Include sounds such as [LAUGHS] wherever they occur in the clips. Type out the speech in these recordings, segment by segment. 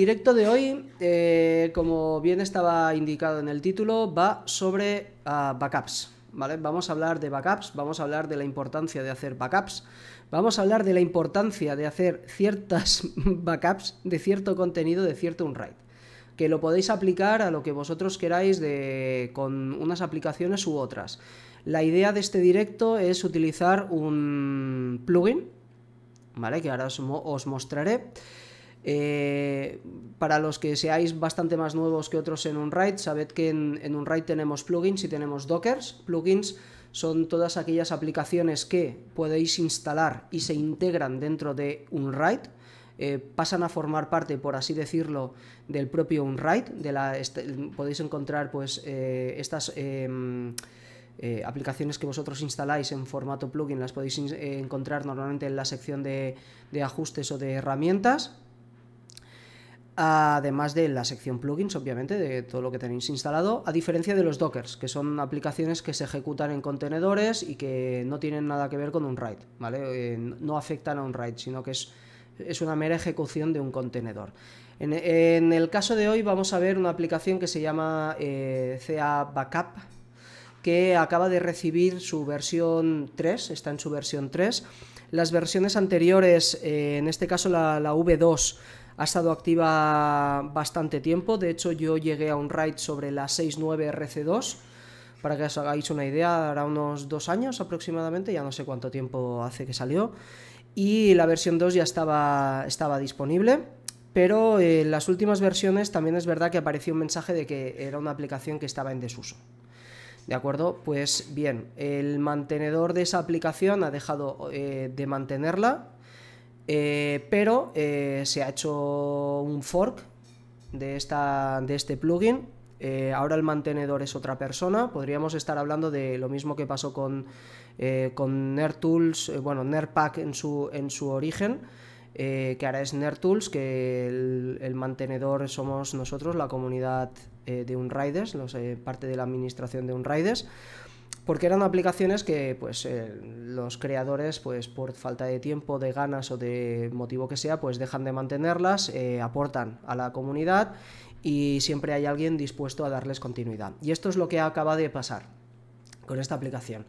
directo de hoy, eh, como bien estaba indicado en el título, va sobre ah, backups. ¿vale? Vamos a hablar de backups, vamos a hablar de la importancia de hacer backups, vamos a hablar de la importancia de hacer ciertas [LAUGHS] backups de cierto contenido, de cierto unwrite, que lo podéis aplicar a lo que vosotros queráis con unas aplicaciones u otras. La idea de este directo es utilizar un plugin, ¿vale? Que ahora os mostraré eh, para los que seáis bastante más nuevos que otros en Unwrite sabed que en, Unwrite tenemos plugins y tenemos dockers. Plugins son todas aquellas aplicaciones que podéis instalar y se integran dentro de Unwrite eh, pasan a formar parte, por así decirlo, del propio Unwrite este, podéis encontrar pues, eh, estas em, aplicaciones que vosotros instaláis en formato plugin, las podéis encontrar normalmente en la sección de ajustes o de herramientas además de la sección plugins, obviamente, de todo lo que tenéis instalado, a diferencia de los dockers, que son aplicaciones que se ejecutan en contenedores y que no tienen nada que ver con un RAID, ¿vale? Eh, no afectan a un RAID, sino que es, es una mera ejecución de un contenedor. En, el caso de hoy vamos a ver una aplicación que se llama eh, CA Backup, que acaba de recibir su versión 3, está en su versión 3. Las versiones anteriores, eh, en este caso la, la V2, ha estado activa bastante tiempo. De hecho, yo llegué a un raid sobre la 69 RC2. Para que os hagáis una idea, hará unos dos años aproximadamente, ya no sé cuánto tiempo hace que salió. Y la versión 2 ya estaba, estaba disponible. Pero en eh, las últimas versiones también es verdad que apareció un mensaje de que era una aplicación que estaba en desuso. ¿De acuerdo? Pues bien, el mantenedor de esa aplicación ha dejado eh, de mantenerla eh, pero eh, se ha hecho un fork de, de este plugin. Eh, ahora el mantenedor es otra persona. Podríamos estar hablando de lo mismo que pasó con, con NerdTools, bueno, NerdPack en su, origen. que ahora es NerdTools, que el, mantenedor somos nosotros, la comunidad de Unriders, parte de la administración de Unriders porque eran aplicaciones que pues eh, los creadores pues por falta de tiempo, de ganas o de motivo que sea, pues dejan de mantenerlas, eh, aportan a la comunidad y siempre hay alguien dispuesto a darles continuidad. Y esto es lo que acaba de pasar con esta aplicación.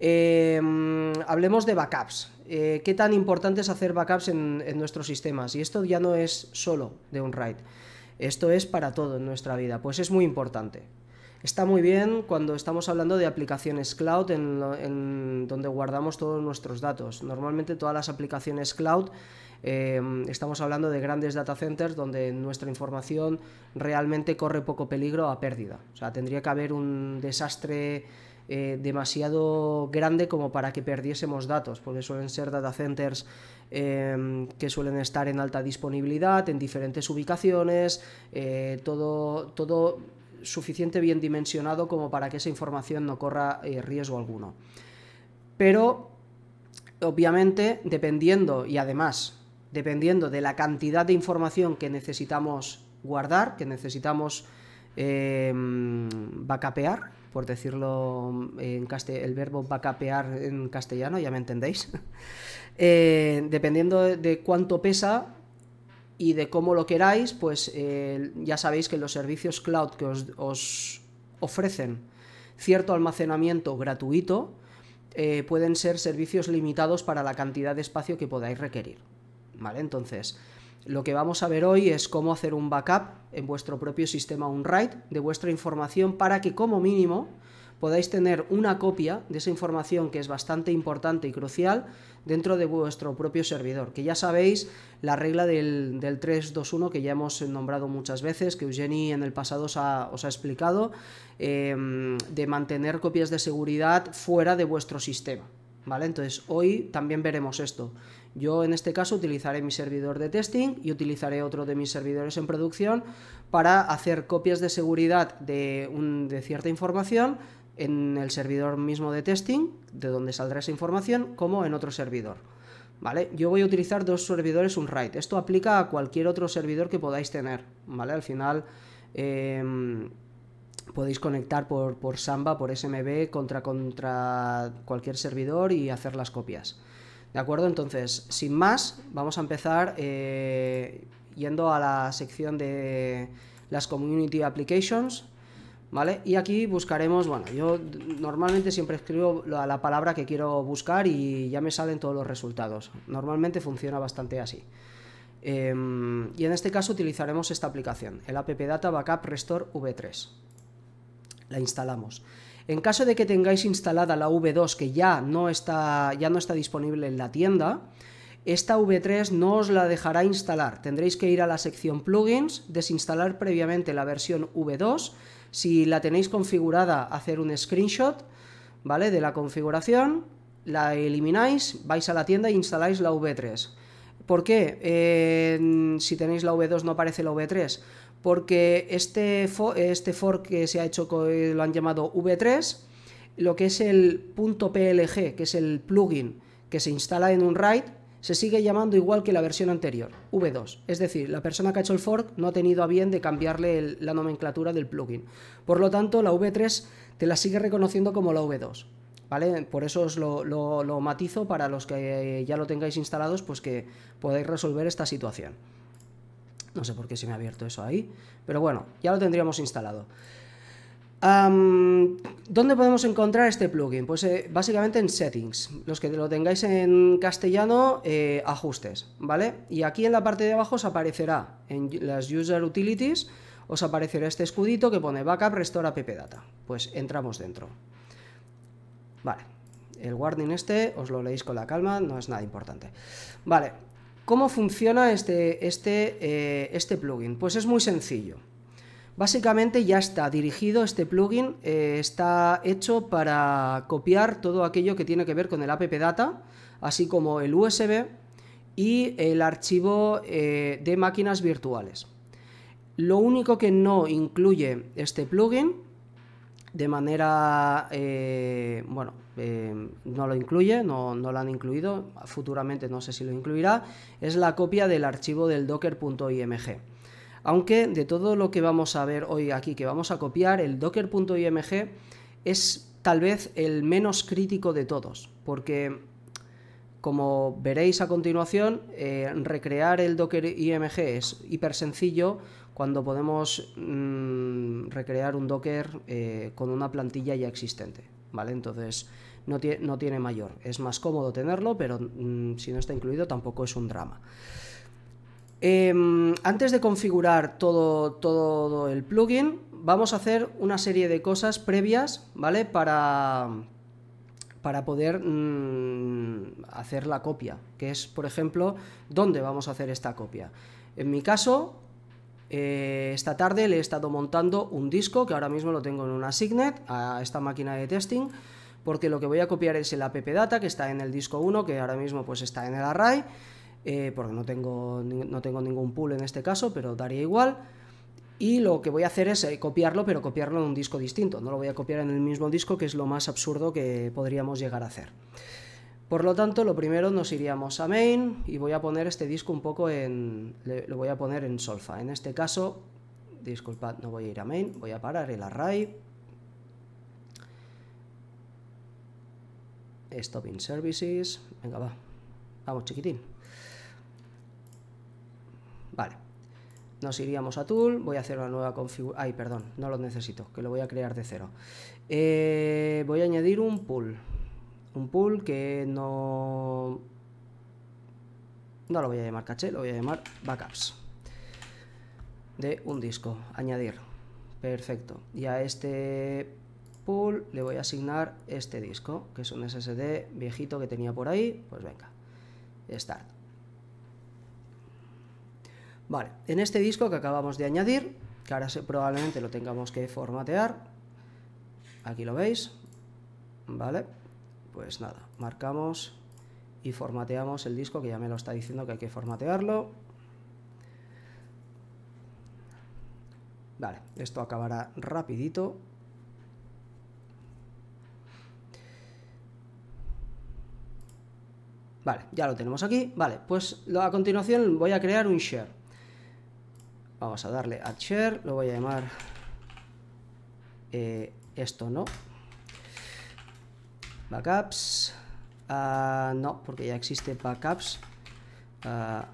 Em, hablemos de backups. Eh, ¿Qué tan importante es hacer backups en, en, nuestros sistemas? Y esto ya no es solo de un RAID. Esto es para todo en nuestra vida. Pues es muy importante. Está muy bien cuando estamos hablando de aplicaciones cloud en, donde guardamos todos nuestros datos. Normalmente todas las aplicaciones cloud eh, estamos hablando de grandes data centers donde nuestra información realmente corre poco peligro a pérdida. O sea, tendría que haber un desastre eh, demasiado grande como para que perdiésemos datos, porque suelen ser data centers em, que suelen estar en alta disponibilidad, en diferentes ubicaciones, eh, todo, todo suficiente bien dimensionado como para que esa información no corra eh, riesgo alguno. Pero, obviamente, dependiendo y además, dependiendo de la cantidad de información que necesitamos guardar, que necesitamos em, bacapear por decirlo en castellano, el verbo bacapear en castellano, ya me entendéis. [LAUGHS] Eh, dependiendo de cuánto pesa, y de cómo lo queráis, pues eh, ya sabéis que los servicios cloud que os, ofrecen cierto almacenamiento gratuito eh, pueden ser servicios limitados para la cantidad de espacio que podáis requerir. ¿Vale? Entonces, lo que vamos a ver hoy es cómo hacer un backup en vuestro propio sistema, un de vuestra información para que como mínimo podáis tener una copia de esa información que es bastante importante y crucial dentro de vuestro propio servidor, que ya sabéis la regla del, 321 que ya hemos nombrado muchas veces, que Eugeni en el pasado os ha, explicado, em, de mantener copias de seguridad fuera de vuestro sistema. ¿Vale? Entonces hoy también veremos esto. Yo en este caso utilizaré mi servidor de testing y utilizaré otro de mis servidores en producción para hacer copias de seguridad de, de cierta información en el servidor mismo de testing, de donde saldrá esa información, como en otro servidor. ¿Vale? Yo voy a utilizar dos servidores un raid Esto aplica a cualquier otro servidor que podáis tener, ¿vale? Al final em, podéis conectar por, por Samba, por SMB, contra, contra cualquier servidor y hacer las copias. ¿De acuerdo? Entonces, sin más, vamos a empezar eh, yendo a la sección de las Community Applications y aquí buscaremos, bueno, yo normalmente siempre escribo la, palabra que quiero buscar y ya me salen todos los resultados. Normalmente funciona bastante así. Em, y en este caso utilizaremos esta aplicación, el Data backup restore v3. La instalamos. En caso de que tengáis instalada la v2 que ya no está, ya no está disponible en la tienda, esta V3 no os la dejará instalar. Tendréis que ir a la sección plugins, desinstalar previamente la versión V2. Si la tenéis configurada, hacer un screenshot ¿vale? de la configuración, la elimináis, vais a la tienda e instaláis la V3. ¿Por qué? Eh, si tenéis la V2 no aparece la V3. Porque este, este fork que se ha hecho, eh, lo han llamado V3, lo que es el .plg, que es el plugin que se instala en un RAID, se sigue llamando igual que la versión anterior, V2. Es decir, la persona que ha hecho el fork no ha tenido a bien de cambiarle la nomenclatura del plugin. Por lo tanto, la V3 te la sigue reconociendo como la V2. ¿Vale? Por eso os lo, lo, lo matizo para los que ya lo tengáis instalados, pues que podáis resolver esta situación. No sé por qué se me ha abierto eso ahí, pero bueno, ya lo tendríamos instalado. ¿Dónde podemos encontrar este plugin? Pues eh, básicamente en settings, los que lo tengáis en castellano, eh, ajustes, ¿vale? Y aquí en la parte de abajo os aparecerá, en las user utilities, os aparecerá este escudito que pone backup, restore, PP data. Pues entramos dentro. Vale, el warning este os lo leéis con la calma, no es nada importante. Vale, ¿cómo funciona este, este, eh, este plugin? Pues es muy sencillo. Básicamente ya está dirigido este plugin, eh, está hecho para copiar todo aquello que tiene que ver con el app data así como el USB y el archivo eh, de máquinas virtuales. Lo único que no incluye este plugin, de manera, eh, bueno, no lo incluye, no, no lo han incluido, futuramente no sé si lo incluirá, es la copia del archivo del docker.img. Aunque de todo lo que vamos a ver hoy aquí, que vamos a copiar, el docker.img es tal vez el menos crítico de todos, porque como veréis a continuación, eh, recrear el docker.img es hiper sencillo cuando podemos mm, recrear un Docker eh, con una plantilla ya existente, ¿vale? Entonces no, tiene mayor, es más cómodo tenerlo, pero mm, si no está incluido tampoco es un drama. Em, antes de configurar todo, todo el plugin, vamos a hacer una serie de cosas previas, ¿vale? Para, para poder mm, hacer la copia, que es, por ejemplo, dónde vamos a hacer esta copia. En mi caso, eh, esta tarde le he estado montando un disco, que ahora mismo lo tengo en una Signet, a esta máquina de testing, porque lo que voy a copiar es el Data que está en el disco 1, que ahora mismo pues está en el array, eh, porque no tengo, no tengo ningún pool en este caso, pero daría igual. Y lo que voy a hacer es eh, copiarlo, pero copiarlo en un disco distinto. No lo voy a copiar en el mismo disco, que es lo más absurdo que podríamos llegar a hacer. Por lo tanto, lo primero nos iríamos a main y voy a poner este disco un poco en... lo voy a poner en solfa. En este caso, disculpad, no voy a ir a main, voy a parar el array. Stopping services. Venga, va. Vamos, chiquitín. Vale. Nos iríamos a Tool, voy a hacer una nueva configuración. Ay, perdón, no lo necesito, que lo voy a crear de cero. Eh, voy a añadir un pool. Un pool que no... No lo voy a llamar caché, lo voy a llamar backups. De un disco, añadir. Perfecto. Y a este pool le voy a asignar este disco, que es un SSD viejito que tenía por ahí. Pues venga, start. Vale, en este disco que acabamos de añadir, que ahora probablemente lo tengamos que formatear, aquí lo veis, vale, pues nada, marcamos y formateamos el disco que ya me lo está diciendo que hay que formatearlo. Vale, esto acabará rapidito. Vale, ya lo tenemos aquí. Vale, pues a continuación voy a crear un share. Vamos a darle a share, lo voy a llamar eh, esto no. Backups. Ah, no, porque ya existe backups. Ah,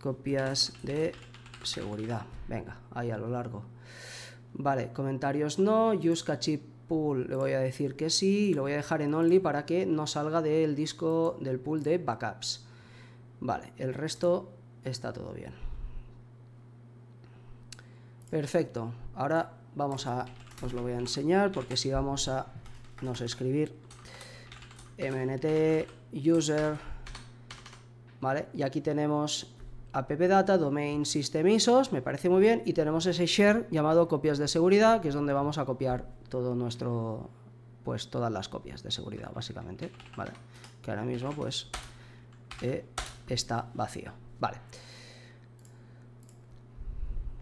copias de seguridad. Venga, ahí a lo largo. Vale, comentarios no. Use cache pool le voy a decir que sí y lo voy a dejar en only para que no salga del disco del pool de backups. Vale, el resto está todo bien. Perfecto. Ahora vamos a... Os lo voy a enseñar porque si vamos a... nos escribir. mnt user... ¿Vale? Y aquí tenemos appdata, domain system me parece muy bien, y tenemos ese share llamado copias de seguridad, que es donde vamos a copiar todo nuestro, pues todas las copias de seguridad, básicamente, ¿vale? Que ahora mismo, pues, eh, está vacío, ¿vale? vale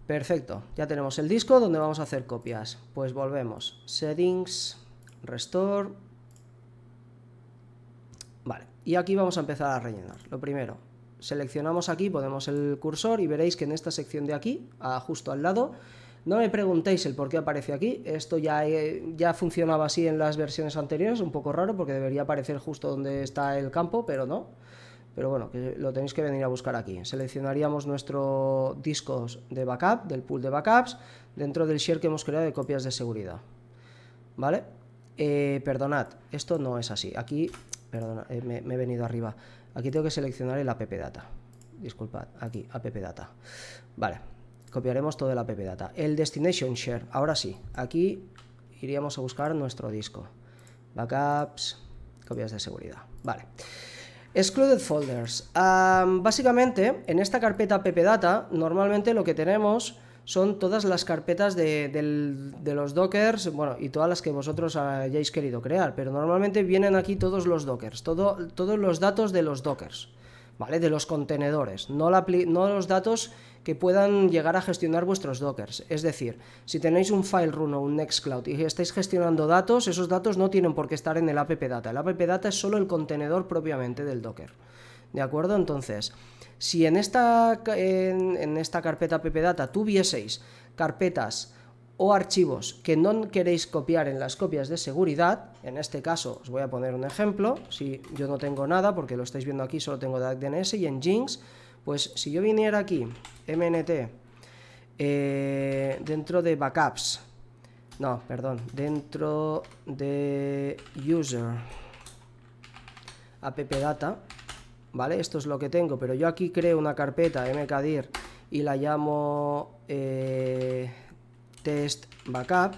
Perfecto, ya tenemos el disco donde vamos a hacer copias. Pues volvemos, settings, restore. Vale, y aquí vamos a empezar a rellenar. Lo primero, seleccionamos aquí, ponemos el cursor y veréis que en esta sección de aquí, justo al lado, no me preguntéis el por qué aparece aquí, esto ya, eh, ya funcionaba así en las versiones anteriores, un poco raro porque debería aparecer justo donde está el campo, pero no pero bueno, que lo tenéis que venir a buscar aquí. Seleccionaríamos nuestro disco de backup, del pool de backups, dentro del share que hemos creado de copias de seguridad. ¿Vale? Eh, perdonad, esto no es así. Aquí, perdona, eh, me, me, he venido arriba. Aquí tengo que seleccionar el app data. Disculpad, aquí, app data. Vale, copiaremos todo el app data. El destination share, ahora sí. Aquí iríamos a buscar nuestro disco. Backups, copias de seguridad. Vale. Excluded folders. básicamente, en esta carpeta ppdata, normalmente lo que tenemos son todas las carpetas de, los dockers, bueno, y todas las que vosotros hayáis querido crear, pero normalmente vienen aquí todos los dockers, todo, todos los datos de los dockers, ¿vale? De los contenedores, no, la, no los datos que puedan llegar a gestionar vuestros dockers. Es decir, si tenéis un file run o un Nextcloud y estáis gestionando datos, esos datos no tienen por qué estar en el app data. El app data es solo el contenedor propiamente del docker. ¿De acuerdo? Entonces, si en esta, en, esta carpeta Data tuvieseis carpetas o archivos que no queréis copiar en las copias de seguridad, en este caso os voy a poner un ejemplo, si yo no tengo nada porque lo estáis viendo aquí, solo tengo DNS y en Jinx, pues si yo viniera aquí, MNT, eh, dentro de backups, no, perdón, dentro de user, app data, ¿vale? Esto es lo que tengo, pero yo aquí creo una carpeta mkdir y la llamo eh, test backup.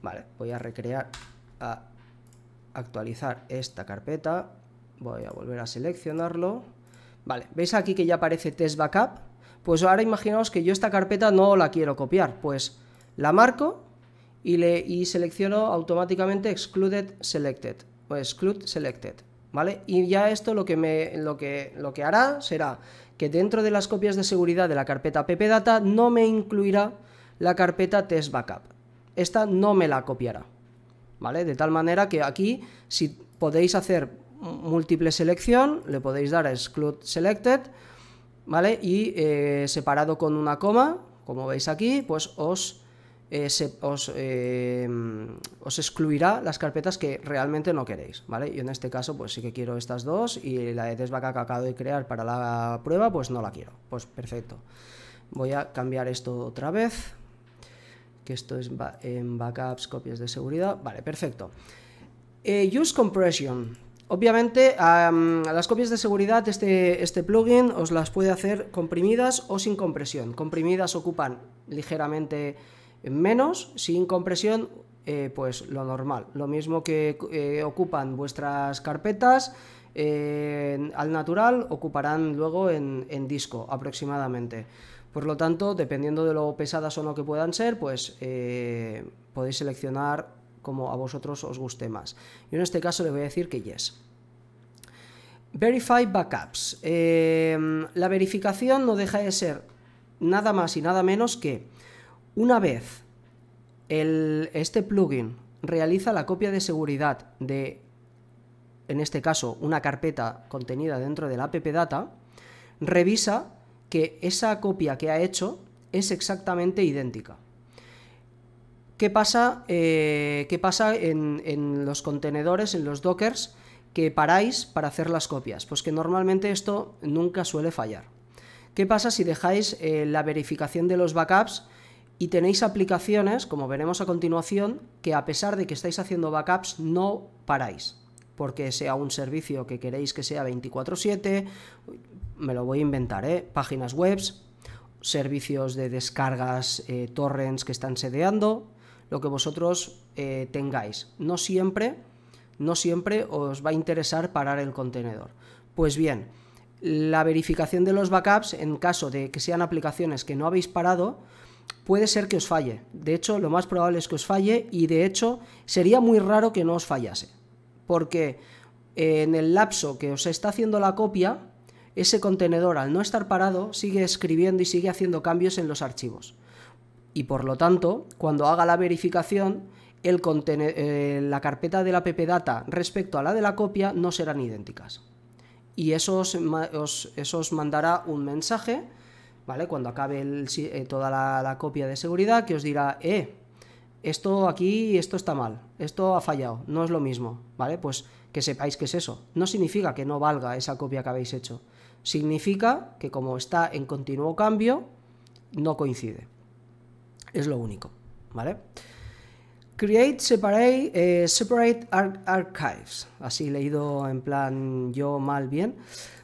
Vale, voy a recrear, a actualizar esta carpeta Voy a volver a seleccionarlo. Vale, ¿veis aquí que ya aparece test backup? Pues ahora imaginaos que yo esta carpeta no la quiero copiar, pues la marco y, le, y selecciono automáticamente excluded selected o exclude selected, ¿vale? Y ya esto lo que, me, lo que, lo que hará será que dentro de las copias de seguridad de la carpeta ppdata no me incluirá la carpeta test backup. Esta no me la copiará, ¿vale? De tal manera que aquí, si podéis hacer múltiple selección, le podéis dar a exclude selected, ¿vale? Y eh, separado con una coma, como veis aquí, pues os, eh, os, eh, os, excluirá las carpetas que realmente no queréis, ¿vale? y en este caso pues sí que quiero estas dos y la de desbaca que acabo de crear para la prueba pues no la quiero, pues perfecto. Voy a cambiar esto otra vez, que esto es en backups, copias de seguridad, vale, perfecto. use compression, Obviamente, a las copias de seguridad, este, este plugin os las puede hacer comprimidas o sin compresión. Comprimidas ocupan ligeramente menos, sin compresión, eh, pues lo normal. Lo mismo que eh, ocupan vuestras carpetas, al natural ocuparán luego en, en, disco aproximadamente. Por lo tanto, dependiendo de lo pesadas o no que puedan ser, pues eh, podéis seleccionar como a vosotros os guste más. Yo en este caso le voy a decir que yes. Verify Backups. Em, la verificación no deja de ser nada más y nada menos que una vez este plugin realiza la copia de seguridad de, en este caso, una carpeta contenida dentro del data revisa que esa copia que ha hecho es exactamente idéntica. ¿Qué pasa, eh, qué pasa en, los contenedores, en los dockers que paráis para hacer las copias? Pues que normalmente esto nunca suele fallar. ¿Qué pasa si dejáis eh, la verificación de los backups y tenéis aplicaciones, como veremos a continuación, que a pesar de que estáis haciendo backups no paráis? porque sea un servicio que queréis que sea 24/7, me lo voy a inventar, ¿eh? páginas web, servicios de descargas, torrents que están sedeando, lo que vosotros eh, tengáis. No siempre, no siempre os va a interesar parar el contenedor. Pues bien, la verificación de los backups, en caso de que sean aplicaciones que no habéis parado, puede ser que os falle. De hecho, lo más probable es que os falle y de hecho sería muy raro que no os fallase. Porque eh, en el lapso que os está haciendo la copia, ese contenedor al no estar parado sigue escribiendo y sigue haciendo cambios en los archivos y por lo tanto, cuando haga la verificación, el eh, la carpeta de la data respecto a la de la copia no serán idénticas. Y eso os, eso mandará un mensaje, ¿vale? Cuando acabe eh, toda la, copia de seguridad, que os dirá, eh, esto aquí, esto está mal, esto ha fallado, no es lo mismo, ¿vale? Pues que sepáis que es eso. No significa que no valga esa copia que habéis hecho. Significa que como está en continuo cambio, no coincide. Es lo único, ¿vale? Create separate, eh, separate archives. Así leído en plan yo mal bien.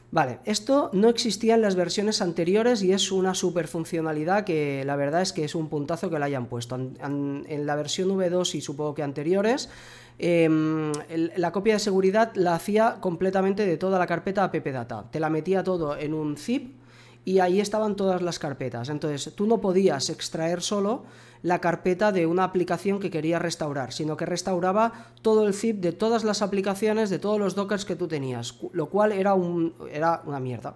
Vale, esto no existía en las versiones anteriores y es una super funcionalidad que la verdad es que es un puntazo que la hayan puesto. En, la versión V2 y supongo que anteriores, em, la copia de seguridad la hacía completamente de toda la carpeta Data. Te la metía todo en un zip y ahí estaban todas las carpetas. Entonces tú no podías extraer solo la carpeta de una aplicación que quería restaurar, sino que restauraba todo el zip de todas las aplicaciones, de todos los dockers que tú tenías, lo cual era, un, era una mierda.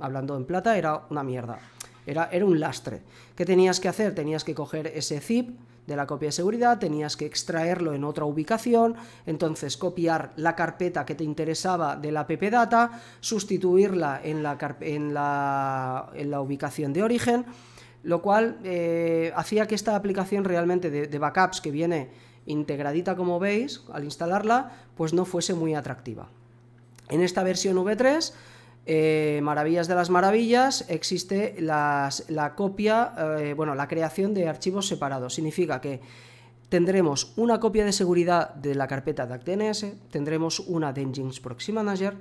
Hablando en plata, era una mierda. Era, era un lastre. ¿Qué tenías que hacer? Tenías que coger ese zip, de la copia de seguridad, tenías que extraerlo en otra ubicación, entonces copiar la carpeta que te interesaba de la data sustituirla en la, en la, ubicación de origen, lo cual eh, hacía que esta aplicación realmente de, de backups que viene integradita como veis al instalarla, pues no fuese muy atractiva. En esta versión V3 eh, Maravillas de las Maravillas existe la copia, eh, bueno, la creación de archivos separados. Significa que tendremos una copia de seguridad de la carpeta DNS, tendremos una de Engines Proxy Manager,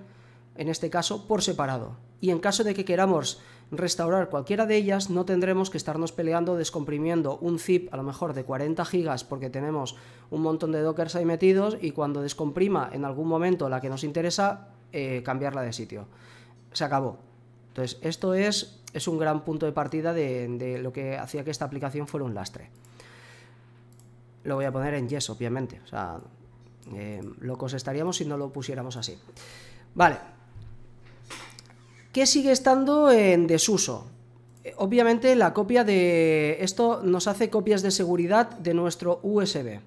en este caso por separado. Y en caso de que queramos restaurar cualquiera de ellas, no tendremos que estarnos peleando descomprimiendo un zip a lo mejor de 40 gigas porque tenemos un montón de dockers ahí metidos y cuando descomprima en algún momento la que nos interesa, eh, cambiarla de sitio se acabó. Entonces, esto es, es un gran punto de partida de, lo que hacía que esta aplicación fuera un lastre. Lo voy a poner en yes, obviamente. O sea, eh, locos estaríamos si no lo pusiéramos así. Vale. ¿Qué sigue estando en desuso? Eh, obviamente la copia de... Esto nos hace copias de seguridad de nuestro USB.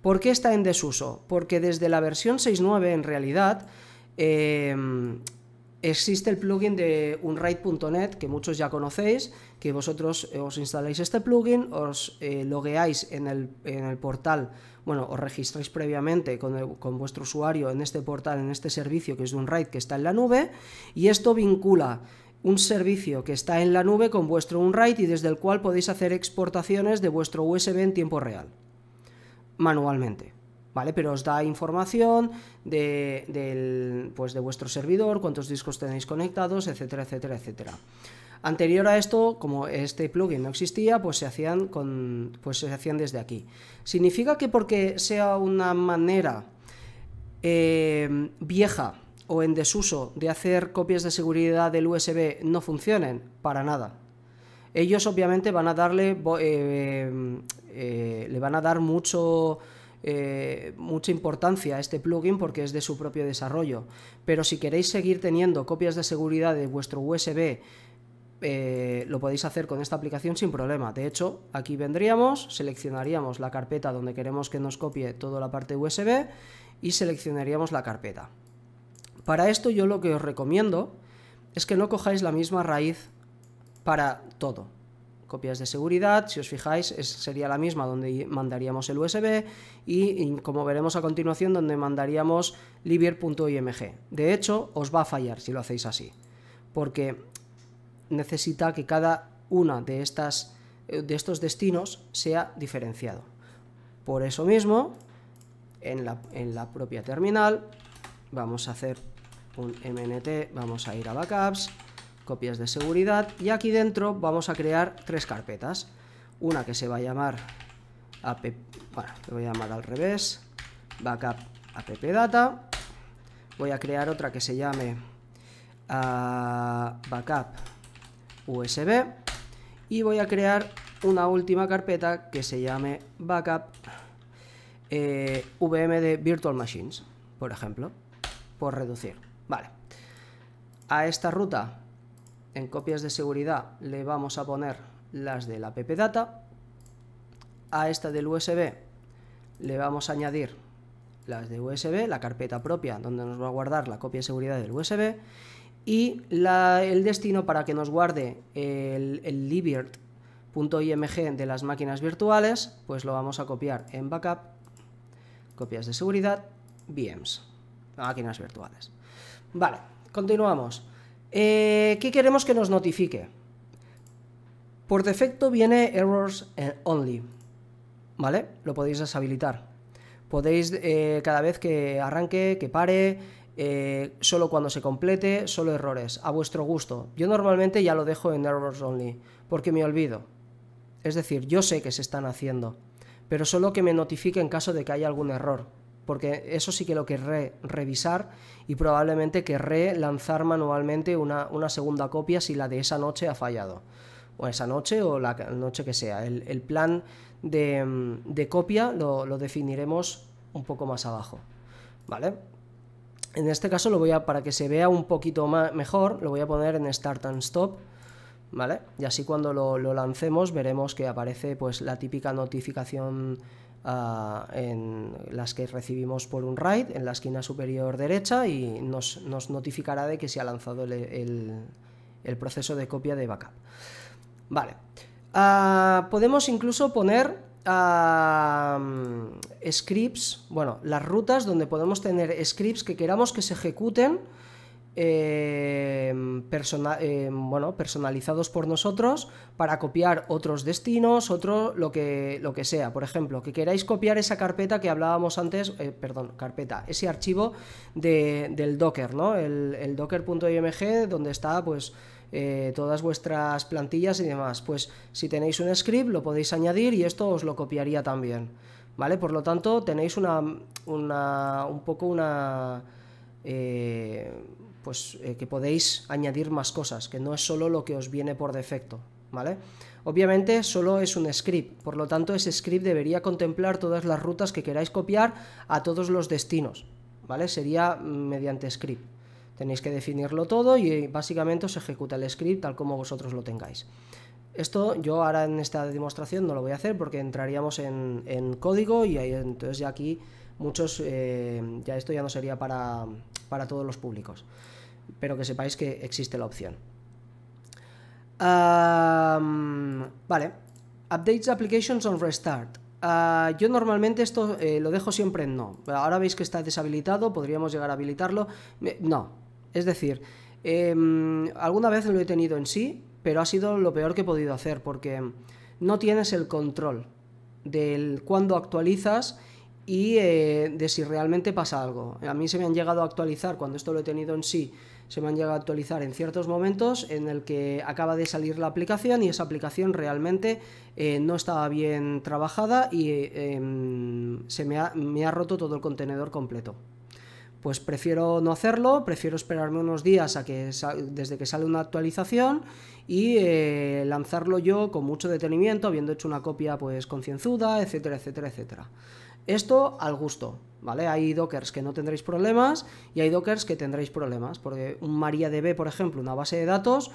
¿Por qué está en desuso? Porque desde la versión 6.9 en realidad eh, Existe el plugin de unwrite.net que muchos ya conocéis, que vosotros eh, os instaláis este plugin, os eh, logueáis en el, portal, bueno, os registráis previamente con, vuestro usuario en este portal, en este servicio que es de Unride que está en la nube, y esto vincula un servicio que está en la nube con vuestro unwrite y desde el cual podéis hacer exportaciones de vuestro USB en tiempo real, manualmente. ¿vale? Pero os da información de, del, pues, de vuestro servidor, cuántos discos tenéis conectados, etcétera, etcétera, etcétera. Anterior a esto, como este plugin no existía, pues se hacían con, pues se hacían desde aquí. Significa que porque sea una manera eh, vieja o en desuso de hacer copias de seguridad del USB no funcionen para nada. Ellos obviamente van a darle, eh, eh, le van a dar mucho, eh, mucha importancia a este plugin porque es de su propio desarrollo. Pero si queréis seguir teniendo copias de seguridad de vuestro USB, eh, lo podéis hacer con esta aplicación sin problema. De hecho, aquí vendríamos, seleccionaríamos la carpeta donde queremos que nos copie toda la parte USB y seleccionaríamos la carpeta. Para esto yo lo que os recomiendo es que no cojáis la misma raíz para todo copias de seguridad, si os fijáis sería la misma donde mandaríamos el USB y, como veremos a continuación donde mandaríamos libier.img. De hecho, os va a fallar si lo hacéis así, porque necesita que cada una de, estas, eh, de estos destinos sea diferenciado. Por eso mismo, en la, en la propia terminal, vamos a hacer un mnt, vamos a ir a backups, copias de seguridad y aquí dentro vamos a crear tres carpetas. Una que se va a llamar app, bueno, le voy a llamar al revés, backup data. Voy a crear otra que se llame ah, backup USB y voy a crear una última carpeta que se llame backup eh, VM de Virtual Machines, por ejemplo, por reducir. Vale. A esta ruta en copias de seguridad le vamos a poner las de la ppdata. A esta del USB le vamos a añadir las de USB, la carpeta propia donde nos va a guardar la copia de seguridad del USB y el destino para que nos guarde el, el de las máquinas virtuales, pues lo vamos a copiar en backup, copias de seguridad, VMs, máquinas virtuales. Vale, continuamos. Eh, ¿Qué queremos que nos notifique? Por defecto viene errors only, ¿vale? Lo podéis deshabilitar. Podéis eh, cada vez que arranque, que pare, eh, solo cuando se complete, solo errores, a vuestro gusto. Yo normalmente ya lo dejo en errors only, porque me olvido. Es decir, yo sé que se están haciendo, pero solo que me notifique en caso de que haya algún error porque eso sí que lo querré revisar y probablemente querré lanzar manualmente una, segunda copia si la de esa noche ha fallado. O esa noche o la noche que sea. El, plan de, mm, copia lo, definiremos un poco más abajo. ¿Vale? En este caso lo voy a, para que se vea un poquito más, mejor, lo voy a poner en Start and Stop. ¿Vale? Y así cuando lo, lo lancemos veremos que aparece pues la típica notificación en las que recibimos por un RAID en la esquina superior derecha y nos, notificará de que se ha lanzado el, proceso de copia de backup. Vale. Ah, podemos incluso poner ah, scripts, bueno, las rutas donde podemos tener scripts que queramos que se ejecuten eh, bueno, personalizados por nosotros para copiar otros destinos, otro lo que, lo que sea. Por ejemplo, que queráis copiar esa carpeta que hablábamos antes, eh, perdón, carpeta, ese archivo del Docker, ¿no? El, docker.img donde está pues eh, todas vuestras plantillas y demás. Pues si tenéis un script lo podéis añadir y esto os lo copiaría también. ¿Vale? Por lo tanto, tenéis una, una un poco una... Eh, pues eh, que podéis añadir más cosas, que no es solo lo que os viene por defecto, ¿vale? Obviamente solo es un script, por lo tanto ese script debería contemplar todas las rutas que queráis copiar a todos los destinos, ¿vale? Sería mm, mediante script. Tenéis que definirlo todo y básicamente os ejecuta el script tal como vosotros lo tengáis. Esto yo ahora en esta demostración no lo voy a hacer porque entraríamos en, código y entonces ya aquí muchos, eh, ya esto ya no sería para, para todos los públicos, pero que sepáis que existe la opción. vale, updates applications on restart. Ah, yo normalmente esto eh, lo dejo siempre en no. Ahora veis que está deshabilitado, podríamos llegar a habilitarlo. Eh, no, es decir, em, alguna vez lo he tenido en sí, pero ha sido lo peor que he podido hacer porque no tienes el control del cuándo actualizas y eh, de si realmente pasa algo. A mí se me han llegado a actualizar, cuando esto lo he tenido en sí, se me han llegado a actualizar en ciertos momentos en el que acaba de salir la aplicación y esa aplicación realmente eh, no estaba bien trabajada y em, se me ha, roto todo el contenedor completo pues prefiero no hacerlo, prefiero esperarme unos días a que desde que sale una actualización y eh, lanzarlo yo con mucho detenimiento, habiendo hecho una copia pues concienzuda, etcétera, etcétera, etcétera. Esto al gusto, ¿vale? Hay dockers que no tendréis problemas y hay dockers que tendréis problemas, porque un MariaDB, por ejemplo, una base de datos,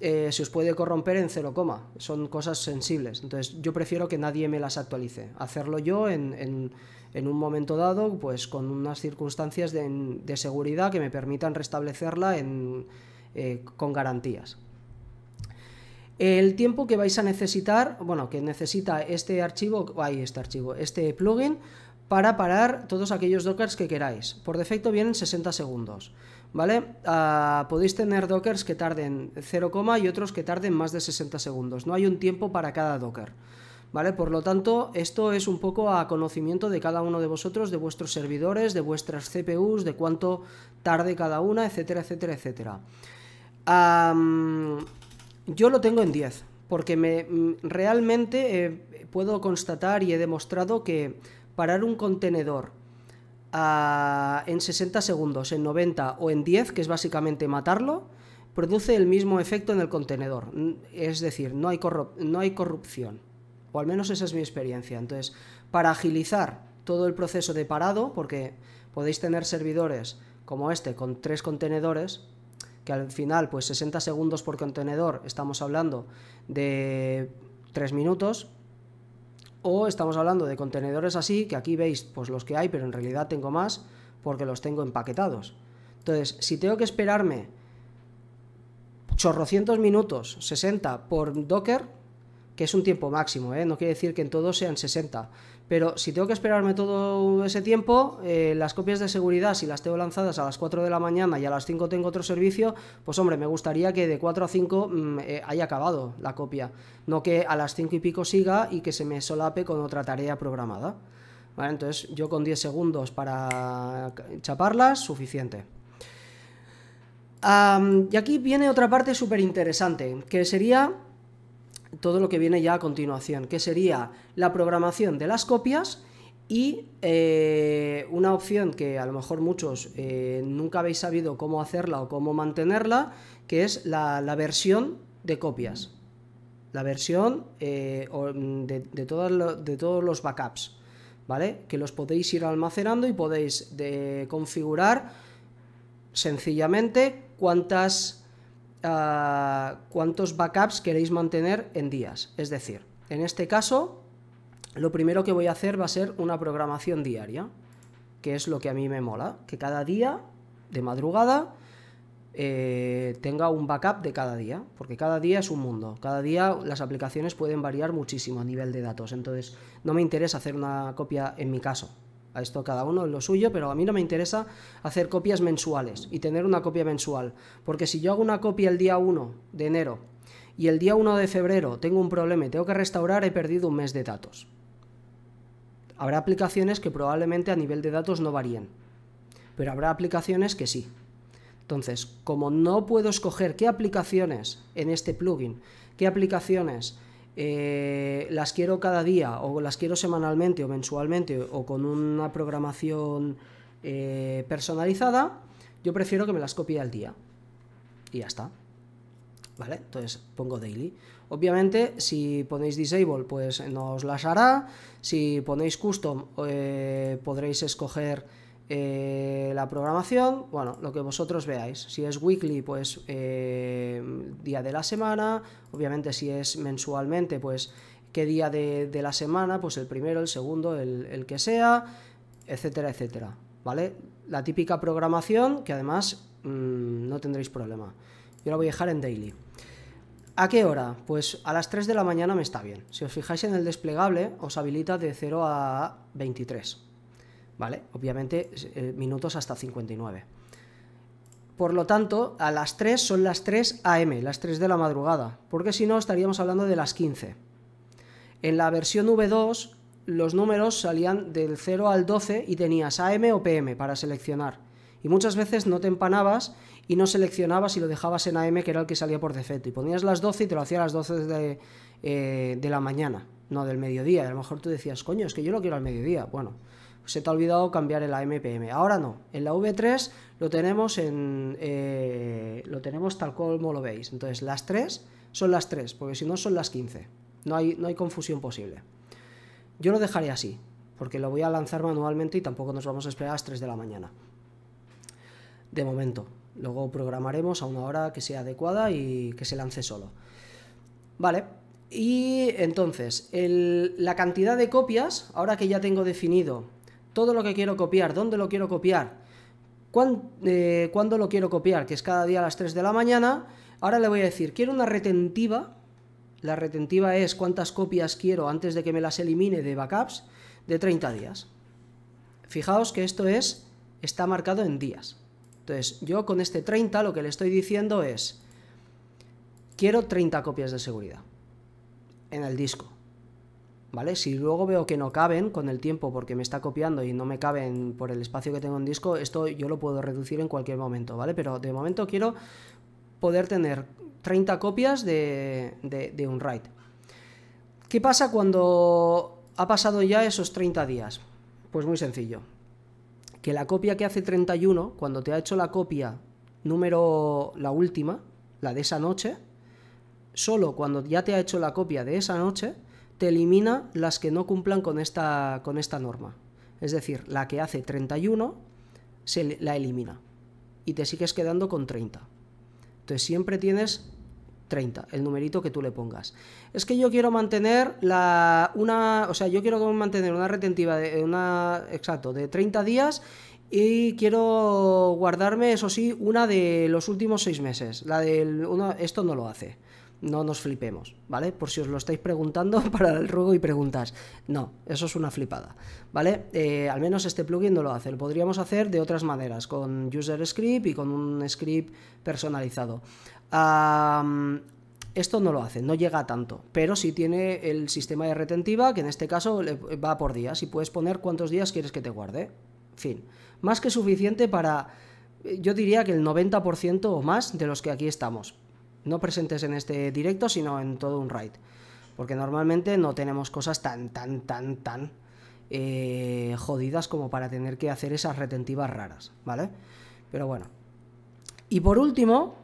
eh, se os puede corromper en 0, son cosas sensibles. Entonces yo prefiero que nadie me las actualice, hacerlo yo en, un momento dado, pues con unas circunstancias de, seguridad que me permitan restablecerla eh, con garantías. El tiempo que vais a necesitar, bueno, que necesita este archivo, ahí este archivo, este plugin, para parar todos aquellos dockers que queráis. Por defecto vienen 60 segundos, ¿vale? Ah, podéis tener dockers que tarden 0, y otros que tarden más de 60 segundos. No hay un tiempo para cada docker. ¿Vale? Por lo tanto, esto es un poco a conocimiento de cada uno de vosotros, de vuestros servidores, de vuestras CPUs, de cuánto tarde cada una, etcétera, etcétera, etcétera. Yo lo tengo en 10, porque me, mm, realmente eh, puedo constatar y he demostrado que parar un contenedor ah, en 60 segundos, en 90 o en 10, que es básicamente matarlo, produce el mismo efecto en el contenedor. Mm, es decir, no hay, no hay corrupción. O al menos esa es mi experiencia. Entonces, para agilizar todo el proceso de parado, porque podéis tener servidores como este con tres contenedores, que al final, pues 60 segundos por contenedor, estamos hablando de 3 minutos, o estamos hablando de contenedores así, que aquí veis pues los que hay, pero en realidad tengo más porque los tengo empaquetados. Entonces, si tengo que esperarme chorrocientos minutos, 60 por Docker, que es un tiempo máximo, ¿eh? no quiere decir que en todos sean 60, pero si tengo que esperarme todo ese tiempo, eh, las copias de seguridad, si las tengo lanzadas a las 4 de la mañana y a las 5 tengo otro servicio, pues hombre, me gustaría que de 4 a 5 mm, eh, haya acabado la copia, no que a las 5 y pico siga y que se me solape con otra tarea programada. entonces yo con 10 segundos para chaparlas, suficiente. y aquí viene otra parte súper interesante, que sería todo lo que viene ya a continuación, que sería la programación de las copias y eh, una opción que a lo mejor muchos eh, nunca habéis sabido cómo hacerla o cómo mantenerla, que es la, versión de copias, la versión eh, mm, de, de, todos los backups, ¿vale? Que los podéis ir almacenando y podéis configurar sencillamente cuántas cuántos backups queréis mantener en días. Es decir, en este caso, lo primero que voy a hacer va a ser una programación diaria, que es lo que a mí me mola, que cada día, de madrugada, eh, tenga un backup de cada día, porque cada día es un mundo, cada día las aplicaciones pueden variar muchísimo a nivel de datos, entonces no me interesa hacer una copia en mi caso, a esto cada uno es lo suyo, pero a mí no me interesa hacer copias mensuales y tener una copia mensual, porque si yo hago una copia el día 1 de enero y el día 1 de febrero tengo un problema y tengo que restaurar, he perdido un mes de datos. Habrá aplicaciones que probablemente a nivel de datos no varíen, pero habrá aplicaciones que sí. Entonces, como no puedo escoger qué aplicaciones en este plugin, qué aplicaciones eh, las quiero cada día o las quiero semanalmente o mensualmente o con una programación eh, personalizada, yo prefiero que me las copie al día. Y ya está. ¿Vale? Entonces pongo daily. Obviamente, si ponéis disable, pues nos las hará. Si ponéis custom, eh, podréis escoger eh, la programación, bueno, lo que vosotros veáis. Si es weekly, pues eh, día de la semana, obviamente si es mensualmente, pues qué día de, la semana, pues el primero, el segundo, el, que sea, etcétera, etcétera. ¿Vale? La típica programación que además mm, no tendréis problema. Yo la voy a dejar en daily. ¿A qué hora? Pues a las 3 de la mañana me está bien. Si os fijáis en el desplegable, os habilita de 0 a 23. ¿vale? Obviamente eh, minutos hasta 59. Por lo tanto, a las 3 son las 3 AM, las 3 de la madrugada, porque si no estaríamos hablando de las 15. En la versión V2 los números salían del 0 al 12 y tenías AM o PM para seleccionar. Y muchas veces no te empanabas y no seleccionabas y lo dejabas en AM, que era el que salía por defecto. Y ponías las 12 y te lo hacía a las 12 eh, de, la mañana, no del mediodía. Y a lo mejor tú decías, coño, es que yo no quiero al mediodía. Bueno, se te ha olvidado cambiar el AMPM. Ahora no, en la V3 lo tenemos, en, eh, lo tenemos tal como lo veis. Entonces las 3 son las 3, porque si no son las 15. No hay, no hay confusión posible. Yo lo dejaré así, porque lo voy a lanzar manualmente y tampoco nos vamos a esperar a las 3 de la mañana. De momento. Luego programaremos a una hora que sea adecuada y que se lance solo. Vale, y entonces, el, la cantidad de copias, ahora que ya tengo definido todo lo que quiero copiar, dónde lo quiero copiar, eh, cuándo, lo quiero copiar, que es cada día a las 3 de la mañana. Ahora le voy a decir, quiero una retentiva. La retentiva es cuántas copias quiero antes de que me las elimine de backups de 30 días. Fijaos que esto es, está marcado en días. Entonces, yo con este 30 lo que le estoy diciendo es, quiero 30 copias de seguridad en el disco. ¿vale? Si luego veo que no caben con el tiempo porque me está copiando y no me caben por el espacio que tengo en disco, esto yo lo puedo reducir en cualquier momento, ¿vale? Pero de momento quiero poder tener 30 copias de, un write. ¿Qué pasa cuando ha pasado ya esos 30 días? Pues muy sencillo. Que la copia que hace 31, cuando te ha hecho la copia número, la última, la de esa noche, solo cuando ya te ha hecho la copia de esa noche, te elimina las que no cumplan con esta, con esta norma. Es decir, la que hace 31 se la elimina y te sigues quedando con 30. Entonces siempre tienes 30, el numerito que tú le pongas. Es que yo quiero mantener la una, o sea, yo quiero mantener una retentiva de una exacto, de 30 días y quiero guardarme eso sí una de los últimos 6 meses. La del uno, esto no lo hace no nos flipemos, ¿vale? Por si os lo estáis preguntando [LAUGHS] para el ruego y preguntas. No, eso es una flipada, ¿vale? Eh, al menos este plugin no lo hace. Lo podríamos hacer de otras maneras, con user script y con un script personalizado. esto no lo hace, no llega tanto, pero sí tiene el sistema de retentiva, que en este caso va por días y puedes poner cuántos días quieres que te guarde. Fin. Más que suficiente para, eh, yo diría que el 90% o más de los que aquí estamos no presentes en este directo, sino en todo un raid. Porque normalmente no tenemos cosas tan, tan, tan, tan eh, jodidas como para tener que hacer esas retentivas raras, ¿vale? Pero bueno. Y por último,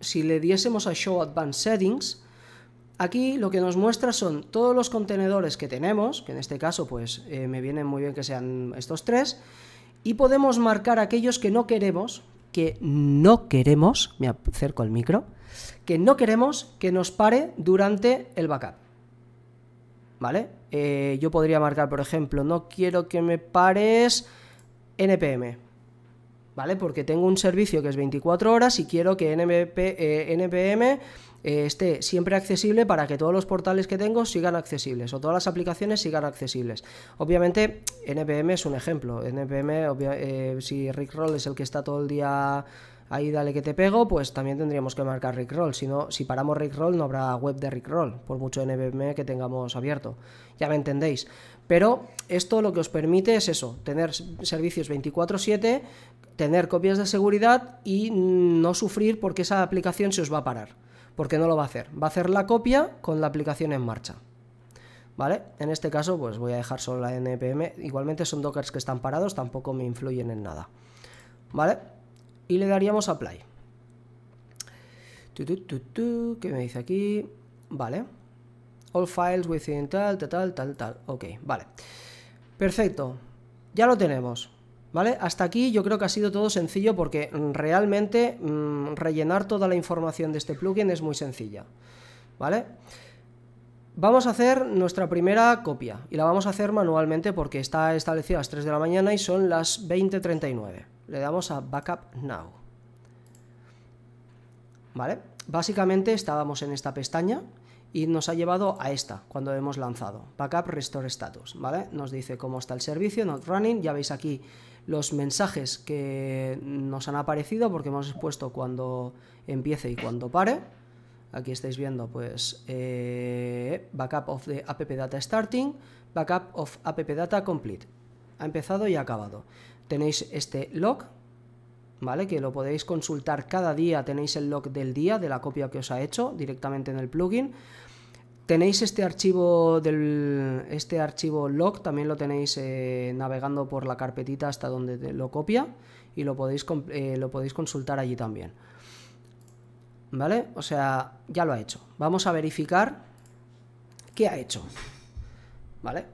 si le diésemos a Show Advanced Settings, aquí lo que nos muestra son todos los contenedores que tenemos, que en este caso pues eh, me vienen muy bien que sean estos tres, y podemos marcar aquellos que no queremos, que no queremos, me acerco al micro, que no queremos que nos pare durante el backup. ¿Vale? Eh, yo podría marcar, por ejemplo, no quiero que me pares NPM. ¿Vale? Porque tengo un servicio que es 24 horas y quiero que NPM eh, eh, esté siempre accesible para que todos los portales que tengo sigan accesibles o todas las aplicaciones sigan accesibles. Obviamente, NPM es un ejemplo. NPM, si Rickroll es el que está todo el día ahí dale que te pego, pues también tendríamos que marcar Rickroll. Si, no, si paramos Rickroll no habrá web de Rickroll, por mucho NPM que tengamos abierto. Ya me entendéis. Pero esto lo que os permite es eso, tener servicios 24/7, tener copias de seguridad y no sufrir porque esa aplicación se os va a parar. Porque no lo va a hacer. Va a hacer la copia con la aplicación en marcha. ¿vale? En este caso, pues voy a dejar solo la NPM. Igualmente son dockers que están parados, tampoco me influyen en nada, ¿vale? y le daríamos a play. ¿Qué me dice aquí? Vale. All files within tal, tal, tal, tal, Ok, vale. Perfecto. Ya lo tenemos. ¿Vale? Hasta aquí yo creo que ha sido todo sencillo porque realmente mm, rellenar toda la información de este plugin es muy sencilla. ¿Vale? Vamos a hacer nuestra primera copia y la vamos a hacer manualmente porque está establecida a las 3 de la mañana y son las 20.39. Le damos a Backup Now. ¿Vale? Básicamente estábamos en esta pestaña y nos ha llevado a esta cuando hemos lanzado. Backup Restore Status, ¿vale? Nos dice cómo está el servicio, not running. Ya veis aquí los mensajes que nos han aparecido porque hemos expuesto cuando empiece y cuando pare. Aquí estáis viendo, pues, eh, backup of the app data starting, backup of app data complete. Ha empezado y ha acabado tenéis este log, ¿vale? Que lo podéis consultar cada día, tenéis el log del día de la copia que os ha hecho directamente en el plugin. Tenéis este archivo del este archivo log, también lo tenéis eh, navegando por la carpetita hasta donde lo copia y lo podéis, eh, lo podéis consultar allí también. ¿Vale? O sea, ya lo ha hecho. Vamos a verificar qué ha hecho.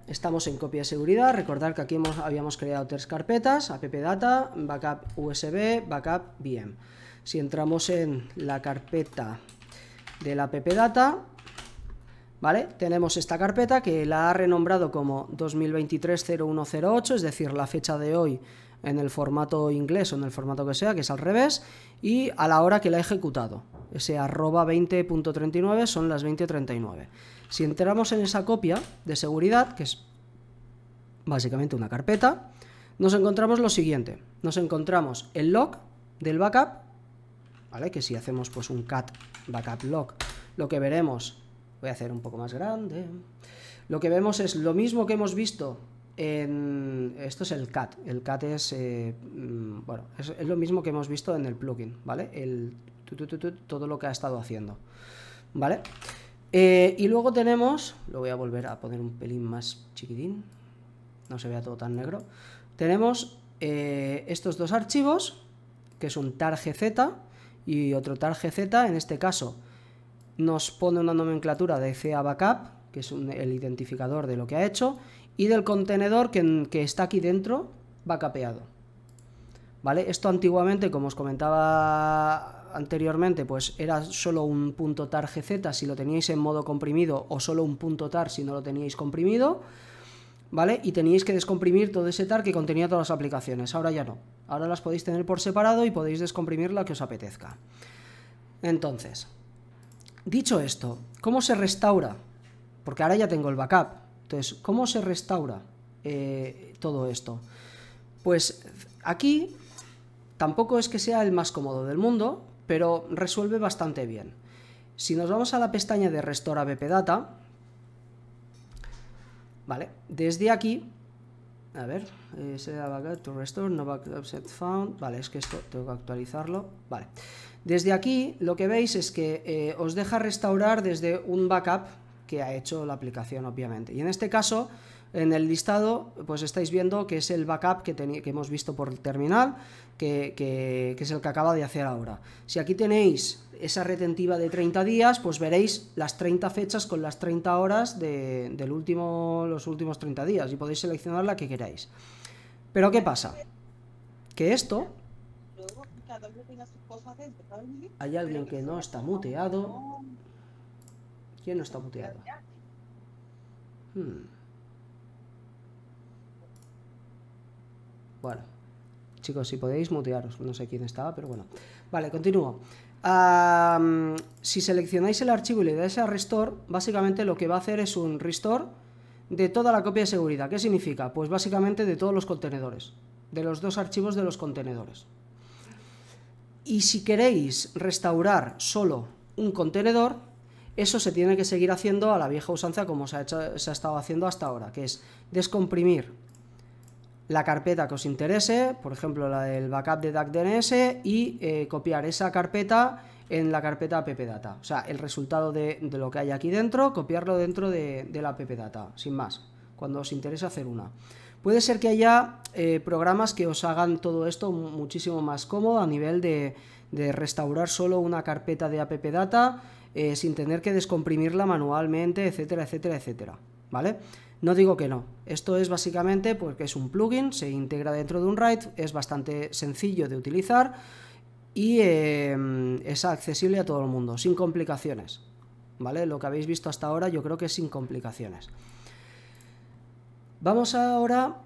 Estamos en copia de seguridad, recordar que aquí hemos, habíamos creado tres carpetas, app data backup usb, backup VM. Si entramos en la carpeta de la appdata, ¿vale? Tenemos esta carpeta que la ha renombrado como 2023-0108, es decir, la fecha de hoy en el formato inglés o en el formato que sea, que es al revés, y a la hora que la ha ejecutado. Ese arroba 20.39 son las 20.39. Si entramos en esa copia de seguridad, que es básicamente una carpeta, nos encontramos lo siguiente. Nos encontramos el log del backup, ¿vale? Que si hacemos pues un cat backup log, lo que veremos, voy a hacer un poco más grande, lo que vemos es lo mismo que hemos visto esto es el CAT. El CAT es, eh, mm, bueno, es, lo mismo que hemos visto en el plugin, ¿vale? El, todo lo que ha estado haciendo, ¿vale? Eh, y luego tenemos, lo voy a volver a poner un pelín más chiquitín, no se vea todo tan negro. Tenemos eh, estos dos archivos, que es un targz y otro Z. en este caso nos pone una nomenclatura de CA backup, que es el identificador de lo que ha hecho, y del contenedor que, está aquí dentro va capeado. ¿Vale? Esto antiguamente, como os comentaba anteriormente, pues era solo un punto tar GZ si lo teníais en modo comprimido o solo un punto tar si no lo teníais comprimido. ¿Vale? Y teníais que descomprimir todo ese tar que contenía todas las aplicaciones. Ahora ya no. Ahora las podéis tener por separado y podéis descomprimir la que os apetezca. Entonces, dicho esto, ¿cómo se restaura? Porque ahora ya tengo el backup. Entonces, ¿cómo se restaura eh, todo esto? Pues aquí tampoco es que sea el más cómodo del mundo, pero resuelve bastante bien. Si nos vamos a la pestaña de Restore BP Data, vale, desde aquí, a ver, eh, to restore, no set found, vale, es que esto tengo que actualizarlo, vale. Desde aquí lo que veis es que eh, os deja restaurar desde un backup que ha hecho la aplicación, obviamente. Y en este caso, en el listado, pues estáis viendo que es el backup que, que hemos visto por el terminal, que, es el que acaba de hacer ahora. Si aquí tenéis esa retentiva de 30 días, pues veréis las 30 fechas con las 30 horas de del último, los últimos 30 días y podéis seleccionar la que queráis. Pero ¿qué pasa? Que esto... Hay alguien que no está muteado. ¿Quién no está muteado? Hmm. Bueno, chicos, si podéis mutearos, no sé quién estaba, pero bueno. Vale, continúo. si seleccionáis el archivo y le dais a restore, básicamente lo que va a hacer es un restore de toda la copia de seguridad. ¿Qué significa? Pues básicamente de todos los contenedores, de los dos archivos de los contenedores. Y si queréis restaurar solo un contenedor, eso se tiene que seguir haciendo a la vieja usanza como se ha, se ha estado haciendo hasta ahora, que es descomprimir la carpeta que os interese, por ejemplo la del backup de dns y eh, copiar esa carpeta en la carpeta appdata O sea, el resultado de, lo que hay aquí dentro, copiarlo dentro de, de la appdata sin más, cuando os interese hacer una. Puede ser que haya eh, programas que os hagan todo esto muchísimo más cómodo a nivel de, de restaurar solo una carpeta de appdata eh, sin tener que descomprimirla manualmente, etcétera, etcétera, etcétera. ¿Vale? No digo que no. Esto es básicamente porque es un plugin, se integra dentro de un write, es bastante sencillo de utilizar y em, es accesible a todo el mundo, sin complicaciones. ¿Vale? Lo que habéis visto hasta ahora yo creo que es sin complicaciones. Vamos ahora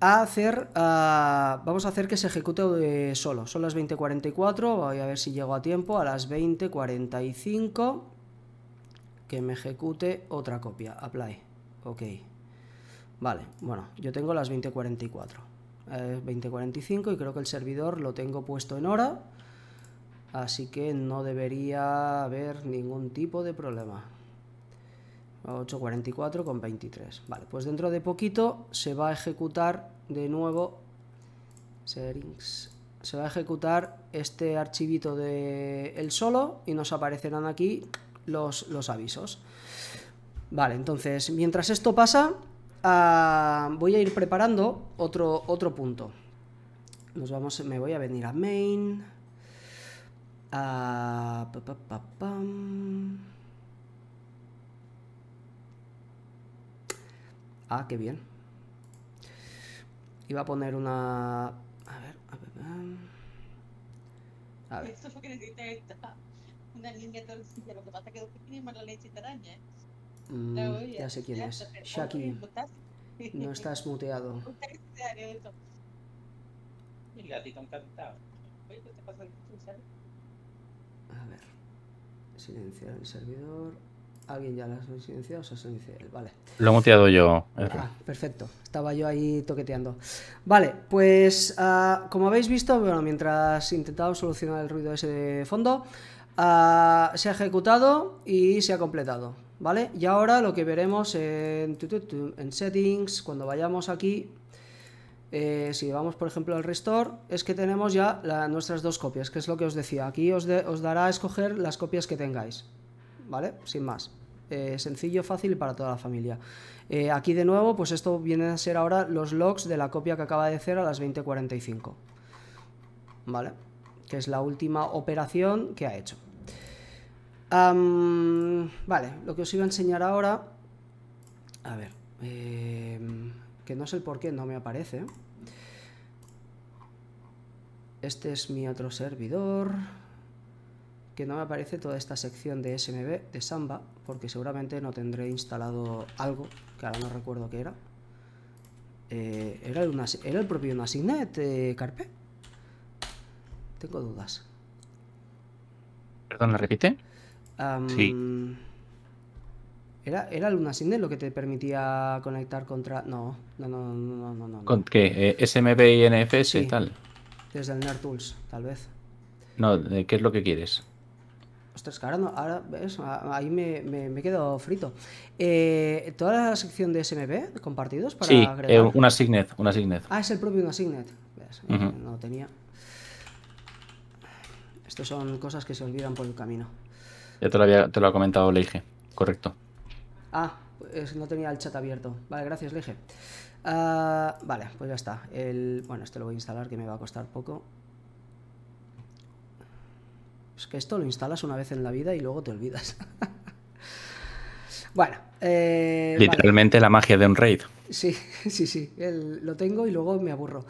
a hacer, a vamos a hacer que se ejecute solo. Son las 20.44, voy a ver si llego a tiempo, a las 20.45 que me ejecute otra copia, apply, ok. Vale, bueno, yo tengo las 20.44, eh, 20.45 y creo que el servidor lo tengo puesto en hora, así que no debería haber ningún tipo de problema. 844 con 23. Vale, pues dentro de poquito se va a ejecutar de nuevo settings. Se va a ejecutar este archivito de el solo y nos aparecerán aquí los, los avisos. Vale, entonces, mientras esto pasa, ah, voy a ir preparando otro, otro punto. Nos vamos, me voy a venir a main. Ah, Ah, qué bien. Iba a poner una... A ver, a ver... A ver. Esto fue que necesita esta. Ah, una línea torcida. Lo que pasa es que tiene ¿eh? mm, la leche y taraña. ya sé quién es. Shaki. No estás muteado. [LAUGHS] El gatito encantado. A ver. Silenciar el servidor. ¿Alguien ya las ha Lo he muteado yo. Ah, perfecto. Estaba yo ahí toqueteando. Vale, pues ah, como habéis visto, bueno, mientras intentaba solucionar el ruido ese fondo, ah, se ha ejecutado y se ha completado. ¿Vale? Y ahora lo que veremos en, en settings, cuando vayamos aquí, eh, si vamos por ejemplo al restore, es que tenemos ya nuestras dos copias, que es lo que os decía. Aquí os, os dará a escoger las copias que tengáis, ¿vale? Sin más. Eh, sencillo, fácil y para toda la familia. Eh, aquí de nuevo, pues esto viene a ser ahora los logs de la copia que acaba de hacer a las 20.45. ¿Vale? Que es la última operación que ha hecho. vale, lo que os iba a enseñar ahora... A ver... Em, que no sé el por qué no me aparece. Este es mi otro servidor no me aparece toda esta sección de SMB, de Samba, porque seguramente no tendré instalado algo, que ahora no recuerdo qué era. Eh, ¿era, una, ¿Era el propio Unasignet, eh, Carpe? Tengo dudas. ¿Perdón, la repite? sí. ¿Era, ¿Era Luna lo que te permitía conectar contra.? No, no, no, no, no. no, ¿Con qué? Eh, ¿SMB y NFS y tal? Desde el tools tal vez. No, eh, ¿qué es lo que quieres? Ostras, que ahora, ¿ves? ahí me, me, quedo frito. Eh, ¿Toda la sección de SMB compartidos para sí, eh, agregar? una signet, una Ah, es el propio una signet. Eh, no tenía. Estos son cosas que se olvidan por el camino. Ya te lo, había, te lo ha comentado Leige, correcto. Ah, pues no tenía el chat abierto. Vale, gracias Leige. Ah, vale, pues ya está. bueno, este lo voy a instalar que me va a costar poco. Es que esto lo instalas una vez en la vida y luego te olvidas. [LAUGHS] bueno. Eh, Literalmente la magia de un raid. Sí, [LAUGHS] sí, sí. lo tengo y luego me aburro.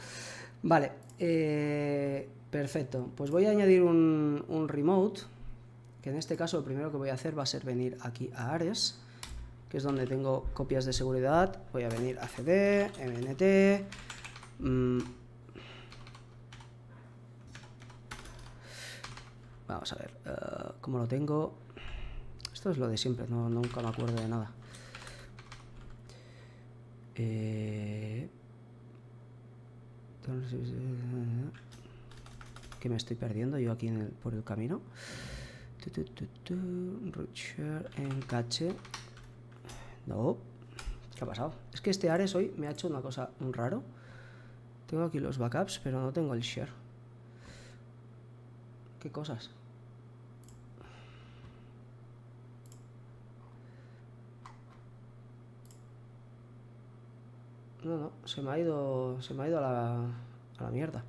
Vale. Eh, perfecto. Pues voy a añadir un, remote. Que en este caso lo primero que voy a hacer va a ser venir aquí a Ares que es donde tengo copias de seguridad. Voy a venir a cd, mnt, mm, Vamos a ver, eh, como lo tengo... Esto es lo de siempre, no, nunca me acuerdo de nada. Eh... ¿Qué me estoy perdiendo yo aquí por el camino? en No. ¿Qué ha pasado? Es que este Ares hoy me ha hecho una cosa un raro. Tengo aquí los backups, pero no tengo el share. ¿Qué cosas? No, se me ha ido, se me ha ido a la, a la mierda.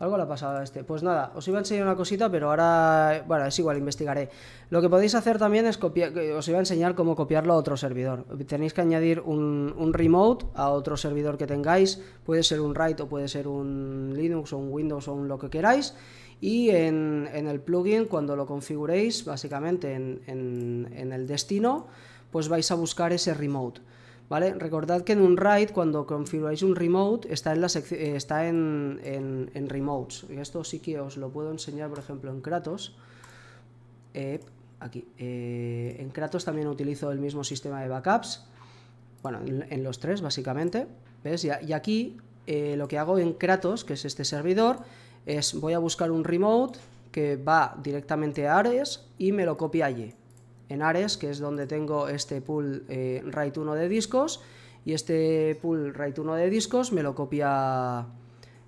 Algo le ha pasado a este. Pues nada, os iba a enseñar una cosita, pero ahora, bueno, es igual, investigaré. Lo que podéis hacer también es copiar, os iba a enseñar cómo copiarlo a otro servidor. Tenéis que añadir un, remote a otro servidor que tengáis, puede ser un Write o puede ser un Linux o un Windows o un lo que queráis. Y en, el plugin, cuando lo configuréis, básicamente en el destino, pues vais a buscar ese remote. ¿vale? Recordad que en un RAID, cuando configuráis un remote, está en, la eh, está en, en, remotes. Y esto sí que os lo puedo enseñar, por ejemplo, en Kratos. Eh, aquí. Eh, en Kratos también utilizo el mismo sistema de backups. Bueno, en, los tres, básicamente. ¿Ves? Y, aquí lo que hago en Kratos, que es este servidor, es voy a buscar un remote que va directamente a Ares y me lo copia allí en Ares, que es donde tengo este pool eh, RAID 1 de discos, y este pool RAID 1 de discos me lo copia,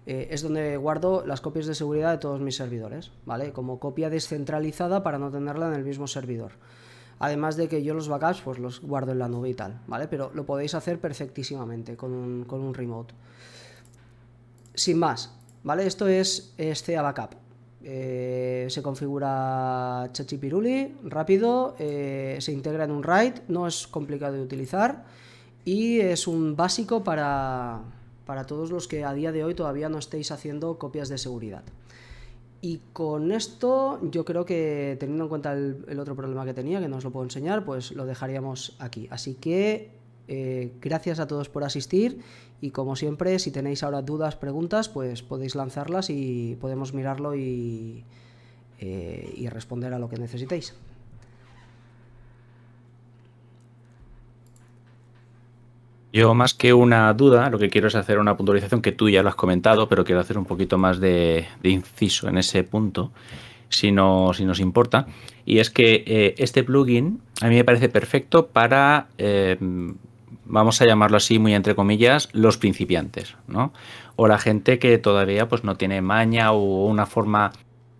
eh, es donde guardo las copias de seguridad de todos mis servidores, ¿vale? Como copia descentralizada para no tenerla en el mismo servidor. Además de que yo los backups pues los guardo en la nube y tal, ¿vale? Pero lo podéis hacer perfectísimamente con un, con un remote. Sin más, ¿vale? Esto es este backup. Eh, se configura Chachipiruli rápido, eh, se integra en un RAID, no es complicado de utilizar y es un básico para, todos los que a día de hoy todavía no estéis haciendo copias de seguridad. Y con esto yo creo que teniendo en cuenta el, el otro problema que tenía, que no os lo puedo enseñar, pues lo dejaríamos aquí. Así que eh, gracias a todos por asistir y como siempre, si tenéis ahora dudas, preguntas, pues podéis lanzarlas y podemos mirarlo eh, y, responder a lo que necesitéis. Yo más que una duda, lo que quiero es hacer una puntualización que tú ya lo has comentado, pero quiero hacer un poquito más de, inciso en ese punto, si, no, si nos importa. Y es que eh, este plugin a mí me parece perfecto para vamos a llamarlo así muy entre comillas, los principiantes, ¿no? O la gente que todavía pues no tiene maña o una forma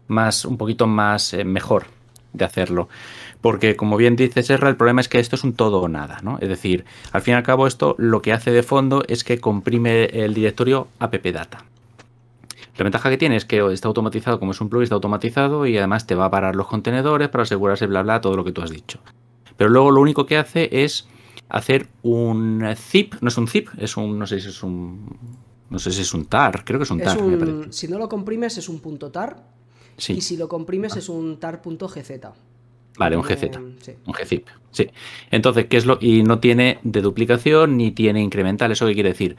más, un poquito más eh, mejor de hacerlo. Porque como bien dice Serra, el problema es que esto es un todo o nada, ¿no? Es decir, al fin y al cabo esto lo que hace de fondo es que comprime el directorio data. La ventaja que tiene es que está automatizado, como es un plugin, está automatizado y además te va a parar los contenedores para asegurarse, bla, bla, todo lo que tú has dicho. Pero luego lo único que hace es hacer un zip, no es un zip, es un, no sé si es un, no sé si es un tar, creo que es un tar, Si no lo comprimes es un punto tar y si lo comprimes ah. es un tar.gz. Vale, un mm, GZ. Un GZIP. Sí. Entonces, ¿qué es lo? Y no tiene de duplicación ni tiene incremental. ¿Eso qué quiere decir?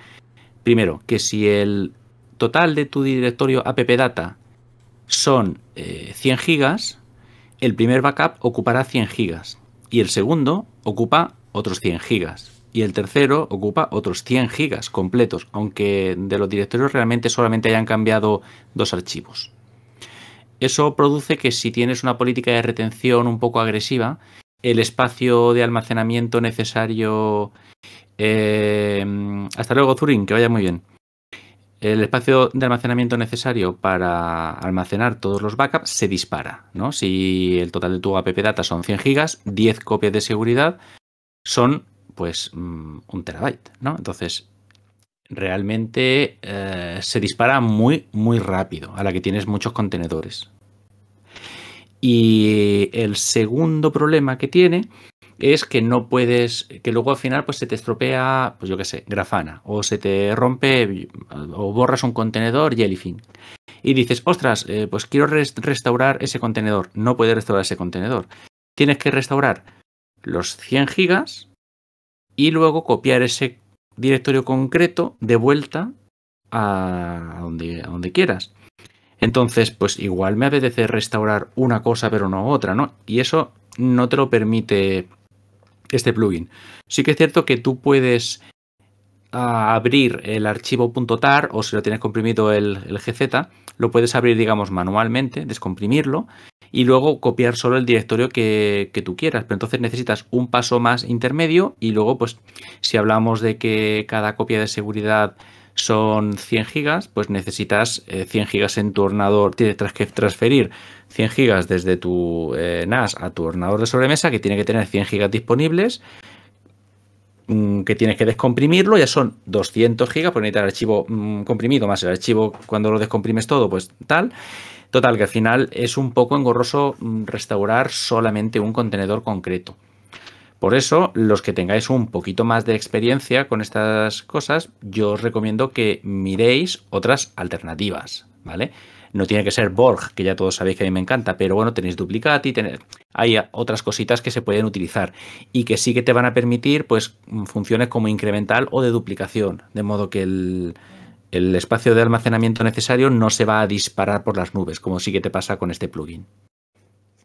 Primero, que si el total de tu directorio appdata son 100 eh, gigas, el primer backup ocupará 100 gigas y el segundo ocupa otros 100 gigas. Y el tercero ocupa otros 100 gigas completos, aunque de los directorios realmente solamente hayan cambiado dos archivos. Eso produce que si tienes una política de retención un poco agresiva, el espacio de almacenamiento necesario... Eh, hasta luego, Zurin, que vaya muy bien. El espacio de almacenamiento necesario para almacenar todos los backups se dispara. Si el total de tu app data son 100 gigas, 10 copias de seguridad son pues mm, un terabyte, ¿no? Entonces, realmente eh, se dispara muy, muy rápido a la que tienes muchos contenedores. Y el segundo problema que tiene es que no puedes, que luego al final pues se te estropea, pues yo qué sé, grafana, o se te rompe o borras un contenedor jellyfin. Y dices, ostras, eh, pues quiero restaurar ese contenedor. No puedes restaurar ese contenedor. Tienes que restaurar los 100 gigas y luego copiar ese directorio concreto de vuelta a donde, a donde quieras. Entonces, pues igual me apetece restaurar una cosa pero no otra, ¿no? Y eso no te lo permite este plugin. Sí que es cierto que tú puedes ah, abrir el archivo .tar o si lo tienes comprimido el, el GZ, lo puedes abrir, digamos, manualmente, descomprimirlo y luego copiar solo el directorio que, tú quieras. Pero entonces necesitas un paso más intermedio y luego, pues, si hablamos de que cada copia de seguridad son 100 gigas, pues necesitas 100 eh, gigas en tu ordenador. Tienes que transferir 100 gigas desde tu eh, NAS a tu ordenador de sobremesa, que tiene que tener 100 gigas disponibles mm, que tienes que descomprimirlo, ya son 200 gigas, por pues necesitas el archivo mm, comprimido más el archivo cuando lo descomprimes todo, pues tal. Total, que al final es un poco engorroso mm, restaurar solamente un contenedor concreto. Por eso, los que tengáis un poquito más de experiencia con estas cosas, yo os recomiendo que miréis otras alternativas, ¿vale? No tiene que ser Borg, que ya todos sabéis que a mí me encanta, pero bueno, tenéis Duplicati, hay otras cositas que se pueden utilizar y que sí que te van a permitir pues mm, funciones como incremental o de duplicación, de modo que el, el espacio de almacenamiento necesario no se va a disparar por las nubes, como sí que te pasa con este plugin.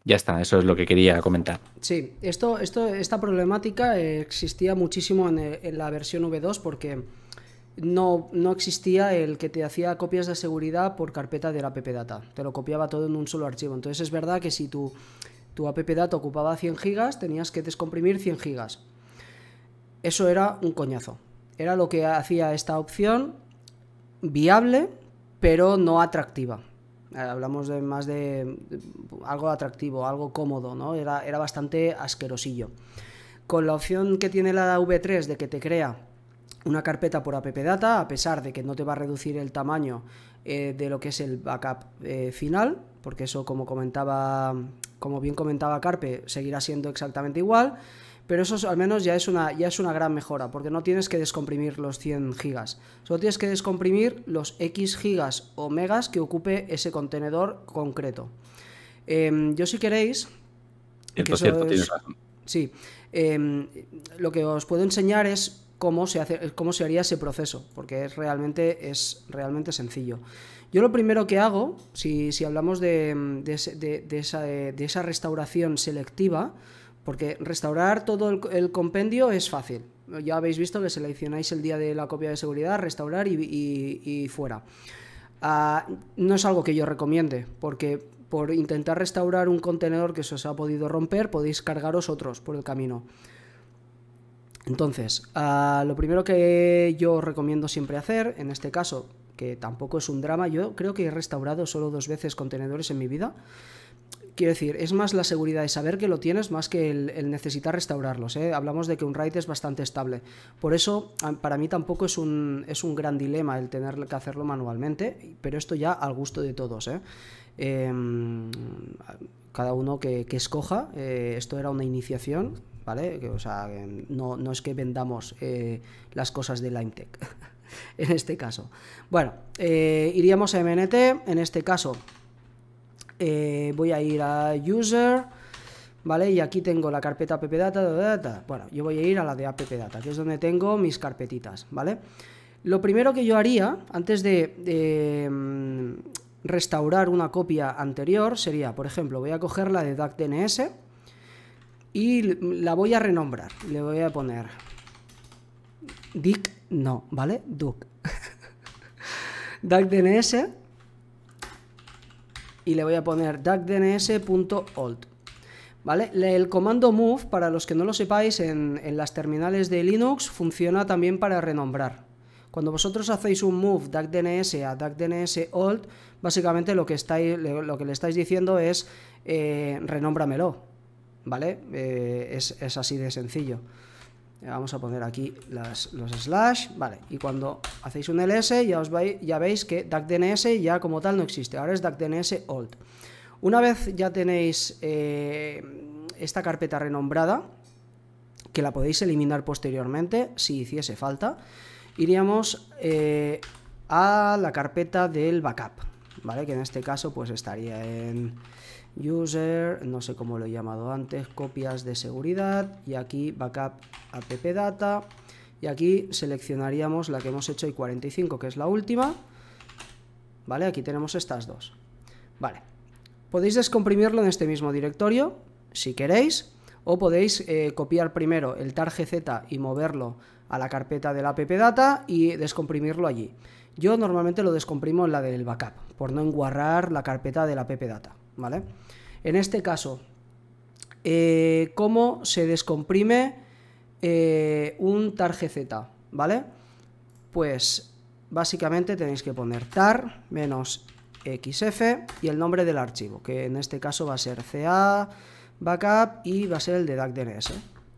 Ya está, eso es lo que quería comentar. Sí, esto, esto, esta problemática existía muchísimo en, la versión V2 porque no, no existía el que te hacía copias de seguridad por carpeta del la Data. Te lo copiaba todo en un solo archivo. Entonces es verdad que si tu, tu Data ocupaba 100 gigas, tenías que descomprimir 100 gigas. Eso era un coñazo. Era lo que hacía esta opción viable, pero no atractiva. Eh, hablamos de más de algo atractivo, algo cómodo, ¿no? Era, era bastante asquerosillo. Con la opción que tiene la V3 de que te crea una carpeta por data a pesar de que no te va a reducir el tamaño eh, de lo que es el backup eh, final, porque eso, como comentaba, como bien comentaba Carpe, seguirá siendo exactamente igual. Pero eso al menos ya es, una, ya es una gran mejora, porque no tienes que descomprimir los 100 gigas. Solo tienes que descomprimir los X gigas o megas que ocupe ese contenedor concreto. Em, yo si queréis... Sí. Em, lo que os puedo enseñar es cómo se, hace, cómo se haría ese proceso, porque es realmente, es realmente sencillo. Yo lo primero que hago, si, hablamos de, esa, de, esa, restauración selectiva, porque restaurar todo el, compendio es fácil. Ya habéis visto que seleccionáis el día de la copia de seguridad, restaurar y, fuera. Ah, no es algo que yo recomiende, porque por intentar restaurar un contenedor que se os ha podido romper, podéis cargaros otros por el camino. Entonces, ah, lo primero que yo recomiendo siempre hacer, en este caso, que tampoco es un drama, yo creo que he restaurado solo dos veces contenedores en mi vida. Quiero decir, es más la seguridad de saber que lo tienes más que el, necesitar restaurarlos. ¿eh? Hablamos de que un RAID es bastante estable. Por eso, para mí tampoco es un, es un gran dilema el tener que hacerlo manualmente, pero esto ya al gusto de todos. ¿eh? Em, cada uno que, escoja, eh, esto era una iniciación, ¿vale? O sea, no, no es que vendamos las cosas de LimeTech [LAUGHS] en este caso. Bueno, iríamos a MNT, en este caso eh, voy a ir a user, ¿vale? Y aquí tengo la carpeta appdata, bueno, yo voy a ir a la de appdata, que es donde tengo mis carpetitas, ¿vale? Lo primero que yo haría, antes de, mm, restaurar una copia anterior, sería, por ejemplo, voy a coger la de DuckDNS y la voy a renombrar, le voy a poner Dick, no, ¿vale? Duck. [LAUGHS] DuckDNS y le voy a poner duckdns.old. ¿Vale? El comando move, para los que no lo sepáis, en, las terminales de Linux funciona también para renombrar. Cuando vosotros hacéis un move duckdns a duckdns básicamente lo que, lo que le estáis diciendo es eh, renómbramelo. ¿Vale? Eh, es así de sencillo. Eh, vamos a poner aquí los slash, vale, y cuando hacéis un ls ya, os vais, ya veis que duckdns ya como tal no existe, ahora es duckdns old. Una vez ya tenéis eh, esta carpeta renombrada, que la podéis eliminar posteriormente si hiciese falta, iríamos eh, a la carpeta del backup, ¿vale? Que en este caso pues estaría en user, no sé cómo lo he llamado antes, copias de seguridad y aquí backup data y aquí seleccionaríamos la que hemos hecho y 45 que es la última, ¿vale? Aquí tenemos estas dos, ¿vale? Podéis descomprimirlo en este mismo directorio si queréis o podéis eh, copiar primero el z y moverlo a la carpeta de la app data y descomprimirlo allí. Yo normalmente lo descomprimo en la del backup, por no enguarrar la carpeta de la app data. ¿vale? En este caso, eh, cómo se descomprime eh, un tarje z ¿vale? Pues básicamente tenéis que poner tar menos xf y el nombre del archivo, que en este caso va a ser ca backup y va a ser el de DACDNS.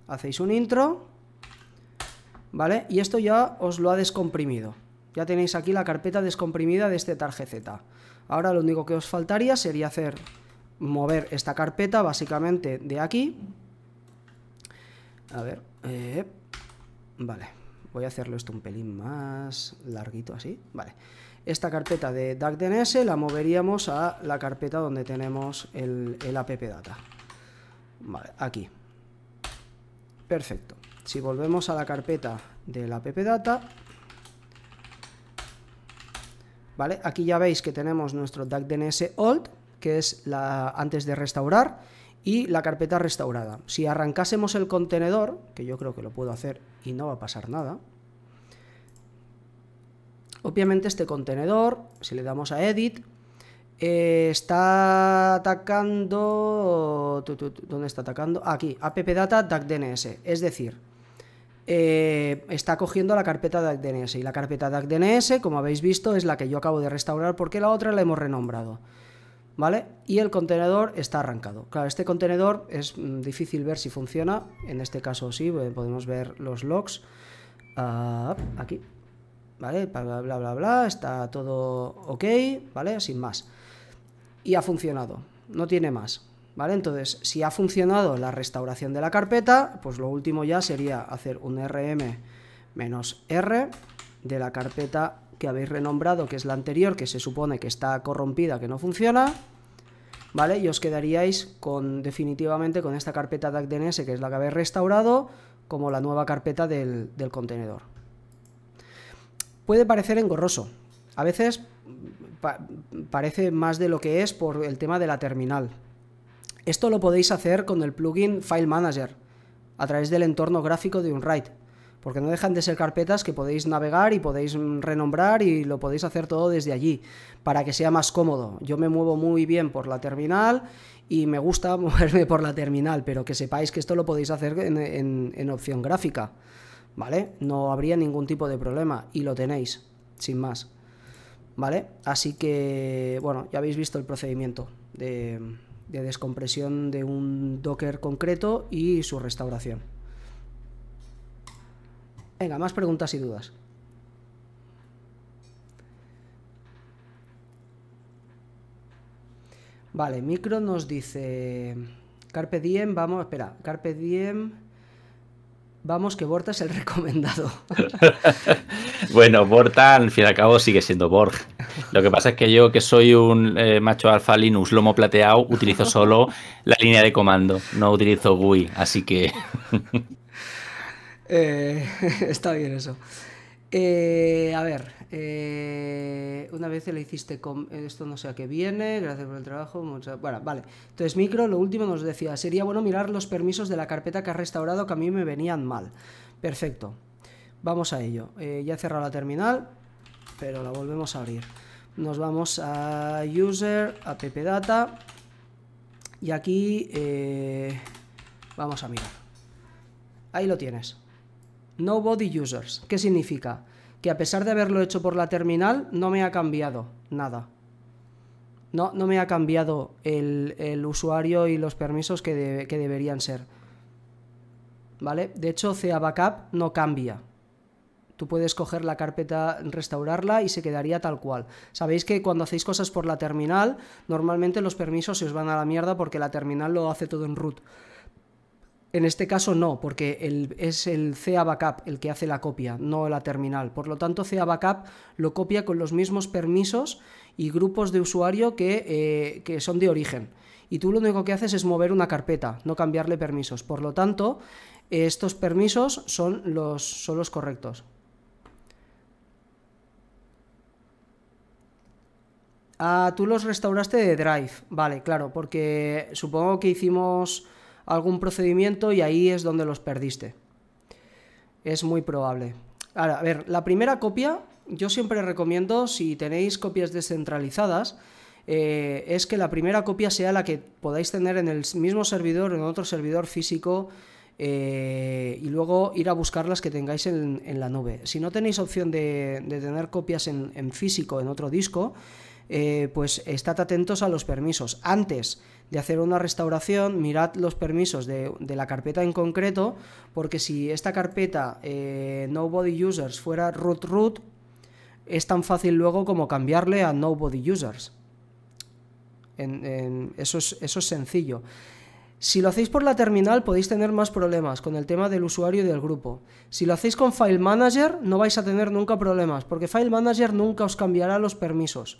Hacéis un intro, ¿vale? Y esto ya os lo ha descomprimido. Ya tenéis aquí la carpeta descomprimida de este tarje z Ahora lo único que os faltaría sería hacer mover esta carpeta básicamente de aquí. A ver, eh, vale, voy a hacerlo esto un pelín más larguito así, vale. Esta carpeta de DuckDNS la moveríamos a la carpeta donde tenemos el, el Data. Vale, aquí. Perfecto. Si volvemos a la carpeta del data Aquí ya veis que tenemos nuestro DuckDNS DNS old, que es la antes de restaurar, y la carpeta restaurada. Si arrancásemos el contenedor, que yo creo que lo puedo hacer y no va a pasar nada, obviamente este contenedor, si le damos a Edit, eh, está atacando... ¿Dónde está atacando? Aquí, appdata DAC DNS, es decir... Eh, está cogiendo la carpeta de dns Y la carpeta de dns como habéis visto, es la que yo acabo de restaurar porque la otra la hemos renombrado. ¿Vale? Y el contenedor está arrancado. Claro, este contenedor es mm, difícil ver si funciona. En este caso sí, eh, podemos ver los logs. Ah, aquí. ¿Vale? Bla, bla, bla, bla. Está todo ok, ¿vale? Sin más. Y ha funcionado. No tiene más. Entonces, si ha funcionado la restauración de la carpeta, pues lo último ya sería hacer un rm-r de la carpeta que habéis renombrado, que es la anterior, que se supone que está corrompida, que no funciona, ¿vale? Y os quedaríais con, definitivamente con esta carpeta DACDNS, que es la que habéis restaurado, como la nueva carpeta del, contenedor. Puede parecer engorroso. A veces parece más de lo que es por el tema de la terminal, esto lo podéis hacer con el plugin File Manager, a través del entorno gráfico de un Unwrite, porque no dejan de ser carpetas que podéis navegar y podéis mm, renombrar y lo podéis hacer todo desde allí, para que sea más cómodo. Yo me muevo muy bien por la terminal y me gusta [LAUGHS] moverme por la terminal, pero que sepáis que esto lo podéis hacer en, en opción gráfica, ¿vale? No habría ningún tipo de problema y lo tenéis, sin más. ¿Vale? Así que, bueno, ya habéis visto el procedimiento de, de descompresión de un Docker concreto y su restauración. Venga, más preguntas y dudas. Vale, Micro nos dice... Carpe diem, vamos, espera, Carpe diem... Vamos, que Borta es el [LAUGHS] recomendado. [LAUGHS] bueno, Borta al fin y al cabo sigue siendo Borg. Lo que pasa es que yo, que soy un eh, macho alfa Linux lomo plateado, utilizo [LAUGHS] solo la línea de comando, no utilizo GUI, así que. Eh, está bien eso. Eh, a ver, eh, una vez le hiciste con esto no sé a qué viene, gracias por el trabajo. Mucha, bueno, vale. Entonces, micro, lo último nos decía, sería bueno mirar los permisos de la carpeta que has restaurado que a mí me venían mal. Perfecto. Vamos a ello. Eh, ya he cerrado la terminal, pero la volvemos a abrir. Nos vamos a user, a data y aquí vamos a mirar. Ahí lo tienes. Nobody users. ¿Qué significa? Que a pesar de haberlo hecho por la terminal, no me ha cambiado nada. No, no me ha cambiado el, el usuario y los permisos que, que deberían ser. ¿Vale? De hecho, CA Backup no cambia. Tú puedes coger la carpeta, restaurarla y se quedaría tal cual. Sabéis que cuando hacéis cosas por la terminal, normalmente los permisos se os van a la mierda porque la terminal lo hace todo en root. En este caso no, porque es el CA Backup el que hace la copia, no la terminal. Por lo tanto, CA Backup lo copia con los mismos permisos y grupos de usuario eh, que, son de origen. Y tú lo único que haces es mover una carpeta, no cambiarle permisos. Por lo tanto, estos permisos son los, son los correctos. Ah, tú los restauraste de Drive. Vale, claro, porque supongo que hicimos algún procedimiento y ahí es donde los perdiste. Es muy probable. Ahora, a ver, la primera copia yo siempre recomiendo, si tenéis copias descentralizadas, eh, es que la primera copia sea la que podáis tener en el mismo servidor, en otro servidor físico, eh, y luego ir a buscar las que tengáis en, la nube. Si no tenéis opción de, tener copias en, físico, en otro disco, eh, pues estad atentos a los permisos. Antes de hacer una restauración, mirad los permisos de, la carpeta en concreto, porque si esta carpeta eh, Nobody Users fuera root root, es tan fácil luego como cambiarle a Nobody Users. eso es sencillo. Si lo hacéis por la terminal podéis tener más problemas con el tema del usuario y del grupo. Si lo hacéis con File Manager no vais a tener nunca problemas, porque File Manager nunca os cambiará los permisos.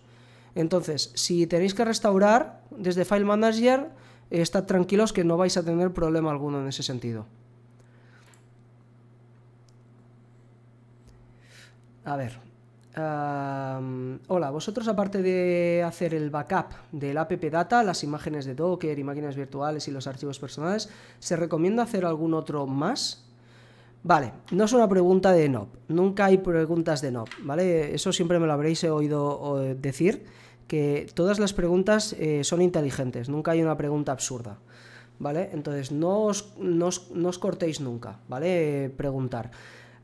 Entonces, si tenéis que restaurar desde File Manager, eh, estad tranquilos que no vais a tener problema alguno en ese sentido. A ver. hola, vosotros aparte de hacer el backup del app data, las imágenes de Docker imágenes virtuales y los archivos personales, ¿se recomienda hacer algún otro más? Vale, no es una pregunta de NOP, nunca hay preguntas de NOP, ¿vale? Eso siempre me lo habréis oído eh, decir que todas las preguntas eh, son inteligentes, nunca hay una pregunta absurda. ¿Vale? Entonces, no os, cortéis nunca, ¿vale? Preguntar.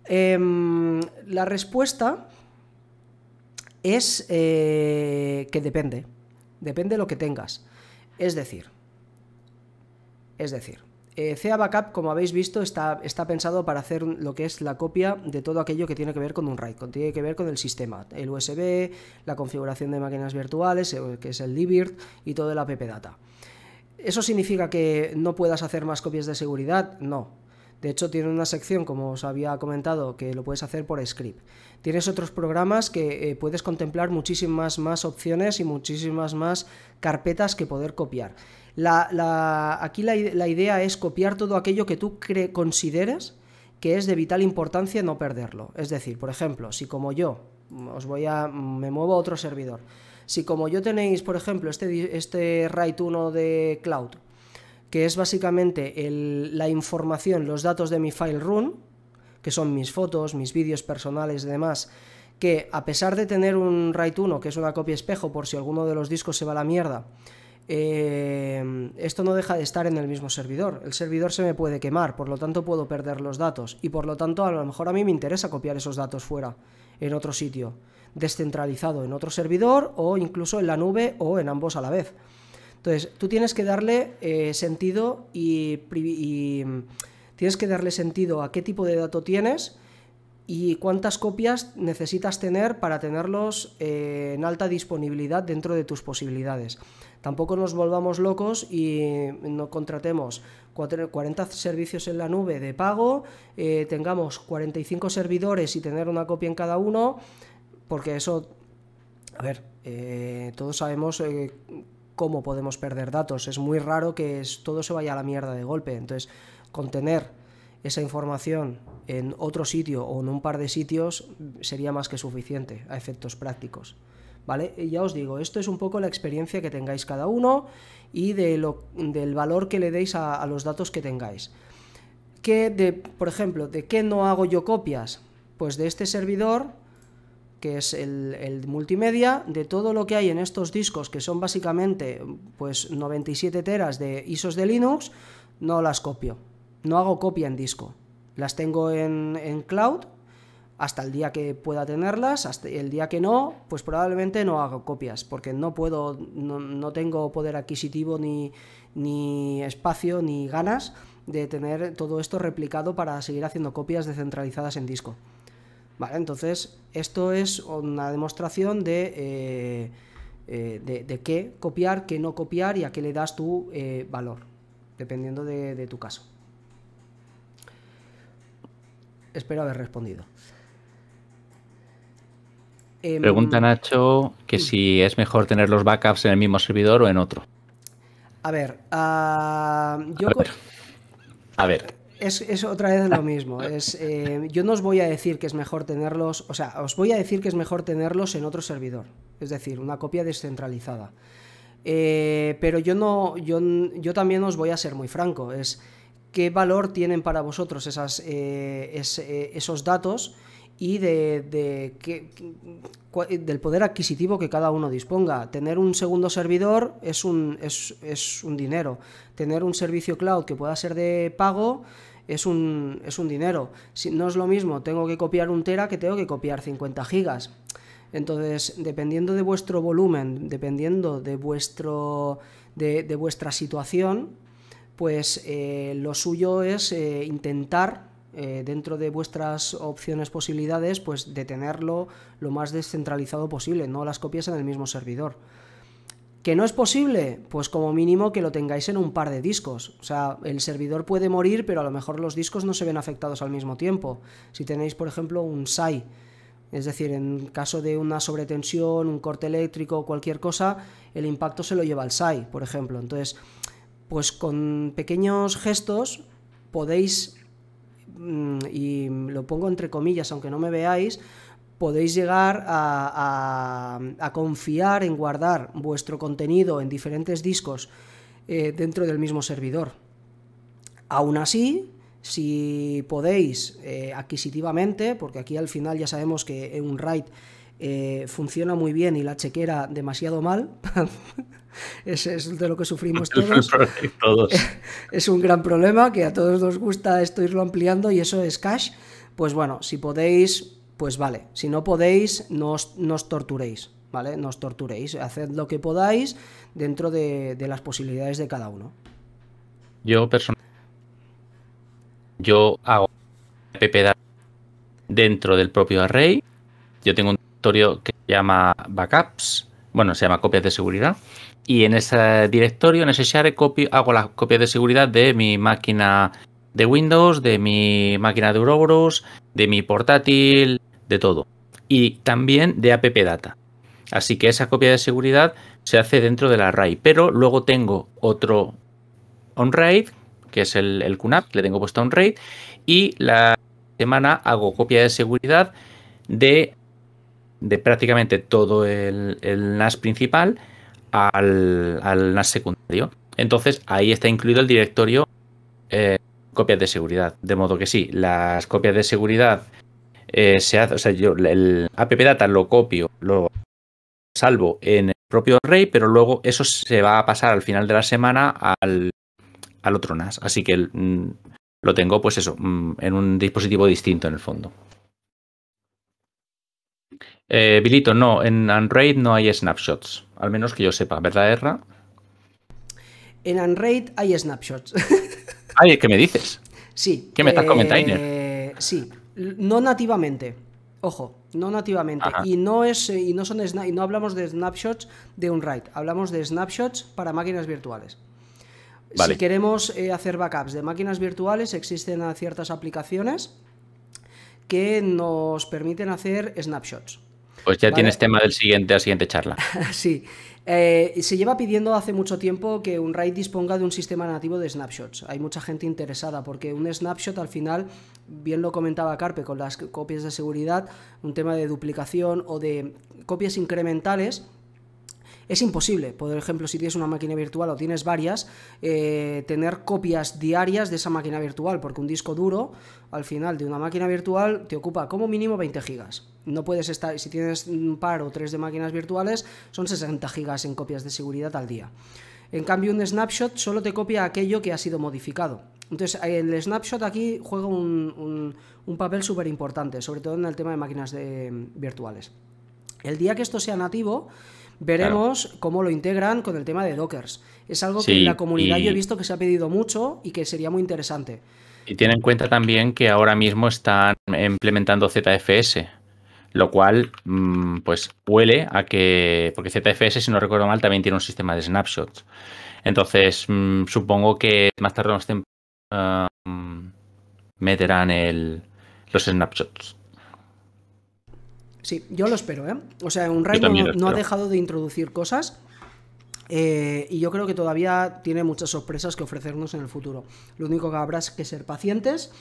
Em, la respuesta es eh, que depende. Depende de lo que tengas. Es decir, es decir, eh, CA Backup, como habéis visto, está, pensado para hacer lo que es la copia de todo aquello que tiene que ver con un RAID, que tiene que ver con el sistema, el USB, la configuración de máquinas virtuales, eh, que es el DBIRT y todo el Data. ¿Eso significa que no puedas hacer más copias de seguridad? No. De hecho, tiene una sección, como os había comentado, que lo puedes hacer por script. Tienes otros programas que eh, puedes contemplar muchísimas más opciones y muchísimas más carpetas que poder copiar. La, aquí la, idea es copiar todo aquello que tú consideres que es de vital importancia no perderlo. Es decir, por ejemplo, si como yo, mm, os voy a, mm, me muevo a otro servidor, si como yo tenéis, por ejemplo, este, este RAID 1 de cloud, que es básicamente la información, los datos de mi file run, que son mis fotos, mis vídeos personales y demás, que a pesar de tener un RAID 1, que es una copia espejo por si alguno de los discos se va a la mierda, Em, esto no deja de estar en el mismo servidor. El servidor se me puede quemar, por lo tanto puedo perder los datos y por lo tanto a lo mejor a mí me interesa copiar esos datos fuera, en otro sitio, descentralizado, en otro servidor o incluso en la nube o en ambos a la vez. Entonces, tú tienes que darle eh, sentido y, mm, tienes que darle sentido a qué tipo de dato tienes y cuántas copias necesitas tener para tenerlos eh, en alta disponibilidad dentro de tus posibilidades. Tampoco nos volvamos locos y no contratemos 40 servicios en la nube de pago, eh, tengamos 45 servidores y tener una copia en cada uno, porque eso, a ver, eh, todos sabemos... Eh, cómo podemos perder datos. Es muy raro que todo se vaya a la mierda de golpe. Entonces, contener esa información en otro sitio o en un par de sitios sería más que suficiente a efectos prácticos. Ya os digo, esto es un poco la experiencia que tengáis cada uno y de lo, del valor que le deis a, los datos que tengáis. que de, por ejemplo, ¿de qué no hago yo copias? Pues de este servidor, que es el, multimedia, de todo lo que hay en estos discos, que son básicamente pues 97 teras de ISOs de Linux, no las copio. No hago copia en disco. Las tengo en, en cloud, hasta el día que pueda tenerlas, hasta el día que no, pues probablemente no hago copias, porque no puedo, no, tengo poder adquisitivo ni, ni espacio ni ganas de tener todo esto replicado para seguir haciendo copias descentralizadas en disco. Vale, entonces esto es una demostración de, eh, eh, de, qué copiar, qué no copiar y a qué le das tu eh, valor, dependiendo de tu caso. Espero haber respondido. Em, Pregunta Nacho que si es mejor tener los backups en el mismo servidor o en otro. A ver, ah, a, ver. Es, otra vez lo mismo. Eh, yo no os voy a decir que es mejor tenerlos, o sea, os voy a decir que es mejor tenerlos en otro servidor, es decir, una copia descentralizada. Eh, pero yo no, yo, yo también os voy a ser muy franco. Es qué valor tienen para vosotros esas, eh, esos datos y de, del poder adquisitivo que cada uno disponga. Tener un segundo servidor es un, es, un dinero. Tener un servicio cloud que pueda ser de pago es un, es un dinero. Si, no es lo mismo, tengo que copiar un tera que tengo que copiar 50 gigas. Entonces, dependiendo de vuestro volumen, dependiendo de, vuestro, de, vuestra situación, pues eh, lo suyo es eh, intentar eh, dentro de vuestras opciones, posibilidades, pues de tenerlo lo más descentralizado posible, no las copias en el mismo servidor. ¿Que no es posible? Pues como mínimo que lo tengáis en un par de discos. O sea, el servidor puede morir, pero a lo mejor los discos no se ven afectados al mismo tiempo. Si tenéis, por ejemplo, un SAI, es decir, en caso de una sobretensión, un corte eléctrico o cualquier cosa, el impacto se lo lleva el SAI, por ejemplo. Entonces, pues con pequeños gestos podéis Mm, y lo pongo entre comillas, aunque no me veáis, podéis llegar a, confiar en guardar vuestro contenido en diferentes discos eh, dentro del mismo servidor. Aún así, si podéis eh, adquisitivamente, porque aquí al final ya sabemos que e un RAID eh, funciona muy bien y la chequera demasiado mal, [LAUGHS] es, es de lo que sufrimos [LAUGHS] todos. [LAUGHS] Es un gran problema que a todos nos gusta esto irlo ampliando y eso es cash. Pues bueno, si podéis, pues vale. Si no podéis, no os, torturéis, ¿vale? No torturéis. Haced lo que podáis dentro de, las posibilidades de cada uno. Yo personalmente. Yo hago dentro del propio array. Yo tengo un directorio que se llama backups, bueno, se llama copias de seguridad, y en ese directorio, en ese share, hago las copias de seguridad de mi máquina de Windows, de mi máquina de Ouroboros, de mi portátil, de todo. Y también de AppData. Así que esa copia de seguridad se hace dentro del array. Pero luego tengo otro onRAID, que es el, el QNAP, le tengo puesto onRAID. Y la semana hago copia de seguridad de, prácticamente todo el, el NAS principal al, al NAS secundario. Entonces ahí está incluido el directorio eh, copias de seguridad. De modo que sí, las copias de seguridad eh, se hace, o sea, yo el appdata lo copio, lo salvo en el propio array, pero luego eso se va a pasar al final de la semana al, otro NAS. Así que mm, lo tengo, pues eso, mm, en un dispositivo distinto en el fondo. Vilito, eh, no, en Unraid no hay snapshots al menos que yo sepa, ¿verdad, Erra? En Unraid hay snapshots. [LAUGHS] Ay, ¿qué me dices? Sí. ¿Qué me estás eh, comentando? Sí, no nativamente. Ojo, no nativamente. Y no es eh, y no son y no hablamos de snapshots de Unraid, hablamos de snapshots para máquinas virtuales. Si queremos eh, hacer backups de máquinas virtuales, existen ciertas aplicaciones que nos permiten hacer snapshots. Pues ya tienes tema del siguiente, la siguiente charla. [LAUGHS] sí. Eh, se lleva pidiendo hace mucho tiempo que un RAID disponga de un sistema nativo de snapshots. Hay mucha gente interesada porque un snapshot al final, bien lo comentaba Carpe con las copias de seguridad, un tema de duplicación o de copias incrementales es imposible. Por ejemplo, si tienes una máquina virtual o tienes varias, eh, tener copias diarias de esa máquina virtual, porque un disco duro, al final de una máquina virtual, te ocupa como mínimo 20 gigas. No puedes estar, si tienes un par o tres de máquinas virtuales, son 60 gigas en copias de seguridad al día. En cambio, un snapshot solo te copia aquello que ha sido modificado. Entonces, el snapshot aquí juega un, papel súper importante, sobre todo en el tema de máquinas virtuales. El día que esto sea nativo, Veremos cómo lo integran con el tema de Dockers. Es algo que en la comunidad yo he visto que se ha pedido mucho y que sería muy interesante. Y tienen en cuenta también que ahora mismo están implementando ZFS, lo cual mm, pues huele a que, porque ZFS, si no recuerdo mal, también tiene un sistema de snapshots. Entonces, mm, supongo que más tarde o más temprano ah, mm, meterán los snapshots. Sí, yo lo espero, ¿eh? O sea, un Raid no, ha dejado de introducir cosas. Eh, y yo creo que todavía tiene muchas sorpresas que ofrecernos en el futuro. Lo único que habrá es que ser pacientes,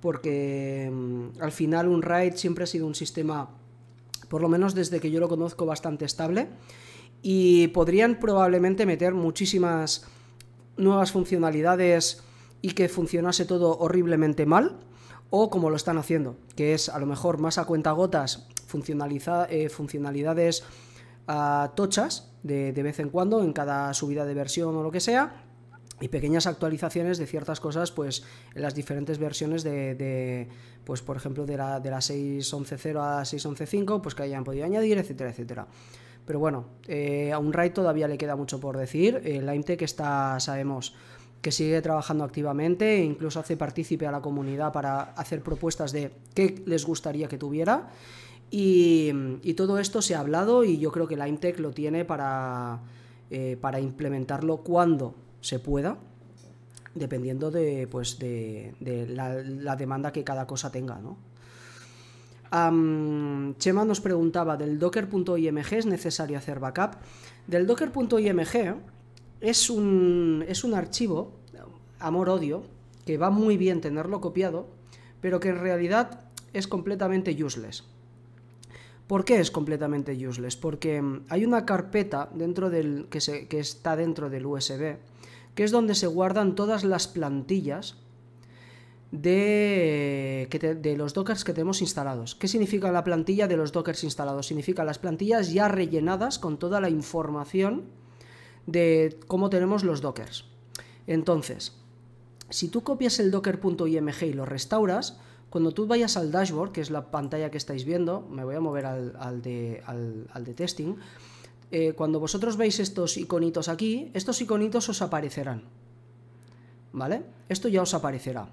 porque mm, al final un raid siempre ha sido un sistema, por lo menos desde que yo lo conozco, bastante estable. Y podrían probablemente meter muchísimas nuevas funcionalidades y que funcionase todo horriblemente mal o como lo están haciendo, que es a lo mejor más a cuentagotas gotas, eh, funcionalidades a ah, tochas de, de, vez en cuando, en cada subida de versión o lo que sea, y pequeñas actualizaciones de ciertas cosas pues en las diferentes versiones de, de pues por ejemplo de la, de la 6.11.0 a 6.11.5 pues que hayan podido añadir, etcétera, etcétera. Pero bueno, eh, a un RAID todavía le queda mucho por decir, la eh, que está, sabemos, que sigue trabajando activamente e incluso hace partícipe a la comunidad para hacer propuestas de qué les gustaría que tuviera. Y, todo esto se ha hablado y yo creo que la IMTEC lo tiene para, eh, para implementarlo cuando se pueda, dependiendo de, pues, de, la, demanda que cada cosa tenga. ¿no? Chema nos preguntaba, ¿del docker.img es necesario hacer backup? Del docker.img es un, archivo, amor-odio, que va muy bien tenerlo copiado, pero que en realidad es completamente useless. ¿Por qué es completamente useless? Porque mm, hay una carpeta dentro del, que, está dentro del USB, que es donde se guardan todas las plantillas de, de los dockers que tenemos instalados. ¿Qué significa la plantilla de los dockers instalados? Significa las plantillas ya rellenadas con toda la información de cómo tenemos los dockers. Entonces, si tú copias el docker.img y lo restauras, cuando tú vayas al dashboard, que es la pantalla que estáis viendo, me voy a mover al, de, al, de, testing, eh, cuando vosotros veis estos iconitos aquí, estos iconitos os aparecerán. ¿Vale? Esto ya os aparecerá.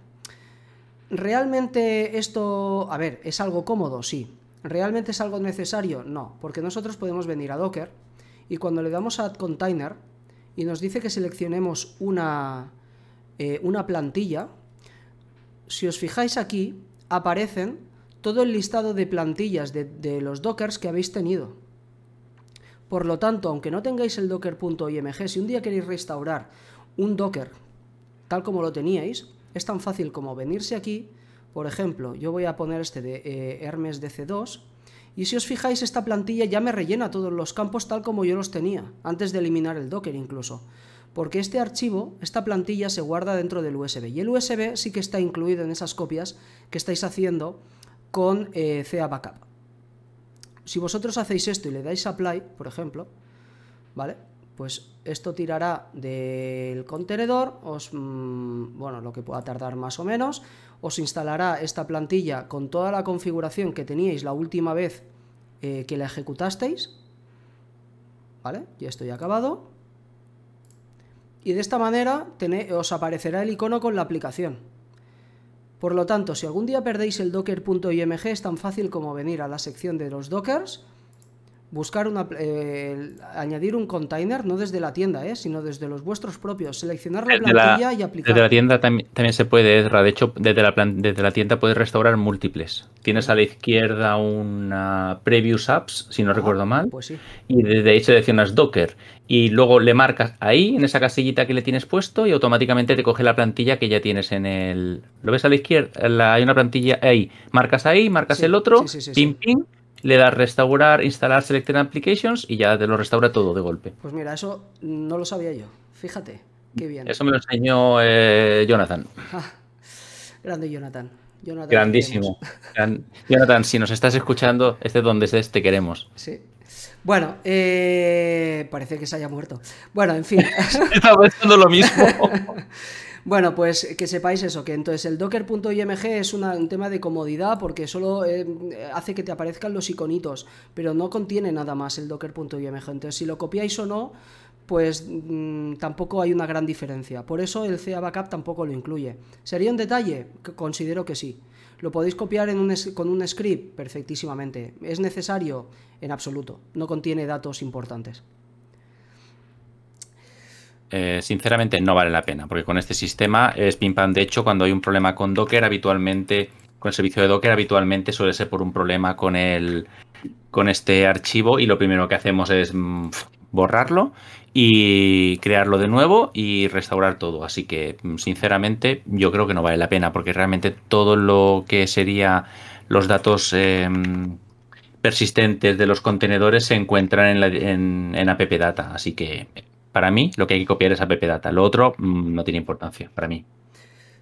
¿Realmente esto, a ver, es algo cómodo? Sí. ¿Realmente es algo necesario? No, porque nosotros podemos venir a Docker, y cuando le damos a Add Container y nos dice que seleccionemos una, eh, una plantilla, si os fijáis aquí, aparecen todo el listado de plantillas de, los dockers que habéis tenido. Por lo tanto, aunque no tengáis el docker.img, si un día queréis restaurar un docker tal como lo teníais, es tan fácil como venirse aquí, por ejemplo, yo voy a poner este de eh, Hermes DC2, y si os fijáis, esta plantilla ya me rellena todos los campos tal como yo los tenía, antes de eliminar el Docker incluso. Porque este archivo, esta plantilla, se guarda dentro del USB. Y el USB sí que está incluido en esas copias que estáis haciendo con eh, CA Backup. Si vosotros hacéis esto y le dais Apply, por ejemplo, ¿vale? Pues esto tirará del contenedor, os, mm, bueno, lo que pueda tardar más o menos, os instalará esta plantilla con toda la configuración que teníais la última vez eh, que la ejecutasteis. ¿Vale? Ya estoy acabado. Y de esta manera os aparecerá el icono con la aplicación. Por lo tanto, si algún día perdéis el docker.img es tan fácil como venir a la sección de los dockers buscar una, eh, añadir un container, no desde la tienda, eh, sino desde los vuestros propios, seleccionar la plantilla y aplicar. Desde la tienda también, se puede, Ezra. De hecho, desde la, desde la tienda puedes restaurar múltiples. Tienes a la izquierda una Previous Apps, si no ah, recuerdo mal. Pues y desde ahí seleccionas Docker. Y luego le marcas ahí, en esa casillita que le tienes puesto, y automáticamente te coge la plantilla que ya tienes en el. ¿Lo ves a la izquierda? hay una plantilla ahí. Marcas ahí, marcas el otro, sí, pim, pim le das restaurar, instalar Selected Applications y ya te lo restaura todo de golpe. Pues mira, eso no lo sabía yo. Fíjate, qué bien. Eso me lo enseñó eh, Jonathan. Ah, grande Jonathan. Grandísimo. [LAUGHS] Jonathan, si nos estás escuchando, este donde estés, te queremos. Sí. Bueno, eh, parece que se haya muerto. Bueno, en fin. [LAUGHS] Estaba pensando lo mismo. [LAUGHS] Bueno, pues que sepáis eso, que entonces el docker.img es un tema de comodidad porque solo eh, hace que te aparezcan los iconitos, pero no contiene nada más el docker.img. Entonces, si lo copiáis o no, pues mm, tampoco hay una gran diferencia. Por eso el CA Backup tampoco lo incluye. ¿Sería un detalle? Considero que sí. ¿Lo podéis copiar en con un script? Perfectísimamente. ¿Es necesario? En absoluto. No contiene datos importantes. Eh, sinceramente no vale la pena, porque con este sistema es pim De hecho, cuando hay un problema con Docker, habitualmente, con el servicio de Docker, habitualmente suele ser por un problema con el con este archivo y lo primero que hacemos es mm, borrarlo y crearlo de nuevo y restaurar todo. Así que, mm, sinceramente, yo creo que no vale la pena, porque realmente todo lo que sería los datos em, persistentes de los contenedores se encuentran en, la, en, en AppData. Así que para mí, lo que hay que copiar es data Lo otro mm, no tiene importancia para mí.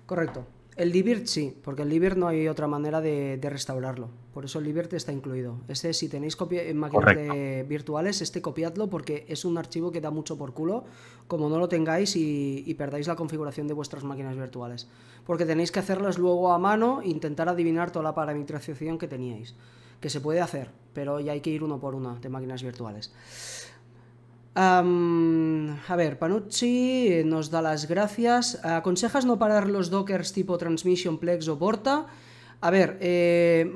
Correcto. El Libert sí, porque el Libert no hay otra manera de, restaurarlo. Por eso el Libert está incluido. Este, si tenéis eh, máquinas virtuales, este copiadlo porque es un archivo que da mucho por culo como no lo tengáis y, perdáis la configuración de vuestras máquinas virtuales. Porque tenéis que hacerlas luego a mano e intentar adivinar toda la parametrización que teníais. Que se puede hacer, pero ya hay que ir uno por uno de máquinas virtuales a ver, Panucci nos da las gracias. ¿Aconsejas no parar los dockers tipo Transmission, Plex o Borta? A ver, eh,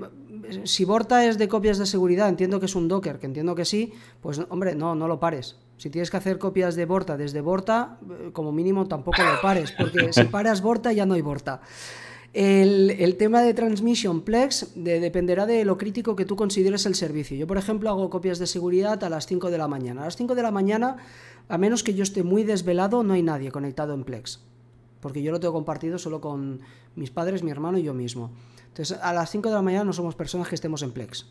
si Borta es de copias de seguridad, entiendo que es un docker, que entiendo que sí, pues hombre, no, no lo pares. Si tienes que hacer copias de Borta desde Borta, eh, como mínimo tampoco lo pares, porque si paras Borta ya no hay Borta. El, tema de Transmission Plex dependerá de lo crítico que tú consideres el servicio. Yo, por ejemplo, hago copias de seguridad a las 5 de la mañana. A las 5 de la mañana, a menos que yo esté muy desvelado, no hay nadie conectado en Plex. Porque yo lo tengo compartido solo con mis padres, mi hermano y yo mismo. Entonces, a las 5 de la mañana no somos personas que estemos en Plex.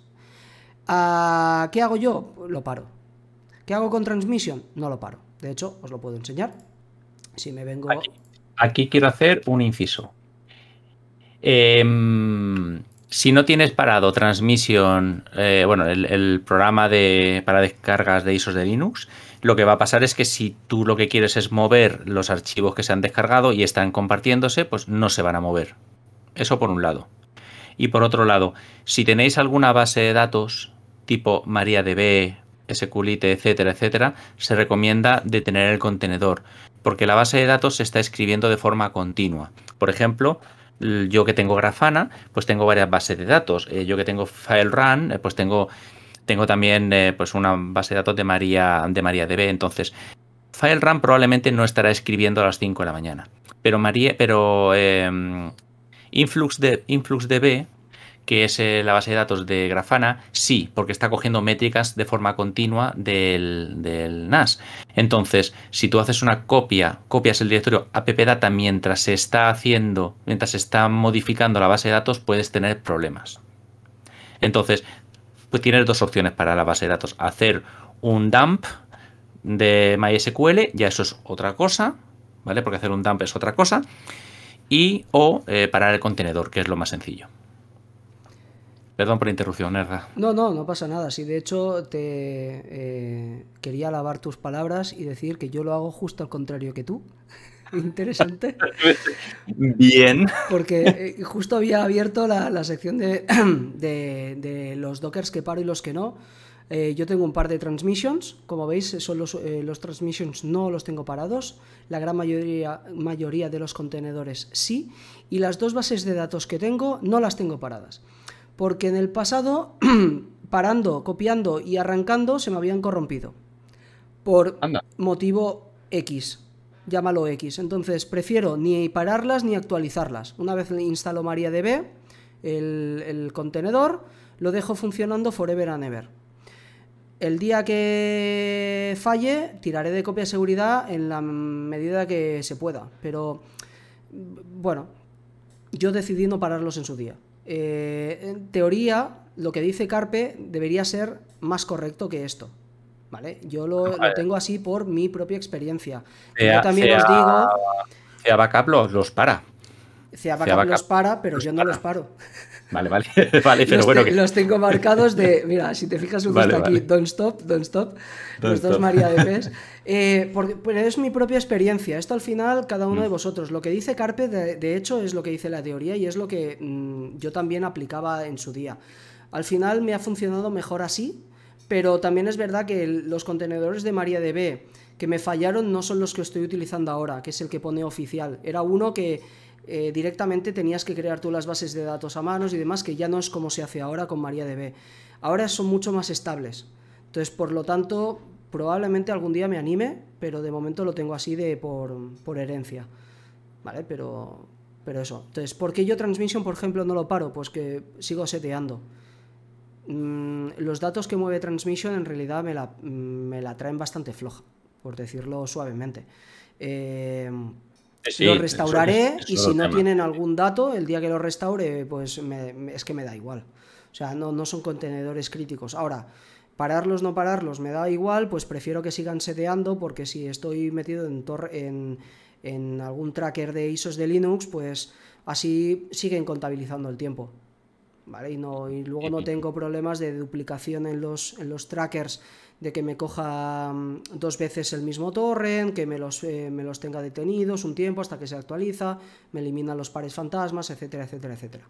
Ah, ¿Qué hago yo? Lo paro. ¿Qué hago con Transmission? No lo paro. De hecho, os lo puedo enseñar. Si me vengo... aquí quiero hacer un inciso. Em, si no tienes parado transmisión, eh, bueno, el, programa de, para descargas de ISOs de Linux, lo que va a pasar es que si tú lo que quieres es mover los archivos que se han descargado y están compartiéndose, pues no se van a mover. Eso por un lado. Y por otro lado, si tenéis alguna base de datos tipo MariaDB, SQLite, etcétera, etcétera, se recomienda detener el contenedor, porque la base de datos se está escribiendo de forma continua. Por ejemplo, yo que tengo Grafana, pues tengo varias bases de datos. Eh, yo que tengo FileRun, eh, pues tengo, tengo también eh, pues una base de datos de María, de MariaDB. Entonces, FileRun probablemente no estará escribiendo a las 5 de la mañana. Pero María, pero InfluxDB, em, Influx que es eh, la base de datos de Grafana, sí, porque está cogiendo métricas de forma continua del, NAS. Entonces, si tú haces una copia, copias el directorio appdata mientras se está haciendo, mientras se está modificando la base de datos, puedes tener problemas. Entonces, pues tienes dos opciones para la base de datos. Hacer un dump de MySQL, ya eso es otra cosa, ¿vale? Porque hacer un dump es otra cosa. Y o eh, parar el contenedor, que es lo más sencillo. Perdón por la interrupción, Erra. No, no, no pasa nada. Sí, de hecho, te eh, quería alabar tus palabras y decir que yo lo hago justo al contrario que tú. [LAUGHS] Interesante. Bien. Porque eh, justo había abierto la, sección [CLEARS THROAT] de, los dockers que paro y los que no. Eh, yo tengo un par de transmissions, como veis, son los, los transmissions no los tengo parados, la gran mayoría, mayoría de los contenedores sí, y las dos bases de datos que tengo no las tengo paradas porque en el pasado, [CLEARS THROAT] parando, copiando y arrancando, se me habían corrompido. Por motivo X. Llámalo X. Entonces, prefiero ni pararlas ni actualizarlas. Una vez instalo MariaDB, el, el contenedor, lo dejo funcionando forever and ever. El día que falle, tiraré de copia de seguridad en la medida que se pueda. Pero, bueno, yo decidí no pararlos en su día. Eh, en teoría, lo que dice Carpe debería ser más correcto que esto. ¿Vale? Yo lo, tengo así por mi propia experiencia. yo también os digo. CEA los, los para. CEA los para, pero yo no los paro. Vale, vale, [LAUGHS] los bueno. tengo marcados de, mira, si te fijas, un vale, aquí, don't stop, don't stop, los dos María [LAUGHS] eh, porque, es mi propia experiencia, esto al final cada uno de mm. vosotros, lo que dice Carpe de, hecho es lo que dice la teoría y es lo que mm, yo también aplicaba en su día. Al final me ha funcionado mejor así, pero también es verdad que los contenedores de de B que me fallaron no son los que estoy utilizando ahora, que es el que pone oficial. Era uno que eh, directamente tenías que crear tú las bases de datos a manos y demás, que ya no es como se hace ahora con MariaDB. Ahora son mucho más estables. Entonces, por lo tanto, probablemente algún día me anime, pero de momento lo tengo así de por, herencia. ¿Vale? Pero, pero eso. Entonces, ¿por qué yo Transmission, por ejemplo, no lo paro? Pues que sigo seteando. Mm, los datos que mueve Transmission en realidad me la, me la traen bastante floja, por decirlo suavemente. Eh, eh, lo restauraré y si no tienen algún dato, el día que lo restaure, pues es que me da igual. O sea, no, no son contenedores críticos. Ahora, pararlos, no pararlos, me da igual, pues prefiero que sigan seteando porque si estoy metido en, en, en algún tracker de ISOs de Linux, pues así siguen contabilizando el tiempo. Y, y luego no tengo problemas de duplicación en los, en los trackers de que me coja mm, dos veces el mismo torrent, que me los, eh, me los tenga detenidos un tiempo hasta que se actualiza, me eliminan los pares fantasmas, etcétera, etcétera, etcétera.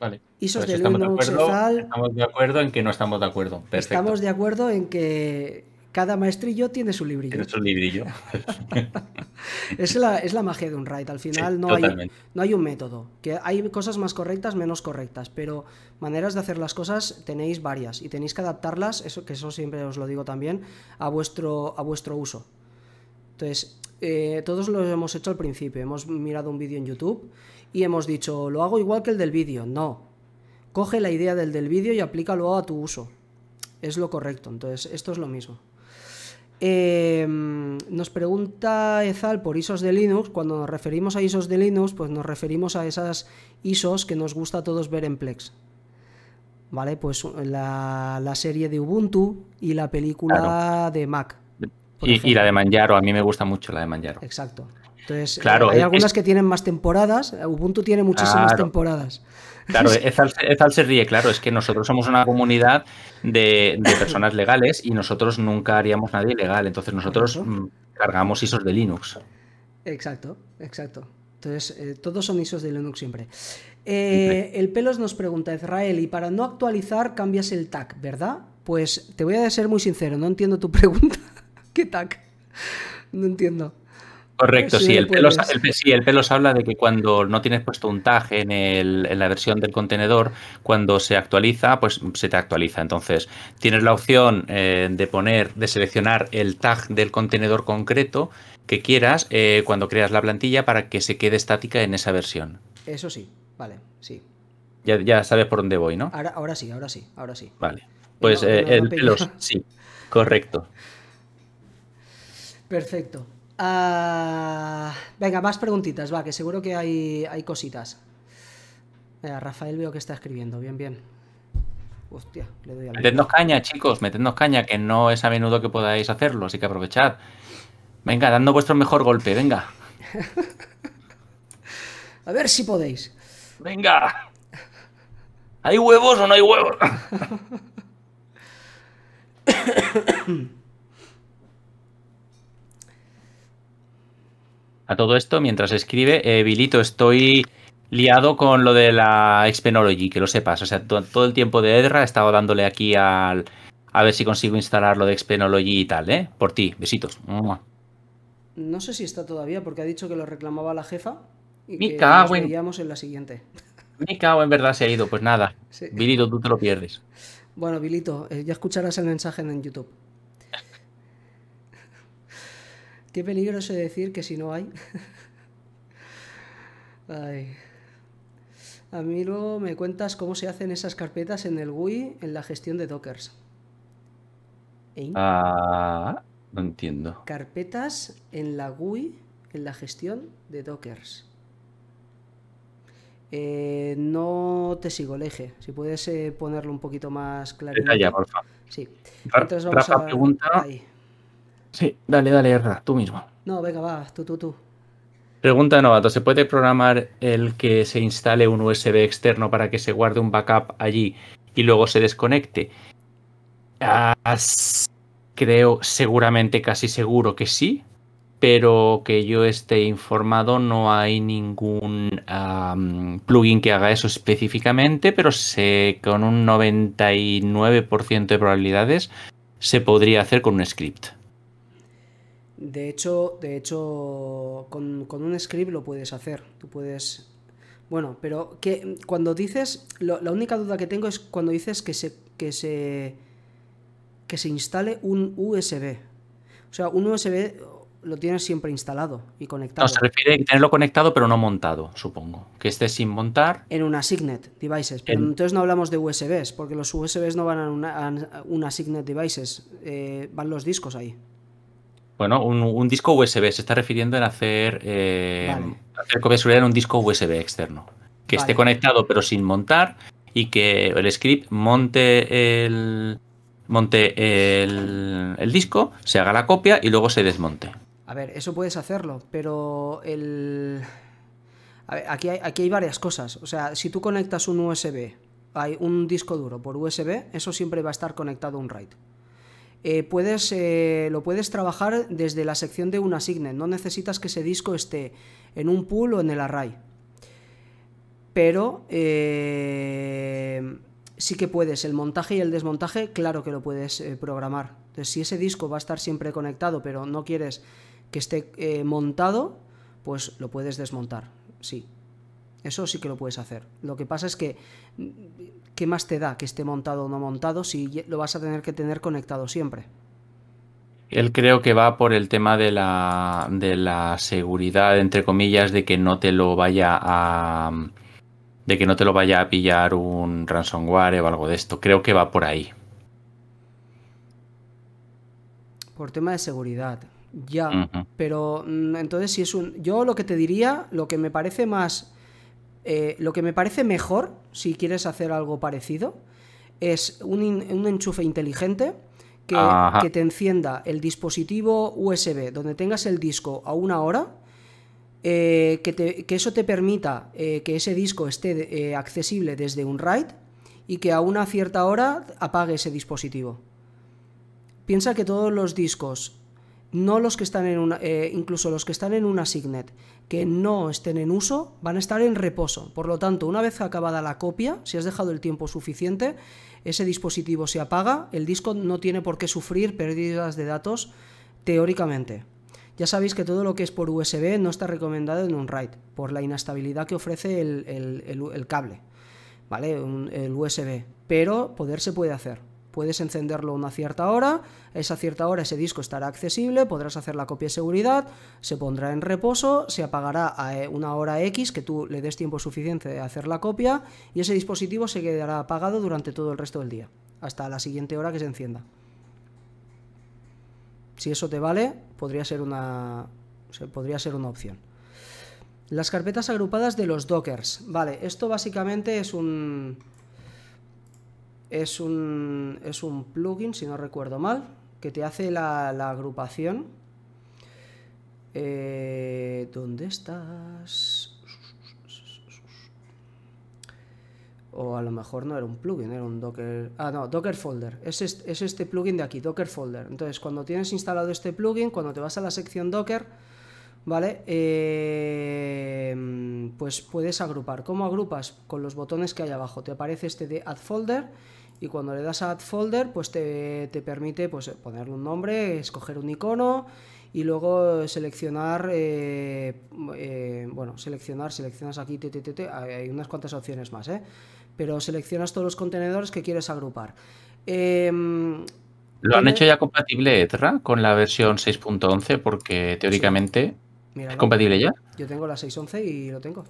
Vale. Pues de estamos de acuerdo, Estamos de acuerdo en que no estamos de acuerdo. Estamos de acuerdo en que cada maestrillo tiene su librillo. [LAUGHS] es, la, magia de un raid. Al final no, hay, no, hay, un método. Que hay cosas más correctas, menos correctas, pero maneras de hacer las cosas tenéis varias y tenéis que adaptarlas, eso, que eso siempre os lo digo también, a vuestro, a vuestro uso. Entonces, eh, todos lo hemos hecho al principio. Hemos mirado un vídeo en YouTube y hemos dicho, lo hago igual que el del vídeo. No. Coge la idea del del vídeo y aplícalo a tu uso. Es lo correcto. Entonces, esto es lo mismo. Em, nos pregunta Ezal por ISOs de Linux. Cuando nos referimos a ISOs de Linux, pues nos referimos a esas ISOs que nos gusta a todos ver en Plex. ¿Vale? Pues eh, la, serie de Ubuntu y la película de Mac. Y, la de Manjaro, a mí me gusta mucho la de Manjaro. Exacto. Entonces, eh, hay algunas que tienen más temporadas. Ubuntu tiene muchísimas temporadas. Claro, es se ríe, claro, es que nosotros somos una comunidad de, personas legales y nosotros nunca haríamos nadie legal entonces nosotros mm, cargamos ISOs de Linux. Exacto, exacto. Entonces, eh, todos son ISOs de Linux siempre. Eh, el Pelos nos pregunta, Israel, y para no actualizar cambias el tag, ¿verdad? Pues te voy a ser muy sincero, no entiendo tu [LAUGHS] pregunta. ¿Qué tag? No entiendo. Correcto, sí, el, pelos, pues el pelos habla de que cuando no tienes puesto un tag en, el, en, la versión del contenedor, cuando se actualiza, pues se te actualiza. Entonces, tienes la opción eh, de poner, de seleccionar el tag del contenedor concreto que quieras eh, cuando creas la plantilla para que se quede estática en esa versión. Eso sí, vale, sí. Ya, sabes por dónde voy, ¿no? Ahora, sí, ahora sí, ahora sí. Vale. Pues eh, el pelos, sí, correcto. Perfecto. Ah, venga, más preguntitas, va, que seguro que hay, hay cositas. Venga, Rafael veo que está escribiendo, bien, bien. Hostia, le doy Metednos caña, chicos, metednos caña, que no es a menudo que podáis hacerlo, así que aprovechad. Venga, dando vuestro mejor golpe, venga. [LAUGHS] a ver si podéis. Venga. ¿Hay huevos o no hay huevos? [COUGHS] [COUGHS] A todo esto, mientras escribe, Vilito, eh, estoy liado con lo de la Expenology, que lo sepas. O sea, todo el tiempo de Edra he estado dándole aquí al, a ver si consigo instalar lo de Expenology y tal, ¿eh? Por ti, besitos. No sé si está todavía, porque ha dicho que lo reclamaba la jefa y que en... la siguiente. Mi cago en verdad se ha ido, pues nada. Vilito, tú te lo pierdes. Bueno, Vilito, eh, ya escucharás el mensaje en YouTube. Qué peligroso decir que si no hay. [LAUGHS] Ay. A mí luego me cuentas cómo se hacen esas carpetas en el GUI en la gestión de dockers. ¿Eh? Ah, no entiendo. Carpetas en la GUI en la gestión de dockers. Eh, no te sigo, Leje. Si puedes eh, ponerlo un poquito más claro. Sí. Entonces vamos a... pregunta, Sí, dale, dale, Erra, tú mismo. No, venga, va, tú, tú, tú. Pregunta novato, ¿se puede programar el que se instale un USB externo para que se guarde un backup allí y luego se desconecte? creo, seguramente, casi seguro que sí, pero que yo esté informado no hay ningún plugin que haga eso específicamente, pero sé con un 99% de probabilidades se podría hacer con un script. De hecho, de hecho con, un script lo puedes hacer. Tú puedes. Bueno, pero que cuando dices. la única duda que tengo es cuando dices que se. que se. que se instale un USB. O sea, un USB lo tienes siempre instalado y conectado. No, se refiere a tenerlo conectado pero no montado, supongo. Que esté sin montar. En un Asignet Devices. entonces no hablamos de USBs, porque los USBs no van a un Asignet Devices. Eh, van los discos ahí. Bueno, un, disco USB. Se está refiriendo en hacer, eh, copia de en un disco USB externo. Que esté conectado pero sin montar y que el script monte el, monte el, disco, se haga la copia y luego se desmonte. A ver, eso puedes hacerlo, pero el... aquí, hay, aquí hay varias cosas. O sea, si tú conectas un USB, hay un disco duro por USB, eso siempre va a estar conectado a un RAID. Eh, puedes, eh, lo puedes trabajar desde la sección de un asignen No necesitas que ese disco esté en un pool o en el array. Pero eh, sí que puedes. El montaje y el desmontaje, claro que lo puedes programar. Entonces, si ese disco va a estar siempre conectado, pero no quieres que esté montado, pues lo puedes desmontar. Sí. Eso sí que lo puedes hacer. Lo que pasa es que ¿qué más te da que esté montado o no montado si lo vas a tener que tener conectado siempre? Él creo que va por el tema de la, de la seguridad, entre comillas, de que no te lo vaya a. de que no te lo vaya a pillar un ransomware o algo de esto. Creo que va por ahí. Por tema de seguridad. Ya. Pero mm, entonces si es un. Yo lo que te diría, lo que me parece más eh, lo que me parece mejor, si quieres hacer algo parecido, es un, enchufe inteligente que, te encienda el dispositivo USB donde tengas el disco a una hora, eh, que, eso te permita eh, que ese disco esté accesible desde un RAID y que a una cierta hora apague ese dispositivo. Piensa que todos los discos, no los que están en incluso los que están en una Signet, que no estén en uso van a estar en reposo. Por lo tanto, una vez acabada la copia, si has dejado el tiempo suficiente, ese dispositivo se apaga, el disco no tiene por qué sufrir pérdidas de datos teóricamente. Ya sabéis que todo lo que es por USB no está recomendado en un RAID, por la inestabilidad que ofrece el, cable, ¿vale? el USB, pero poder se puede hacer. Puedes encenderlo a una cierta hora, a esa cierta hora ese disco estará accesible, podrás hacer la copia de seguridad, se pondrá en reposo, se apagará a eh, una hora X que tú le des tiempo suficiente de hacer la copia y ese dispositivo se quedará apagado durante todo el resto del día, hasta la siguiente hora que se encienda. Si eso te vale, podría ser una, podría ser una opción. Las carpetas agrupadas de los dockers. Vale, esto básicamente es un es un, es un plugin, si no recuerdo mal, que te hace la, agrupación. Eh, ¿Dónde estás? O a lo mejor no era un plugin, era un Docker. Ah, no, Docker Folder. Es este, plugin de aquí, Docker Folder. Entonces, cuando tienes instalado este plugin, cuando te vas a la sección Docker, ¿vale? Eh, pues puedes agrupar. ¿Cómo agrupas? Con los botones que hay abajo. Te aparece este de Add Folder y cuando le das a Add Folder, pues te, permite pues, ponerle un nombre, escoger un icono y luego seleccionar, eh, eh, bueno, seleccionar, seleccionas aquí, hay unas cuantas opciones más, ¿eh? pero seleccionas todos los contenedores que quieres agrupar. Em, ¿Lo han hecho ya compatible Etra con la versión 6.11? Porque teóricamente... ¿Es compatible ya? Yo tengo la 6.11 y lo tengo.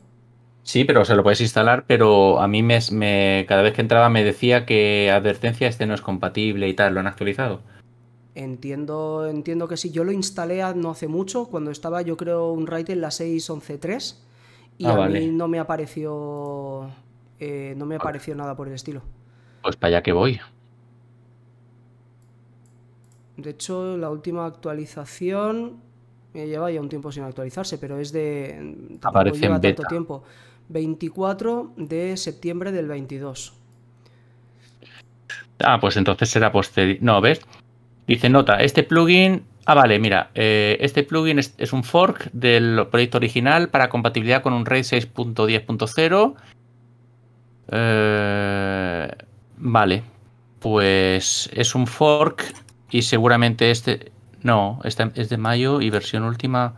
Sí, pero se lo puedes instalar, pero a mí me, cada vez que entraba me decía que advertencia este no es compatible y tal, ¿lo han actualizado? Entiendo, entiendo que sí. Yo lo instalé no hace mucho, cuando estaba yo creo un write en la 6.11.3 y ah, a mí no me apareció eh, no me apareció nada por el estilo. Pues para allá que voy. De hecho, la última actualización me lleva ya un tiempo sin actualizarse, pero es de. Aparece lleva en beta. tiempo. 24 de septiembre del 22. Ah, pues entonces será posterior. No, ¿ves? Dice nota, este plugin. Ah, vale, mira, eh, este plugin es, un fork del proyecto original para compatibilidad con un RAID 6.10.0. Eh, vale, pues es un fork y seguramente este. No, este es de mayo y versión última.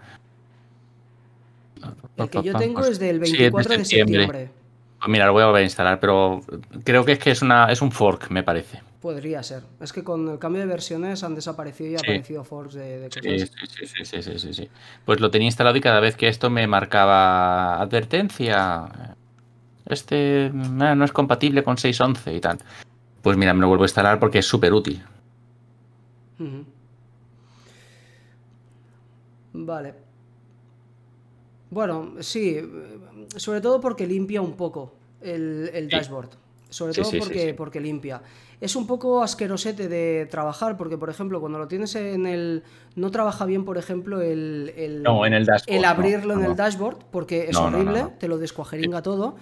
Pues que yo tengo pues es del 24 de, septiembre. Pues mira, lo voy a volver a instalar, pero creo que es que es, una, es un fork, me parece. Podría ser. Es que con el cambio de versiones han desaparecido y ha aparecido forks de, cosas. Sí, sí, sí, sí, Pues lo tenía instalado y cada vez que esto me marcaba advertencia. Este eh, no es compatible con 6.11 y tal. Pues mira, me lo vuelvo a instalar porque es súper útil. Vale. Bueno, sí, sobre todo porque limpia un poco el, dashboard. Sobre todo porque, limpia. Es un poco asquerosete de trabajar, porque, por ejemplo, cuando lo tienes en el. No trabaja bien, por ejemplo, el. el abrirlo en el dashboard, porque es horrible, te lo descuajeringa todo.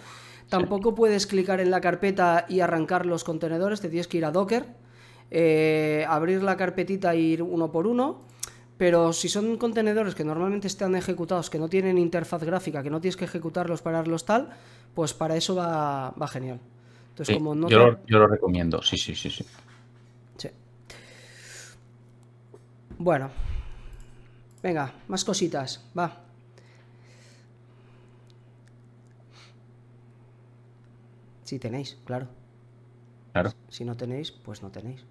Tampoco puedes clicar en la carpeta y arrancar los contenedores, te tienes que ir a Docker, eh, abrir la carpetita e ir uno por uno. Pero si son contenedores que normalmente están ejecutados, que no tienen interfaz gráfica, que no tienes que ejecutarlos, pararlos tal, pues para eso va, genial. yo, lo, recomiendo, sí, sí, sí, sí. Sí. Bueno. Venga, más cositas, va. Si tenéis, claro. Claro. Si no tenéis, pues no tenéis.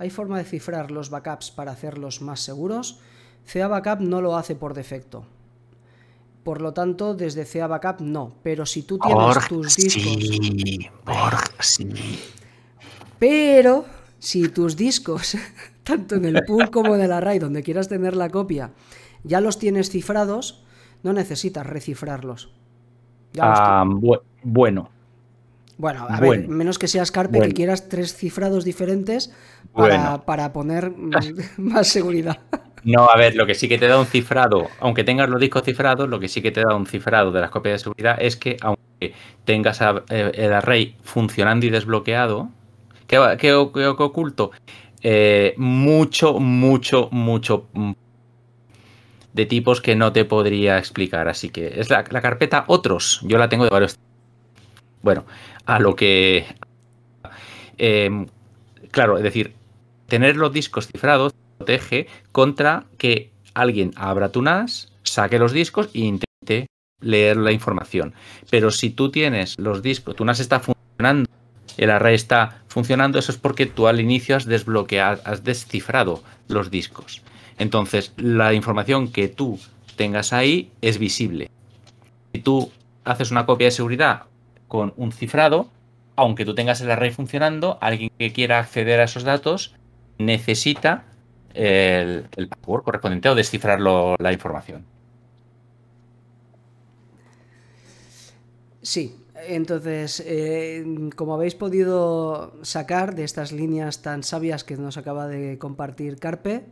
¿Hay forma de cifrar los backups para hacerlos más seguros? CA Backup no lo hace por defecto. Por lo tanto, desde CA Backup no. Pero si tú tienes tus discos. Sí, sí. Pero si tus discos, [LAUGHS] tanto en el pool como en el array, donde quieras tener la copia, ya los tienes cifrados, no necesitas recifrarlos. Ah, bueno, bueno, a ver, menos que seas Carpe, que quieras tres cifrados diferentes para, poner [LAUGHS] más seguridad. No, a ver, lo que sí que te da un cifrado, aunque tengas los discos cifrados, lo que sí que te da un cifrado de las copias de seguridad es que aunque tengas eh, el array funcionando y desbloqueado, ¿qué, oculto? Eh, mucho, mucho, mucho de tipos que no te podría explicar. Así que es la, la carpeta otros. Yo la tengo de varios. Bueno, a lo que... Em, claro, es decir, tener los discos cifrados protege contra que alguien abra tu NAS, saque los discos e intente leer la información. Pero si tú tienes los discos, tu NAS está funcionando, el array está funcionando, eso es porque tú al inicio has desbloqueado, has descifrado los discos. Entonces, la información que tú tengas ahí es visible. Si tú haces una copia de seguridad con un cifrado, aunque tú tengas el array funcionando, alguien que quiera acceder a esos datos necesita el, el password correspondiente o descifrar la información. Sí, entonces, eh, como habéis podido sacar de estas líneas tan sabias que nos acaba de compartir Carpe,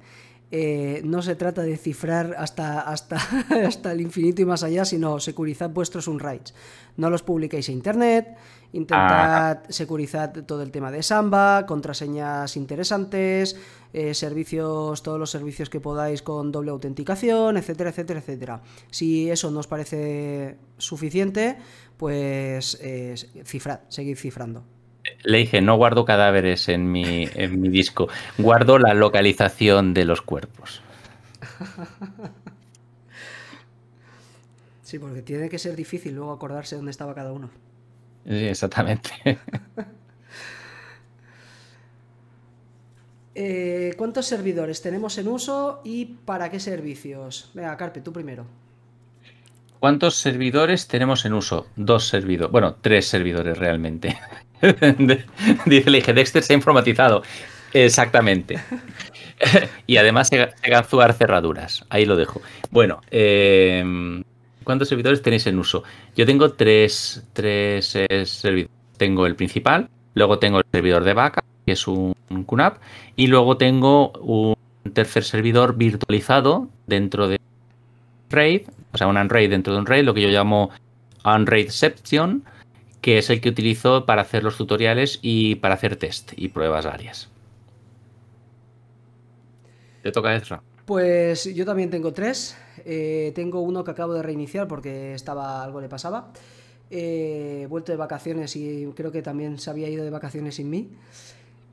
eh, no se trata de cifrar hasta, hasta, [LAUGHS] hasta el infinito y más allá, sino securizad vuestros unrights. No los publiquéis a internet, intentad ah, ah. securizar todo el tema de Samba, contraseñas interesantes, eh, servicios, todos los servicios que podáis con doble autenticación, etcétera, etcétera, etcétera. Si eso no os parece suficiente, pues eh, cifrad, seguid cifrando. Le dije, no guardo cadáveres en mi, en mi disco, guardo la localización de los cuerpos. Sí, porque tiene que ser difícil luego acordarse dónde estaba cada uno. Sí, exactamente. [LAUGHS] Eh, ¿Cuántos servidores tenemos en uso y para qué servicios? Venga, Carpe, tú primero. ¿Cuántos servidores tenemos en uso? Dos servidores, bueno, tres servidores realmente. [LAUGHS] Dice, le dije, Dexter se ha informatizado. Exactamente. [LAUGHS] y además se, ganzuar cerraduras. Ahí lo dejo. Bueno, em, ¿cuántos servidores tenéis en uso? Yo tengo tres, tres servidores. Tengo el principal, luego tengo el servidor de vaca, que es un, Kunap y luego tengo un tercer servidor virtualizado dentro de RAID, o sea, un Unraid dentro de un RAID, lo que yo llamo Unraidception, que es el que utilizo para hacer los tutoriales y para hacer test y pruebas varias. Te toca Ezra. Pues yo también tengo tres. Eh, tengo uno que acabo de reiniciar porque estaba algo le pasaba. Eh, he vuelto de vacaciones y creo que también se había ido de vacaciones sin mí.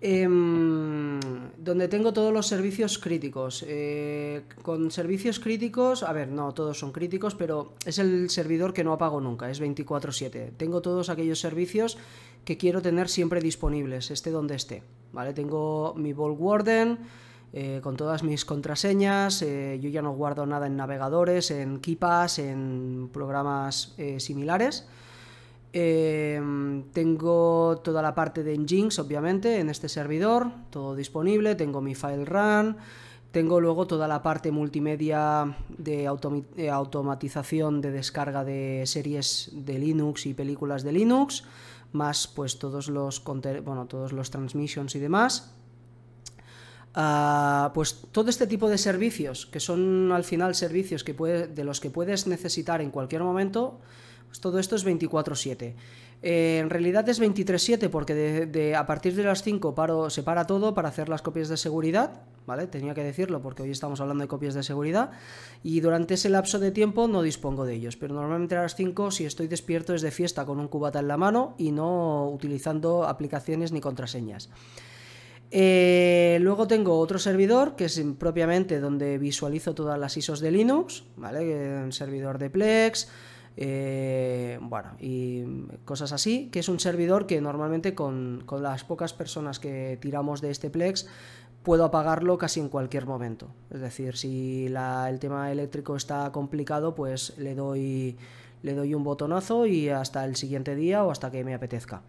Eh, donde tengo todos los servicios críticos. Eh, con servicios críticos, a ver, no todos son críticos, pero es el servidor que no apago nunca, es 24/7. Tengo todos aquellos servicios que quiero tener siempre disponibles, esté donde esté. ¿vale? Tengo mi Ball Warden. Eh, con todas mis contraseñas, eh, yo ya no guardo nada en navegadores, en kipas en programas similares. Em, tengo toda la parte de Nginx, obviamente, en este servidor, todo disponible. Tengo mi file run. Tengo luego toda la parte multimedia de eh, automatización de descarga de series de Linux y películas de Linux, más pues todos los, bueno, todos los transmissions y demás. Ah, pues todo este tipo de servicios, que son al final servicios que de los que puedes necesitar en cualquier momento, pues todo esto es 24-7. Eh, en realidad es 23-7 porque a partir de las 5 se para todo para hacer las copias de seguridad, ¿vale? Tenía que decirlo porque hoy estamos hablando de copias de seguridad y durante ese lapso de tiempo no dispongo de ellos, pero normalmente a las 5 si estoy despierto es de fiesta con un cubata en la mano y no utilizando aplicaciones ni contraseñas. Eh, luego tengo otro servidor que es propiamente donde visualizo todas las ISOs de Linux, ¿vale? Un servidor de Plex, eh, bueno, y cosas así, que es un servidor que normalmente con, las pocas personas que tiramos de este Plex puedo apagarlo casi en cualquier momento. Es decir, si el tema eléctrico está complicado, pues le doy, le doy un botonazo y hasta el siguiente día o hasta que me apetezca.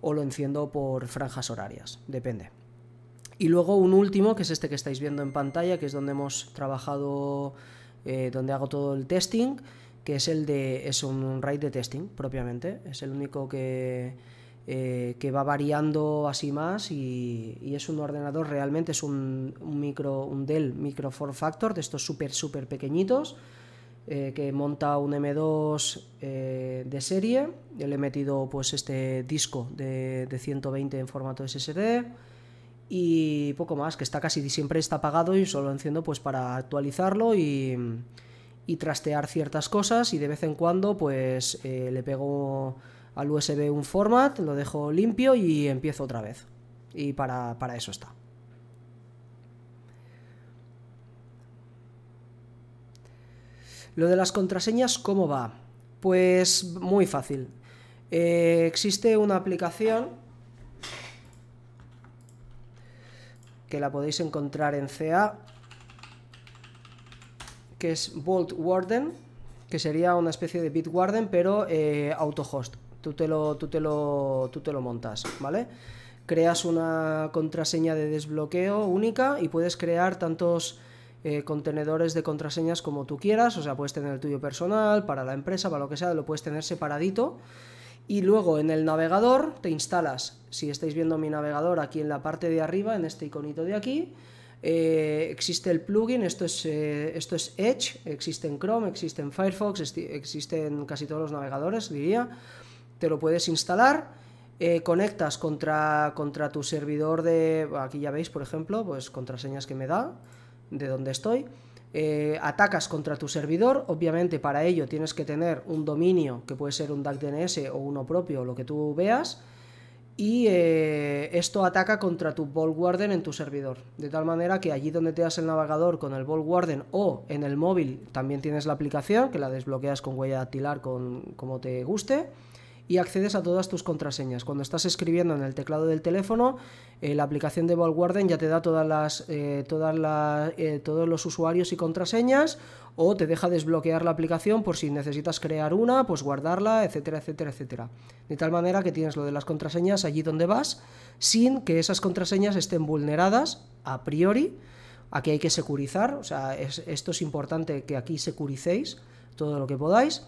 O lo enciendo por franjas horarias, depende. Y luego un último, que es este que estáis viendo en pantalla, que es donde hemos trabajado, eh, donde hago todo el testing que es el de es un RAID de testing propiamente, es el único que, eh, que va variando así más y, es un ordenador realmente, es un, micro, un Dell Micro Four Factor de estos súper, súper pequeñitos. Eh, que monta un M2 eh, de serie. Yo le he metido pues este disco de, 120 en formato SSD y poco más, que está casi siempre está apagado y solo enciendo pues para actualizarlo y, y trastear ciertas cosas y de vez en cuando pues eh, le pego al USB un format, lo dejo limpio y empiezo otra vez. Y para, eso está. Lo de las contraseñas, ¿cómo va? Pues muy fácil. Eh, existe una aplicación que la podéis encontrar en CA que es Vault Warden, que sería una especie de Bitwarden, pero eh, autohost. Tú te, lo, montas, ¿vale? Creas una contraseña de desbloqueo única y puedes crear tantos eh, contenedores de contraseñas como tú quieras. O sea, puedes tener el tuyo personal, para la empresa, para lo que sea, lo puedes tener separadito. Y luego en el navegador te instalas, si estáis viendo mi navegador aquí en la parte de arriba, en este iconito de aquí, eh, existe el plugin, esto es, eh, esto es Edge, existen Chrome, existen Firefox, existe en casi todos los navegadores, diría. Te lo puedes instalar. Eh, conectas contra, contra tu servidor de. Aquí ya veis, por ejemplo, pues contraseñas que me da, de donde estoy. atacas contra tu servidor. Obviamente, para ello tienes que tener un dominio que puede ser un DAC DNS o uno propio, lo que tú veas y eh, esto ataca contra tu Ball Warden en tu servidor. De tal manera que allí donde te das el navegador con el Ball Warden o en el móvil también tienes la aplicación, que la desbloqueas con huella dactilar, con, como te guste y accedes a todas tus contraseñas. Cuando estás escribiendo en el teclado del teléfono, eh, la aplicación de Vaultwarden ya te da todas las, eh, todas las, eh, todos los usuarios y contraseñas o te deja desbloquear la aplicación por si necesitas crear una, pues guardarla, etcétera, etcétera, etcétera. De tal manera que tienes lo de las contraseñas allí donde vas sin que esas contraseñas estén vulneradas a priori. Aquí hay que securizar, o sea, esto es importante que aquí securicéis todo lo que podáis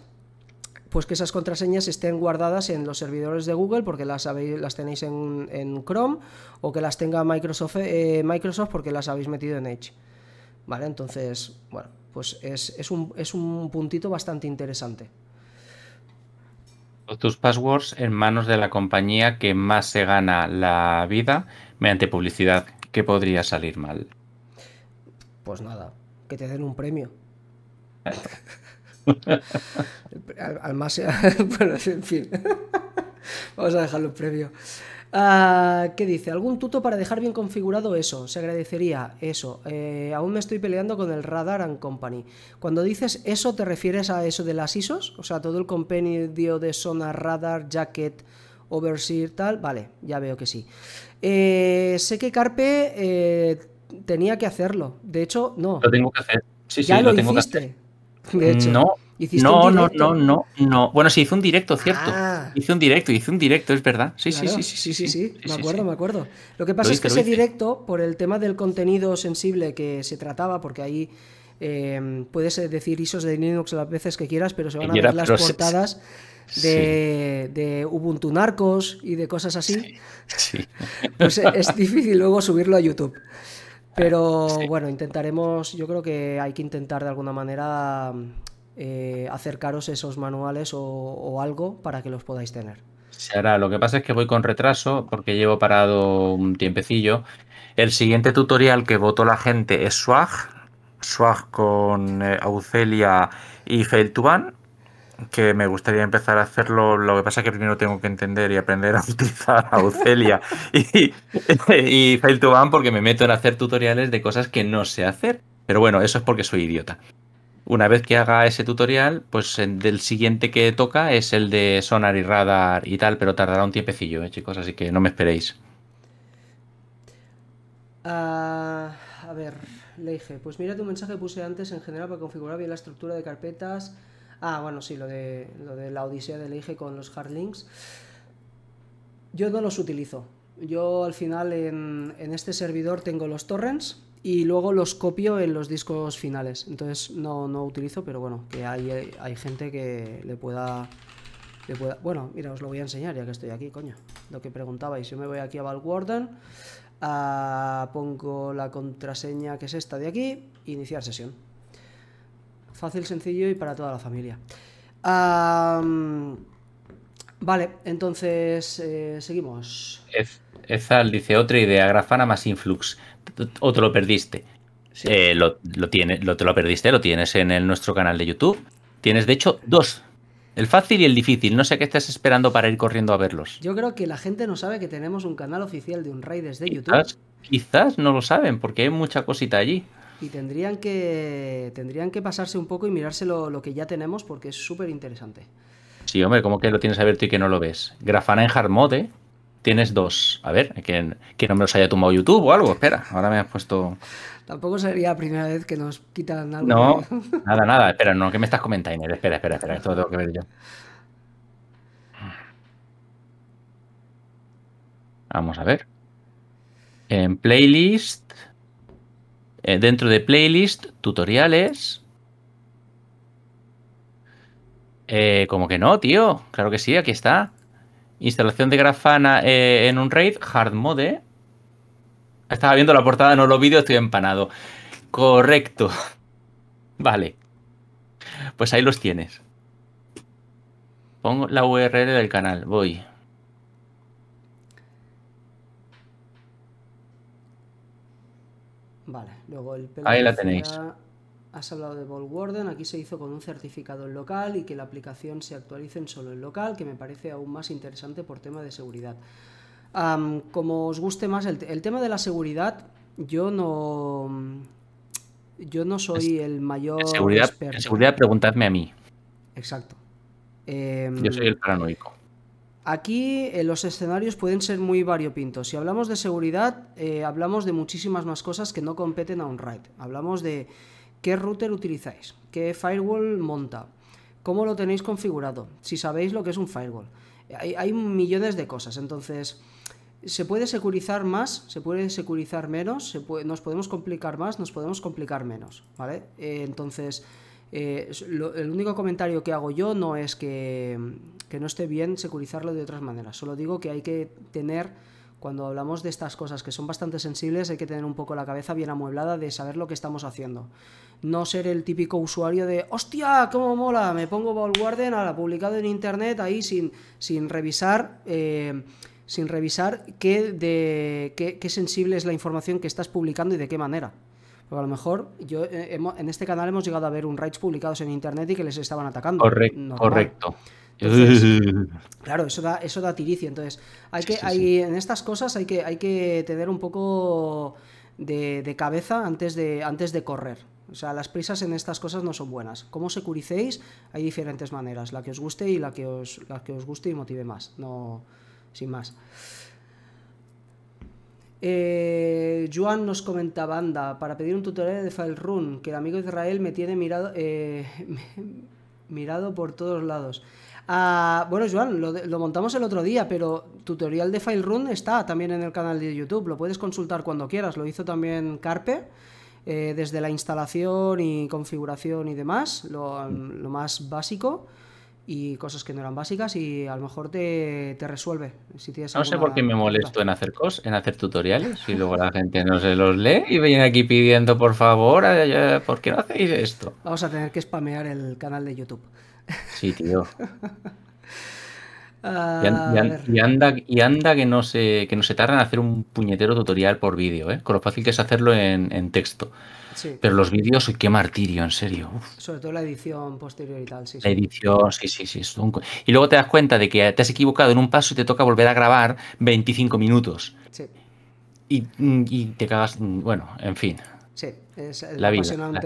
pues que esas contraseñas estén guardadas en los servidores de Google porque las, las tenéis en, Chrome o que las tenga Microsoft, eh, Microsoft porque las habéis metido en Edge. ¿Vale? Entonces, bueno, pues es, un, es un puntito bastante interesante. Tus passwords en manos de la compañía que más se gana la vida mediante publicidad. ¿Qué podría salir mal? Pues nada, que te den un premio. [LAUGHS] al, más. [LAUGHS] en fin. Vamos a dejarlo previo. Ah, ¿Qué dice? ¿Algún tuto para dejar bien configurado eso? Se agradecería eso. Eh, aún me estoy peleando con el Radar and Company. Cuando dices eso, ¿te refieres a eso de las ISOs? O sea, todo el compendio de zona, radar, jacket, overseer, tal. Vale, ya veo que sí. Eh, sé que Carpe eh, tenía que hacerlo. De hecho, no. Lo tengo que hacer. Sí, sí, lo, tengo [LAUGHS] No, no, no, no, no, Bueno, sí, hizo un directo, cierto. Ah. Hice un directo, hizo un directo, es verdad. Sí, sí, sí, sí, sí, sí, sí, Me acuerdo, me acuerdo. Lo que pasa es que ese directo, por el tema del contenido sensible que se trataba, porque ahí eh, puedes eh, decir ISOs de Linux las veces que quieras, pero se van a ver las portadas. De, de, Ubuntu Narcos y de cosas así, [LAUGHS] pues eh, es difícil luego subirlo a YouTube. Pero bueno, intentaremos, yo creo que hay que intentar de alguna manera eh, acercaros esos manuales o, algo para que los podáis tener. Se hará, lo que pasa es que voy con retraso porque llevo parado un tiempecillo. El siguiente tutorial que votó la gente es Swag, Swag con eh, y Failtuban que me gustaría empezar a hacerlo. Lo que pasa es que primero tengo que entender y aprender a [LAUGHS] utilizar a y, y Fail to Ban porque me meto en hacer tutoriales de cosas que no sé hacer. Pero bueno, eso es porque soy idiota. Una vez que haga ese tutorial, pues el siguiente que toca es el de sonar y radar y tal, pero tardará un tiempecillo, ¿eh, chicos, así que no me esperéis. Ah, a ver, le dije, pues mira tu mensaje que puse antes en general para configurar bien la estructura de carpetas, Ah, bueno, sí, lo de, lo de la Odisea del Eje con los hardlinks. Yo no los utilizo. Yo al final en, en este servidor tengo los torrents y luego los copio en los discos finales. Entonces no, no utilizo, pero bueno, que hay, gente que le pueda, le pueda... Bueno, mira, os lo voy a enseñar ya que estoy aquí, coño. Lo que preguntabais, yo me voy aquí a Valwarden, ah, pongo la contraseña que es esta de aquí, iniciar sesión. Fácil, sencillo y para toda la familia. vale, entonces eh, seguimos. Ezal dice otra idea, Grafana más Influx. Otro lo perdiste. Eh, lo, lo, te lo perdiste, lo tienes en el, nuestro canal de YouTube. Tienes, de hecho, dos. El fácil y el difícil. No sé qué estás esperando para ir corriendo a verlos. Yo creo que la gente no sabe que tenemos un canal oficial de un rey desde YouTube. Quizás no lo saben, porque hay mucha cosita allí. Y tendrían que, tendrían que pasarse un poco y mirarse lo, que ya tenemos porque es súper interesante. Sí, hombre, ¿cómo que lo tienes abierto y que no lo ves? Grafana en hard mode, tienes dos. A ver, que, no me los haya tomado YouTube o algo. Espera, ahora me has puesto. Tampoco sería la primera vez que nos quitan algo. No, [LAUGHS] nada, nada. Espera, no, que me estás comentando. Espera, espera, espera. Esto lo tengo que ver yo. Vamos a ver. En playlist. Eh, dentro de playlist, tutoriales. Eh, ¿Cómo como que no, tío. Claro que sí, aquí está. Instalación de Grafana eh, en un RAID, hard mode. Estaba viendo la portada, no lo vídeos, estoy empanado. Correcto. [LAUGHS] Vale. Pues ahí los tienes. Pongo la URL del canal, voy. Vale. Luego el Ahí la tenéis. Has hablado de Ball Warden, aquí se hizo con un certificado en local y que la aplicación se actualice en solo en local, que me parece aún más interesante por tema de seguridad. como os guste más el, tema de la seguridad, yo no, yo no soy el mayor seguridad, experto. seguridad, preguntadme a mí. Exacto. yo soy em, el paranoico. Aquí eh, los escenarios pueden ser muy variopintos. Si hablamos de seguridad, eh, hablamos de muchísimas más cosas que no competen a un RAID. Hablamos de qué router utilizáis, qué firewall monta, cómo lo tenéis configurado, si sabéis lo que es un firewall. Hay, millones de cosas, entonces se puede securizar más, se puede securizar menos, nos podemos complicar más, nos podemos complicar menos, ¿vale? Eh, entonces, el único comentario que hago yo no es que que no esté bien securizarlo de otras maneras. Solo digo que hay que tener, cuando hablamos de estas cosas que son bastante sensibles, hay que tener un poco la cabeza bien amueblada de saber lo que estamos haciendo. No ser el típico usuario de, hostia, cómo mola, me pongo Ball a la publicado en internet ahí sin, sin revisar. Eh, sin revisar qué, de, qué, sensible es la información que estás publicando y de qué manera. Porque a lo mejor yo eh, en este canal hemos llegado a ver un rights publicados en internet y que les estaban atacando. correcto claro, eso da, eso da tiricio. Entonces, hay que, hay, en estas cosas hay que, hay que tener un poco de, de, cabeza antes de, antes de correr. O sea, las prisas en estas cosas no son buenas. ¿Cómo securicéis? Hay diferentes maneras, la que os guste y la que os, la que os guste y motive más. No, sin más. Eh, Joan nos comentaba, anda, para pedir un tutorial de File Run, que el amigo Israel me tiene mirado, eh, [LAUGHS] mirado por todos lados. Ah, bueno, Joan, lo, montamos el otro día, pero tutorial de File Run está también en el canal de YouTube. Lo puedes consultar cuando quieras. Lo hizo también Carpe. Eh, desde la instalación y configuración y demás, lo, más básico y cosas que no eran básicas y a lo mejor te, resuelve. Si no sé por qué me molesto en hacer cosas, en hacer tutoriales y luego la gente no se los lee y viene aquí pidiendo por favor, ¿por qué no hacéis esto? Vamos a tener que spamear el canal de YouTube. Sí, tío. [LAUGHS] y, anda, y anda que no se, que no se tardan en hacer un puñetero tutorial por vídeo, ¿eh? con lo fácil que es hacerlo en, texto. Pero los vídeos, qué martirio, en serio. Sobre todo la edición posterior y tal, sí. La edición, sí, sí, sí. Y luego te das cuenta de que te has equivocado en un paso y te toca volver a grabar 25 minutos. Sí. Y, te cagas, bueno, en fin. Sí, es el la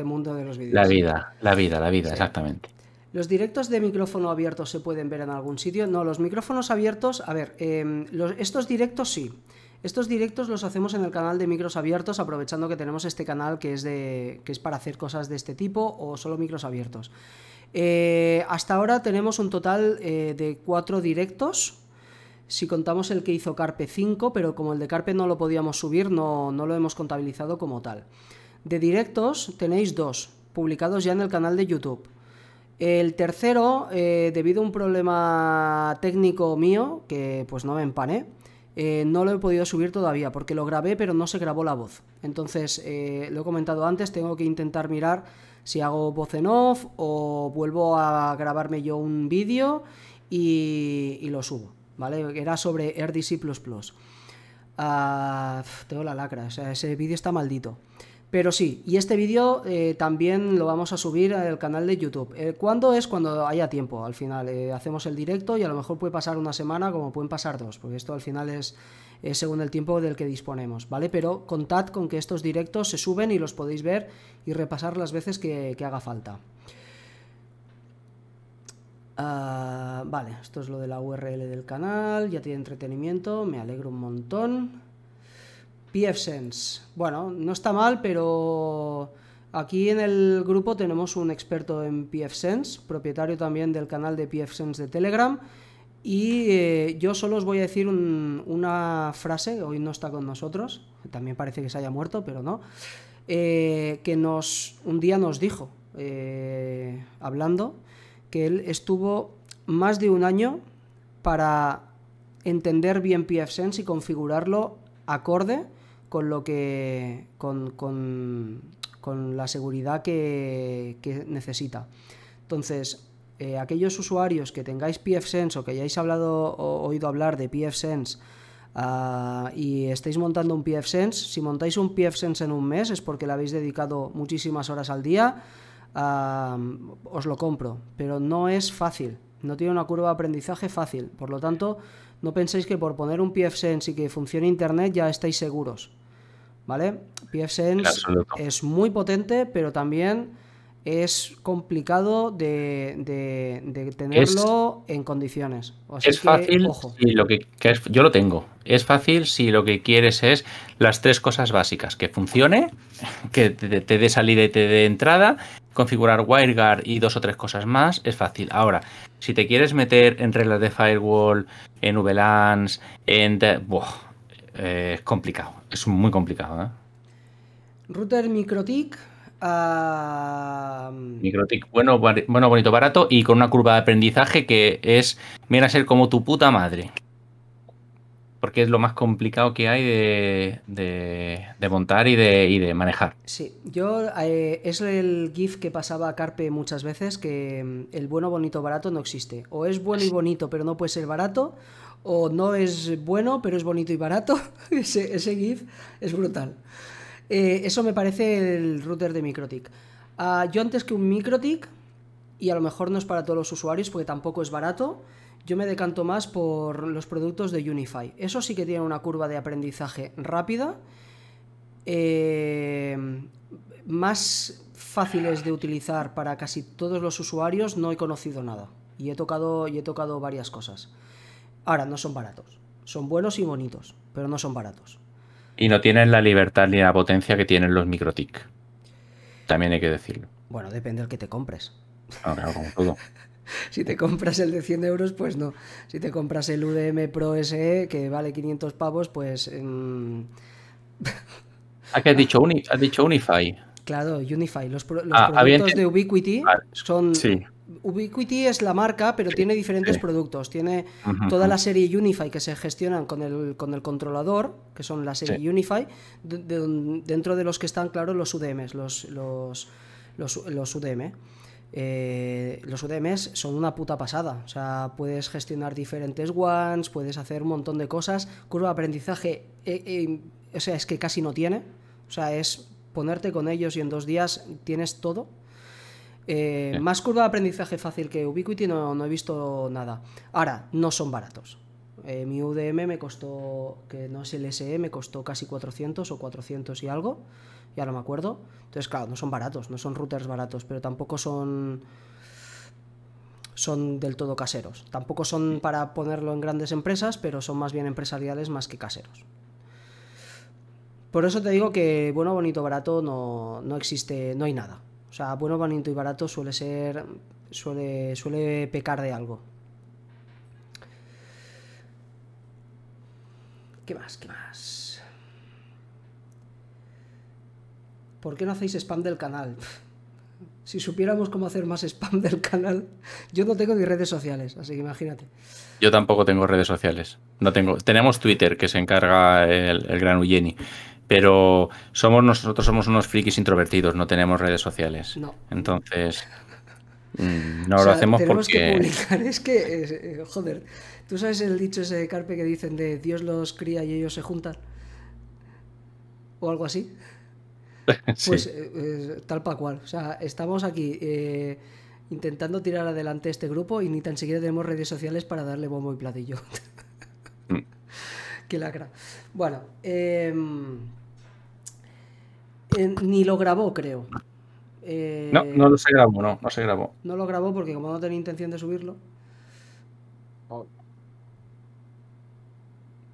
mundo de los vídeos. La vida, la vida, la vida, exactamente. Los directos de micrófono abierto se pueden ver en algún sitio. No, los micrófonos abiertos, a ver, em, estos directos sí. Estos directos los hacemos en el canal de micros abiertos, aprovechando que tenemos este canal que es, de, que es para hacer cosas de este tipo o solo micros abiertos. Eh, hasta ahora tenemos un total eh, de cuatro directos. Si contamos el que hizo Carpe 5, pero como el de Carpe no lo podíamos subir, no, no lo hemos contabilizado como tal. De directos tenéis dos, publicados ya en el canal de YouTube. El tercero, eh, debido a un problema técnico mío, que pues no me empané, eh, no lo he podido subir todavía porque lo grabé pero no se grabó la voz. Entonces, eh, lo he comentado antes, tengo que intentar mirar si hago voz en off o vuelvo a grabarme yo un vídeo y, lo subo. ¿Vale? Era sobre RDC. Uh, ah, tengo la lacra, sea, ese vídeo está maldito. Pero sí, y este vídeo eh, también lo vamos a subir al canal de YouTube. Eh, ¿Cuándo es? Cuando haya tiempo, al final. Eh, hacemos el directo y a lo mejor puede pasar una semana como pueden pasar dos, porque esto al final es, según el tiempo del que disponemos, ¿vale? Pero contad con que estos directos se suben y los podéis ver y repasar las veces que, haga falta. Ah, vale, esto es lo de la URL del canal, ya tiene entretenimiento, me alegro un montón. PFSense. Bueno, no está mal, pero aquí en el grupo tenemos un experto en PFSense, propietario también del canal de PFSense de Telegram. Y eh, yo solo os voy a decir una frase, hoy no está con nosotros, también parece que se haya muerto, pero no, eh, que nos, un día nos dijo, eh, hablando, que él estuvo más de un año para entender bien PFSense y configurarlo acorde con lo que. con, la seguridad que, necesita. Entonces, eh, aquellos usuarios que tengáis PFSense o que hayáis hablado o oído hablar de PFSense ah, y estáis montando un PFSense, si montáis un PFSense en un mes es porque le habéis dedicado muchísimas horas al día, ah, os lo compro, pero no es fácil, no tiene una curva de aprendizaje fácil, por lo tanto no penséis que por poner un PFSense y que funcione Internet ya estáis seguros, ¿vale? PFSense es muy potente, pero también es complicado de, tenerlo en condiciones. es fácil ojo. lo que, yo lo tengo. Es fácil si lo que quieres es las tres cosas básicas: que funcione, [LAUGHS] que te, dé salida y te dé entrada, configurar WireGuard y dos o tres cosas más. Es fácil. Ahora, si te quieres meter en reglas de firewall, en VLANs, en. Eh, es complicado, es muy complicado, ¿eh? Router Microtik. Uh... bueno, bueno, bonito, barato y con una curva de aprendizaje que es, viene a ser como tu puta madre. Porque es lo más complicado que hay de, de, montar y de, y de, manejar. Sí, yo eh, es el GIF que pasaba a Carpe muchas veces, que mm, el bueno, bonito, barato no existe. O es bueno y bonito, pero no puede ser barato, o no es bueno, pero es bonito y barato. [LAUGHS] ese, GIF es brutal. Eh, eso me parece el router de Mikrotik ah, yo antes que un Mikrotik y a lo mejor no es para todos los usuarios porque tampoco es barato, yo me decanto más por los productos de Unify. Eso sí que tiene una curva de aprendizaje rápida, eh, más fáciles de utilizar para casi todos los usuarios, no he conocido nada. Y he tocado, y he tocado varias cosas. Ahora, no son baratos. Son buenos y bonitos, pero no son baratos. Y no tienen la libertad ni la potencia que tienen los microtic. También hay que decirlo. Bueno, depende del que te compres. Ah, claro, como todo. [LAUGHS] si te compras el de 100 euros, pues no. Si te compras el UDM Pro SE, que vale 500 pavos, pues... Em, ¿A ah, qué has dicho, dicho Unify? Claro, Unify. Los, ah, productos de Ubiquity son sí. Ubiquiti es la marca, pero tiene diferentes productos. Tiene toda la serie Unify que se gestionan con el, con el controlador, que son la serie Unify, dentro de los que están, claro, los UDMs, los, los, los, UDM. los UDMs eh, son una puta pasada. O sea, puedes gestionar diferentes ones, puedes hacer un montón de cosas. Curva de aprendizaje, eh, eh, o sea, es que casi no tiene. O sea, es ponerte con ellos y en dos días tienes todo eh, más curva de aprendizaje fácil que Ubiquiti no, he visto nada. Ahora, no son baratos. Eh, mi UDM me costó, que no es el SE, me costó casi 400 o 400 y algo, ya no me acuerdo. Entonces, claro, no son baratos, no son routers baratos, pero tampoco son son del todo caseros. Tampoco son para ponerlo en grandes empresas, pero son más bien empresariales más que caseros. Por eso te digo que bueno, bonito, barato no existe, no hay nada. O sea, bueno, bonito y barato suele ser. suele, suele pecar de algo. ¿Qué más? ¿Qué más? ¿Por qué no hacéis spam del canal? [LAUGHS] si supiéramos cómo hacer más spam del canal, [LAUGHS] yo no tengo ni redes sociales, así que imagínate. Yo tampoco tengo redes sociales. No tengo. Tenemos Twitter que se encarga el, el gran Uyeni pero somos nosotros somos unos frikis introvertidos, no tenemos redes sociales. No. Entonces, mm, [LAUGHS] no lo hacemos tenemos que publicar, [LAUGHS] es que, eh, joder, tú sabes el dicho ese de Carpe que dicen de Dios los cría y ellos se juntan, o algo así. [LAUGHS] Pues eh, eh, tal pa' cual, o sea, estamos aquí intentando tirar adelante este grupo y ni tan siquiera tenemos redes sociales para darle bombo y platillo. Mm. Qué lacra. Bueno, eh, eh, ni lo grabó, creo. Eh, no, no lo se grabó, no, no se grabó. No lo grabó porque como no tenía intención de subirlo.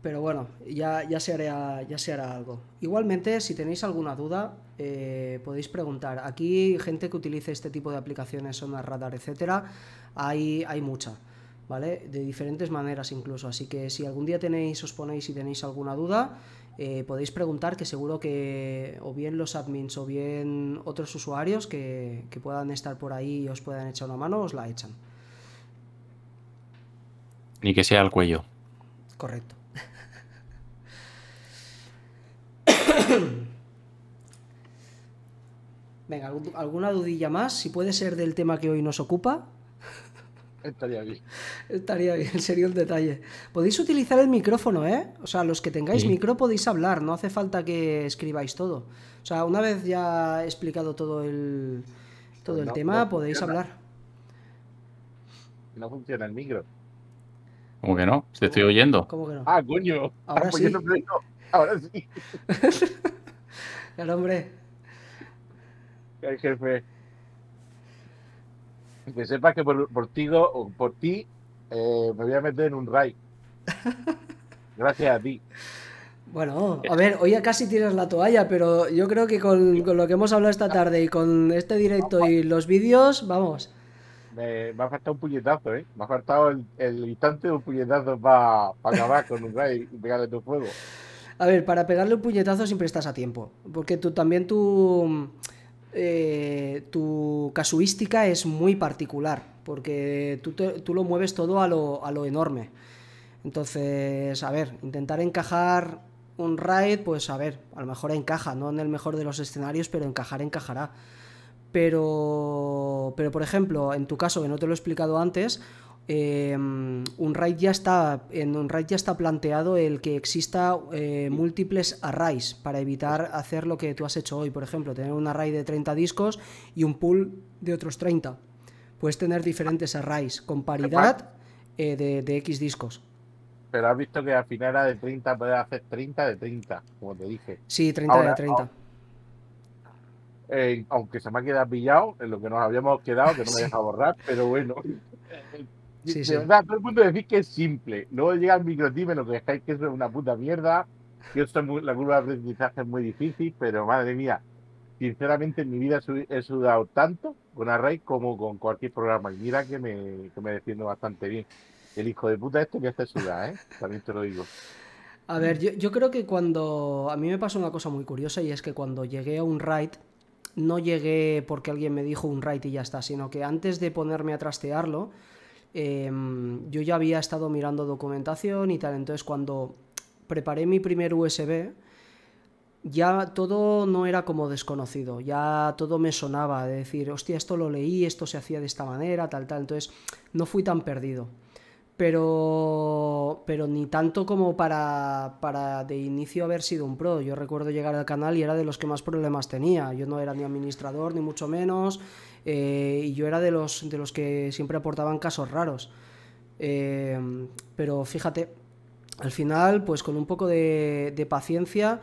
Pero bueno, ya, ya, se hará, ya se hará algo. Igualmente, si tenéis alguna duda, eh, podéis preguntar. Aquí, gente que utilice este tipo de aplicaciones, sonar radar, etcétera, hay, hay mucha. ¿Vale? De diferentes maneras incluso. Así que si algún día tenéis, os ponéis y tenéis alguna duda, eh, podéis preguntar que seguro que o bien los admins o bien otros usuarios que, que puedan estar por ahí y os puedan echar una mano, os la echan. Ni que sea al cuello. Correcto. [COUGHS] Venga, ¿alguna dudilla más? Si puede ser del tema que hoy nos ocupa. Estaría bien. Estaría bien, [LAUGHS] sería un detalle. Podéis utilizar el micrófono, ¿eh? O sea, los que tengáis micro podéis hablar, no hace falta que escribáis todo. O sea, una vez ya explicado todo el, todo el tema, podéis hablar. No funciona el micro. ¿Cómo que no? Te estoy oyendo. ¿Cómo que no? Ah, coño. Ahora ah, pues sí. Ahora [LAUGHS] hombre. El jefe. [LAUGHS] que sepas que por, por ti, por ti eh, me voy a meter en un raid. [LAUGHS] Gracias a ti. Bueno, a ver, hoy ya casi tiras la toalla, pero yo creo que con, lo que hemos hablado esta tarde y con este directo y los vídeos, vamos. Me, ha faltado un puñetazo, ¿eh? Me ha faltado el, el instante de un puñetazo para acabar con un raid y pegarle tu fuego. A ver, para pegarle un puñetazo siempre estás a tiempo, porque tú también tú... Eh, tu casuística es muy particular, porque tú, lo mueves todo a lo, enorme. Entonces, a ver, intentar encajar un raid, pues a ver, a lo mejor encaja, no en el mejor de los escenarios, pero encajar encajará. Pero, pero por ejemplo, en tu caso, que no te lo he explicado antes, Em, un RAID ya está, en un RAID ya está planteado el que exista eh, múltiples arrays para evitar hacer lo que tú has hecho hoy, por ejemplo, tener un array de 30 discos y un pool de otros 30. Puedes tener diferentes arrays con paridad eh, de, de, X discos. Pero has visto que al final era de 30, puedes hacer 30 de 30, como te dije. Sí, 30 de 30. Eh, aunque se me ha quedado pillado en lo que nos habíamos quedado, que no me deja borrar, pero bueno, [LAUGHS] Sí, verdad, todo el mundo decís que es simple. Luego llega el y lo que dejáis que es una puta mierda, yo la curva de aprendizaje es muy difícil, pero madre mía, sinceramente en mi vida he sudado tanto con Array como con cualquier programa. Y mira que me, me defiendo bastante bien. El hijo de puta esto me hace sudar, ¿eh? También te lo digo. A ver, yo, yo, creo que cuando. A mí me pasó una cosa muy curiosa y es que cuando llegué a un raid, no llegué porque alguien me dijo un raid y ya está, sino que antes de ponerme a trastearlo, Em, yo ya había estado mirando documentación y tal, entonces cuando preparé mi primer USB, ya todo no era como desconocido, ya todo me sonaba de decir, hostia, esto lo leí, esto se hacía de esta manera, tal, tal, entonces no fui tan perdido. Pero, pero ni tanto como para, para de inicio haber sido un pro. Yo recuerdo llegar al canal y era de los que más problemas tenía. Yo no era ni administrador, ni mucho menos. Eh, y yo era de los, de los que siempre aportaban casos raros. Eh, pero fíjate, al final, pues con un poco de, paciencia,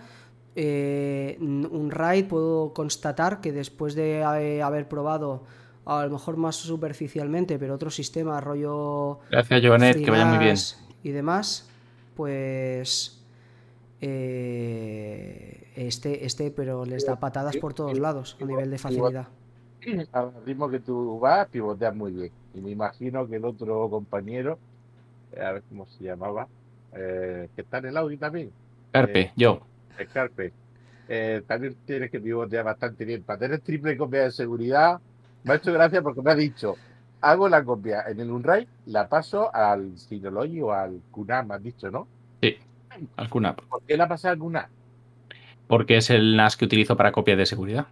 eh, un raid puedo constatar que después de haber probado, a lo mejor más superficialmente, pero otro sistema, rollo... Gracias, Joanet, que vaya muy bien. Y demás, pues... este, este, pero les da patadas por todos lados a nivel de facilidad. [CLEARS THROAT] al ritmo que tú vas, pivoteas muy bien. Y me imagino que el otro compañero, eh, a ver cómo se llamaba, eh, que está en el audio también. Carpe, eh, yo. Carpe. también tienes que pivotear bastante bien. Para tener triple copia de seguridad, me ha hecho gracia porque me ha dicho, hago la copia en el Unray, la paso al Synology o al me has dicho, ¿no? Sí, al Kunap. ¿Por qué la pasé al Kunap? Porque es el NAS que utilizo para copias de seguridad.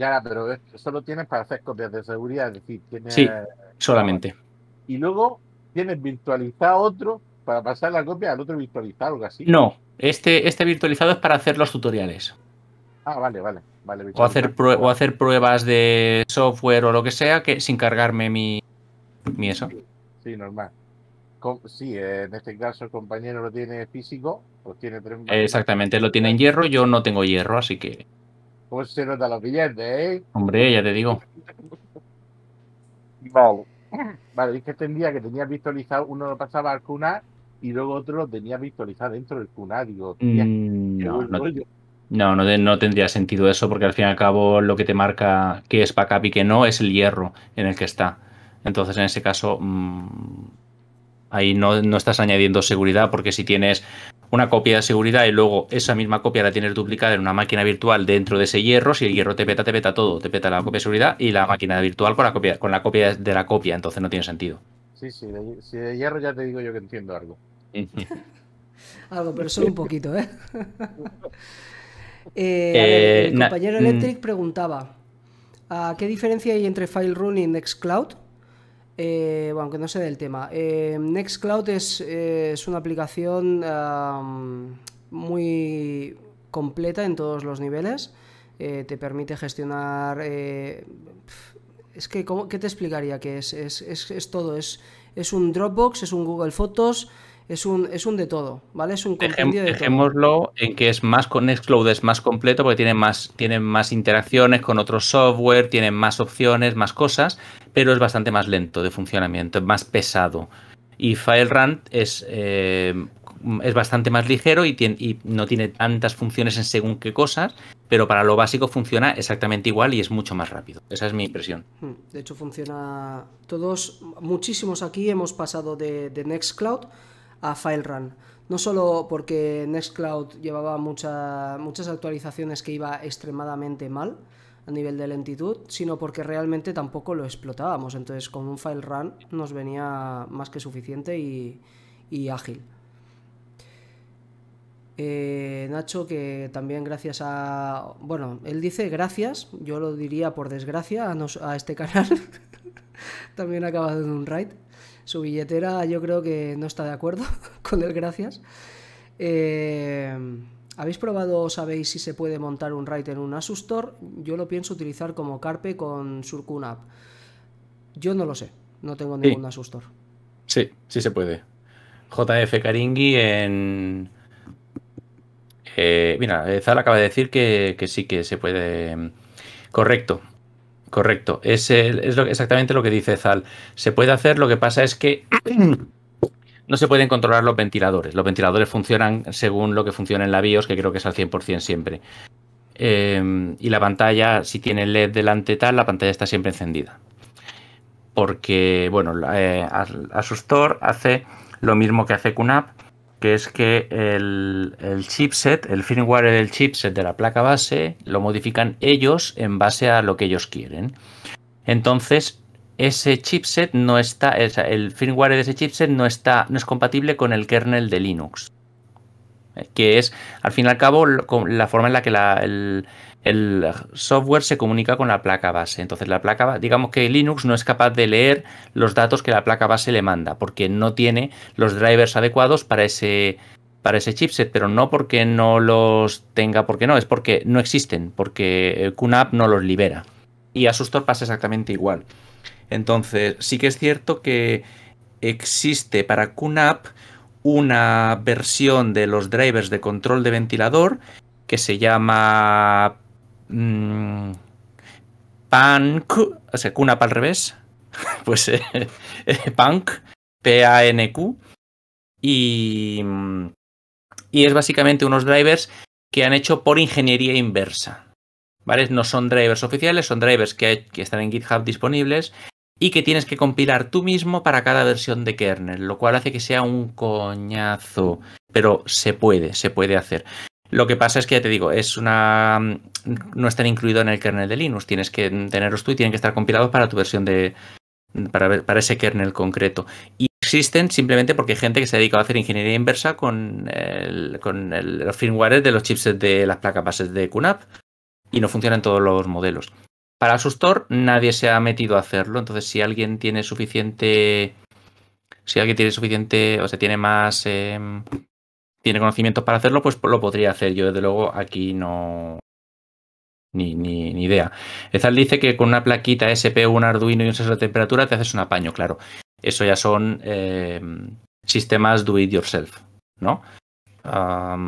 Ya, pero solo tienes para hacer copias de seguridad, es decir, tienes... Sí, eh, solamente. Y luego tienes virtualizado otro para pasar la copia al otro virtualizado, o algo así. No, este, este virtualizado es para hacer los tutoriales. Ah, vale, vale. vale o, hacer o hacer pruebas de software o lo que sea que sin cargarme mi, eso. Sí, normal. sí, en este caso el compañero lo tiene físico, o pues tiene Exactamente, lo tiene en hierro, yo no tengo hierro, así que... Pues se nota los billetes, eh? Hombre, ya te digo. Vale. [CLEARS THROAT] Vale, es que entendía que tenías visualizado, uno lo pasaba al cuna y luego otro lo tenía visualizado dentro del cuna. Mm, no, no, tendría sentido eso porque al fin y al cabo lo que te marca que es backup y que no es el hierro en el que está. Entonces, en ese caso, mm, ahí no, no estás añadiendo seguridad porque si tienes una copia de seguridad y luego esa misma copia la tienes duplicada en una máquina virtual dentro de ese hierro. Si el hierro te peta, te peta todo, te peta la copia de seguridad y la máquina virtual con la copia, con la copia de la copia, entonces no tiene sentido. Sí, sí, si de hierro ya te digo yo que entiendo algo. [LAUGHS] algo, pero solo un poquito, ¿eh? [LAUGHS] eh, eh el compañero Electric mm. preguntaba: ¿a ¿qué diferencia hay entre File running y Nextcloud? Cloud? Eh, bueno, que no sé del tema. Eh, Nextcloud es, una aplicación muy completa en todos los niveles. Eh, te permite gestionar... es que, ¿cómo, ¿qué te explicaría que es? Es, es? todo, es, es un Dropbox, es un Google Fotos, es un, es un de todo, ¿vale? Es un compendio de Dejémoslo en que es más con Nextcloud es más completo porque tiene más, más interacciones con otro software, tiene más opciones, más cosas, pero es bastante más lento de funcionamiento, es más pesado. Y FileRun es, eh, es bastante más ligero y, no tiene tantas funciones en según qué cosas, pero para lo básico funciona exactamente igual y es mucho más rápido. Esa es mi impresión. Hmm, de hecho, funciona todos, muchísimos aquí hemos pasado de, de Nextcloud a run No solo porque Nextcloud llevaba muchas actualizaciones que iba extremadamente mal a nivel de lentitud, sino porque realmente tampoco lo explotábamos. Entonces con un file run nos venía más que suficiente y, ágil. Eh, Nacho, que también gracias a... Bueno, él dice gracias, yo lo diría por desgracia a, a este canal. [LAUGHS] también acabado en un raid. Su billetera yo creo que no está de acuerdo [LAUGHS] con él, gracias. Eh, ¿Habéis probado o sabéis si se puede montar un RAID en un Asustor? Yo lo pienso utilizar como carpe con Surcuna. Yo no lo sé, no tengo ningún Asustor. Sí, sí se puede. JF Karingi en... Eh, mira, eh, Zal acaba de decir que sí que se puede... Mm, correcto, Correcto, es, exactamente lo que dice Zal. Se puede hacer, lo que pasa es que [CLEARS THROAT] no se pueden controlar los ventiladores. Los ventiladores funcionan según lo que funciona en la BIOS, que creo que es al 100% siempre. Em, y la pantalla, si tiene LED delante tal, la pantalla está siempre encendida. Porque, bueno, eh, Asustor hace lo mismo que hace QNAP que es que el, chipset, el firmware del chipset de la placa base, lo modifican ellos en base a lo que ellos quieren. Entonces, ese chipset no está, el firmware de ese chipset no está, no es compatible con el kernel de Linux. Eh, que es, al fin y al cabo, la forma en la que la, el, el software se comunica con la placa base. Entonces la placa, digamos que Linux no es capaz de leer los datos que la placa base le manda, porque no tiene los drivers adecuados para ese para ese chipset, pero no porque no los tenga, porque no, es porque no existen, porque eh, QNAP no los libera. Y a Sustor pasa exactamente igual. Entonces, sí que es cierto que existe para QNAP una versión de los drivers de control de ventilador que se llama Mm, punk, o sea, cuna para revés, [LAUGHS] pues eh, eh, punk, P-A-N-Q, y, y es básicamente unos drivers que han hecho por ingeniería inversa. ¿Vale? No son drivers oficiales, son drivers que están en GitHub disponibles y que tienes que compilar tú mismo para cada versión de kernel, lo cual hace que sea un coñazo, pero se puede, se puede hacer. Lo que pasa es que ya te digo, es una no están incluidos en el kernel de Linux. Tienes que tenerlos tú y tienen que estar compilados para tu versión de para, ese kernel concreto. Y existen simplemente porque hay gente que se ha dedicado a hacer ingeniería inversa con, con los firmwares de los chipsets de las placas bases de QNAP y no funcionan todos los modelos. Para Sustor nadie se ha metido a hacerlo, entonces si alguien tiene suficiente si alguien tiene suficiente, o sea, tiene más em, tiene conocimientos para hacerlo, pues lo podría hacer. Yo, desde luego, aquí no. Ni, idea. Ezal dice que con una plaquita SP, un Arduino y un sensor de temperatura te haces un apaño, claro. Eso ya son eh, sistemas do it yourself, ¿no?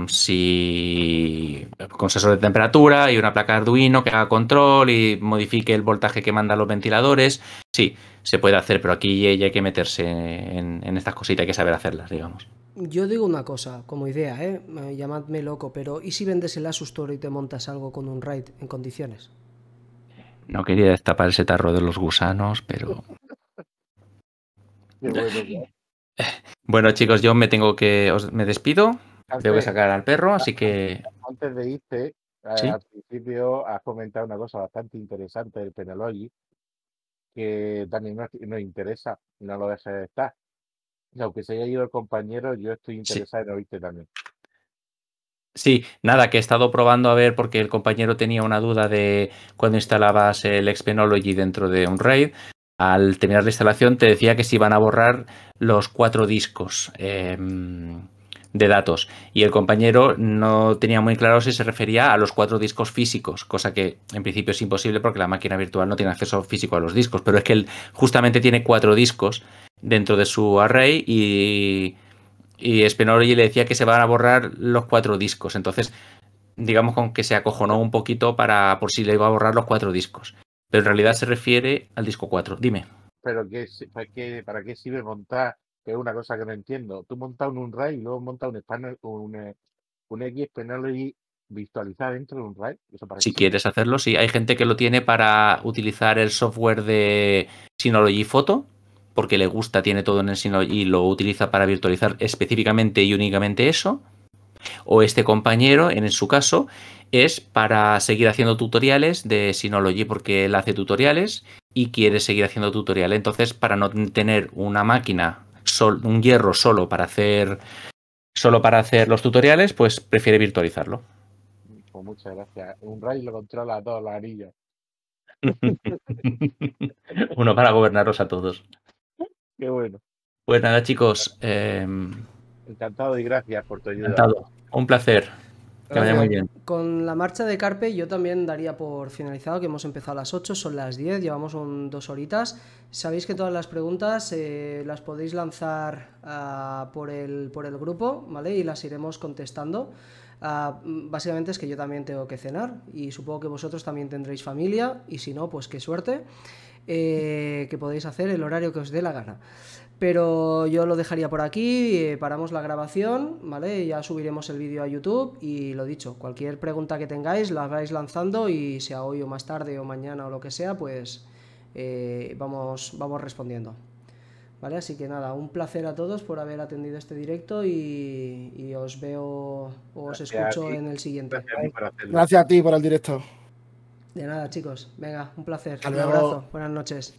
si con sensor de temperatura y una placa Arduino que haga control y modifique el voltaje que mandan los ventiladores, sí, se puede hacer, pero aquí ya hay que meterse en, estas cositas, hay que saber hacerlas, digamos. Yo digo una cosa, como idea, ¿eh? Eh, llamadme loco, pero ¿y si vendes el asustor y te montas algo con un raid en condiciones? No quería destapar ese tarro de los gusanos, pero... bueno, chicos, yo me tengo que... me despido. tengo que sacar al perro, así que... Antes de irte, eh, al principio has comentado una cosa bastante interesante del penalogi que también nos, interesa no lo dejes de estar. aunque se haya ido el compañero, yo estoy interesado en oírte también. Sí, nada, que he estado probando a ver porque el compañero tenía una duda de cuando instalabas el Xpenology dentro de un RAID. Al terminar la instalación te decía que se iban a borrar los cuatro discos. Em, de datos. Y el compañero no tenía muy claro si se refería a los cuatro discos físicos, cosa que en principio es imposible porque la máquina virtual no tiene acceso físico a los discos, pero es que él justamente tiene cuatro discos dentro de su array y, y le decía que se van a borrar los cuatro discos. Entonces, digamos con que se acojonó un poquito para por si le iba a borrar los cuatro discos. Pero en realidad se refiere al disco 4. Dime. Pero qué, ¿para qué sirve montar que es una cosa que no entiendo. Tú montas un Unreal y luego montas un, panel un, eh, un X dentro de un RAID. si quieres hacerlo, sí. Hay gente que lo tiene para utilizar el software de Synology Photo, porque le gusta, tiene todo en el Synology y lo utiliza para virtualizar específicamente y únicamente eso. O este compañero, en su caso, es para seguir haciendo tutoriales de Synology, porque él hace tutoriales y quiere seguir haciendo tutoriales. Entonces, para no tener una máquina un hierro solo para hacer solo para hacer los tutoriales, pues prefiere virtualizarlo. Pues muchas gracias. Un rayo lo controla a todos los [LAUGHS] Uno para gobernaros a todos. Qué bueno. Pues nada, chicos. Eh, encantado y gracias por tu ayuda. Encantado. Un placer. Eh, con la marcha de Carpe yo también daría por finalizado que hemos empezado a las 8, son las 10, llevamos dos horitas. Sabéis que todas las preguntas eh, las podéis lanzar ah, por, el, por el grupo, ¿vale? Y las iremos contestando. Ah, básicamente es que yo también tengo que cenar y supongo que vosotros también tendréis familia y si no, pues qué suerte eh, que podéis hacer el horario que os dé la gana. Pero yo lo dejaría por aquí, eh, paramos la grabación, ¿vale? Ya subiremos el vídeo a YouTube y lo dicho, cualquier pregunta que tengáis la vais lanzando y sea hoy o más tarde o mañana o lo que sea, pues eh, vamos, vamos respondiendo. ¿Vale? Así que nada, un placer a todos por haber atendido este directo y, os veo o os escucho en el siguiente. Gracias a, ti por el directo. De nada, chicos. Venga, un placer. un abrazo. Buenas noches.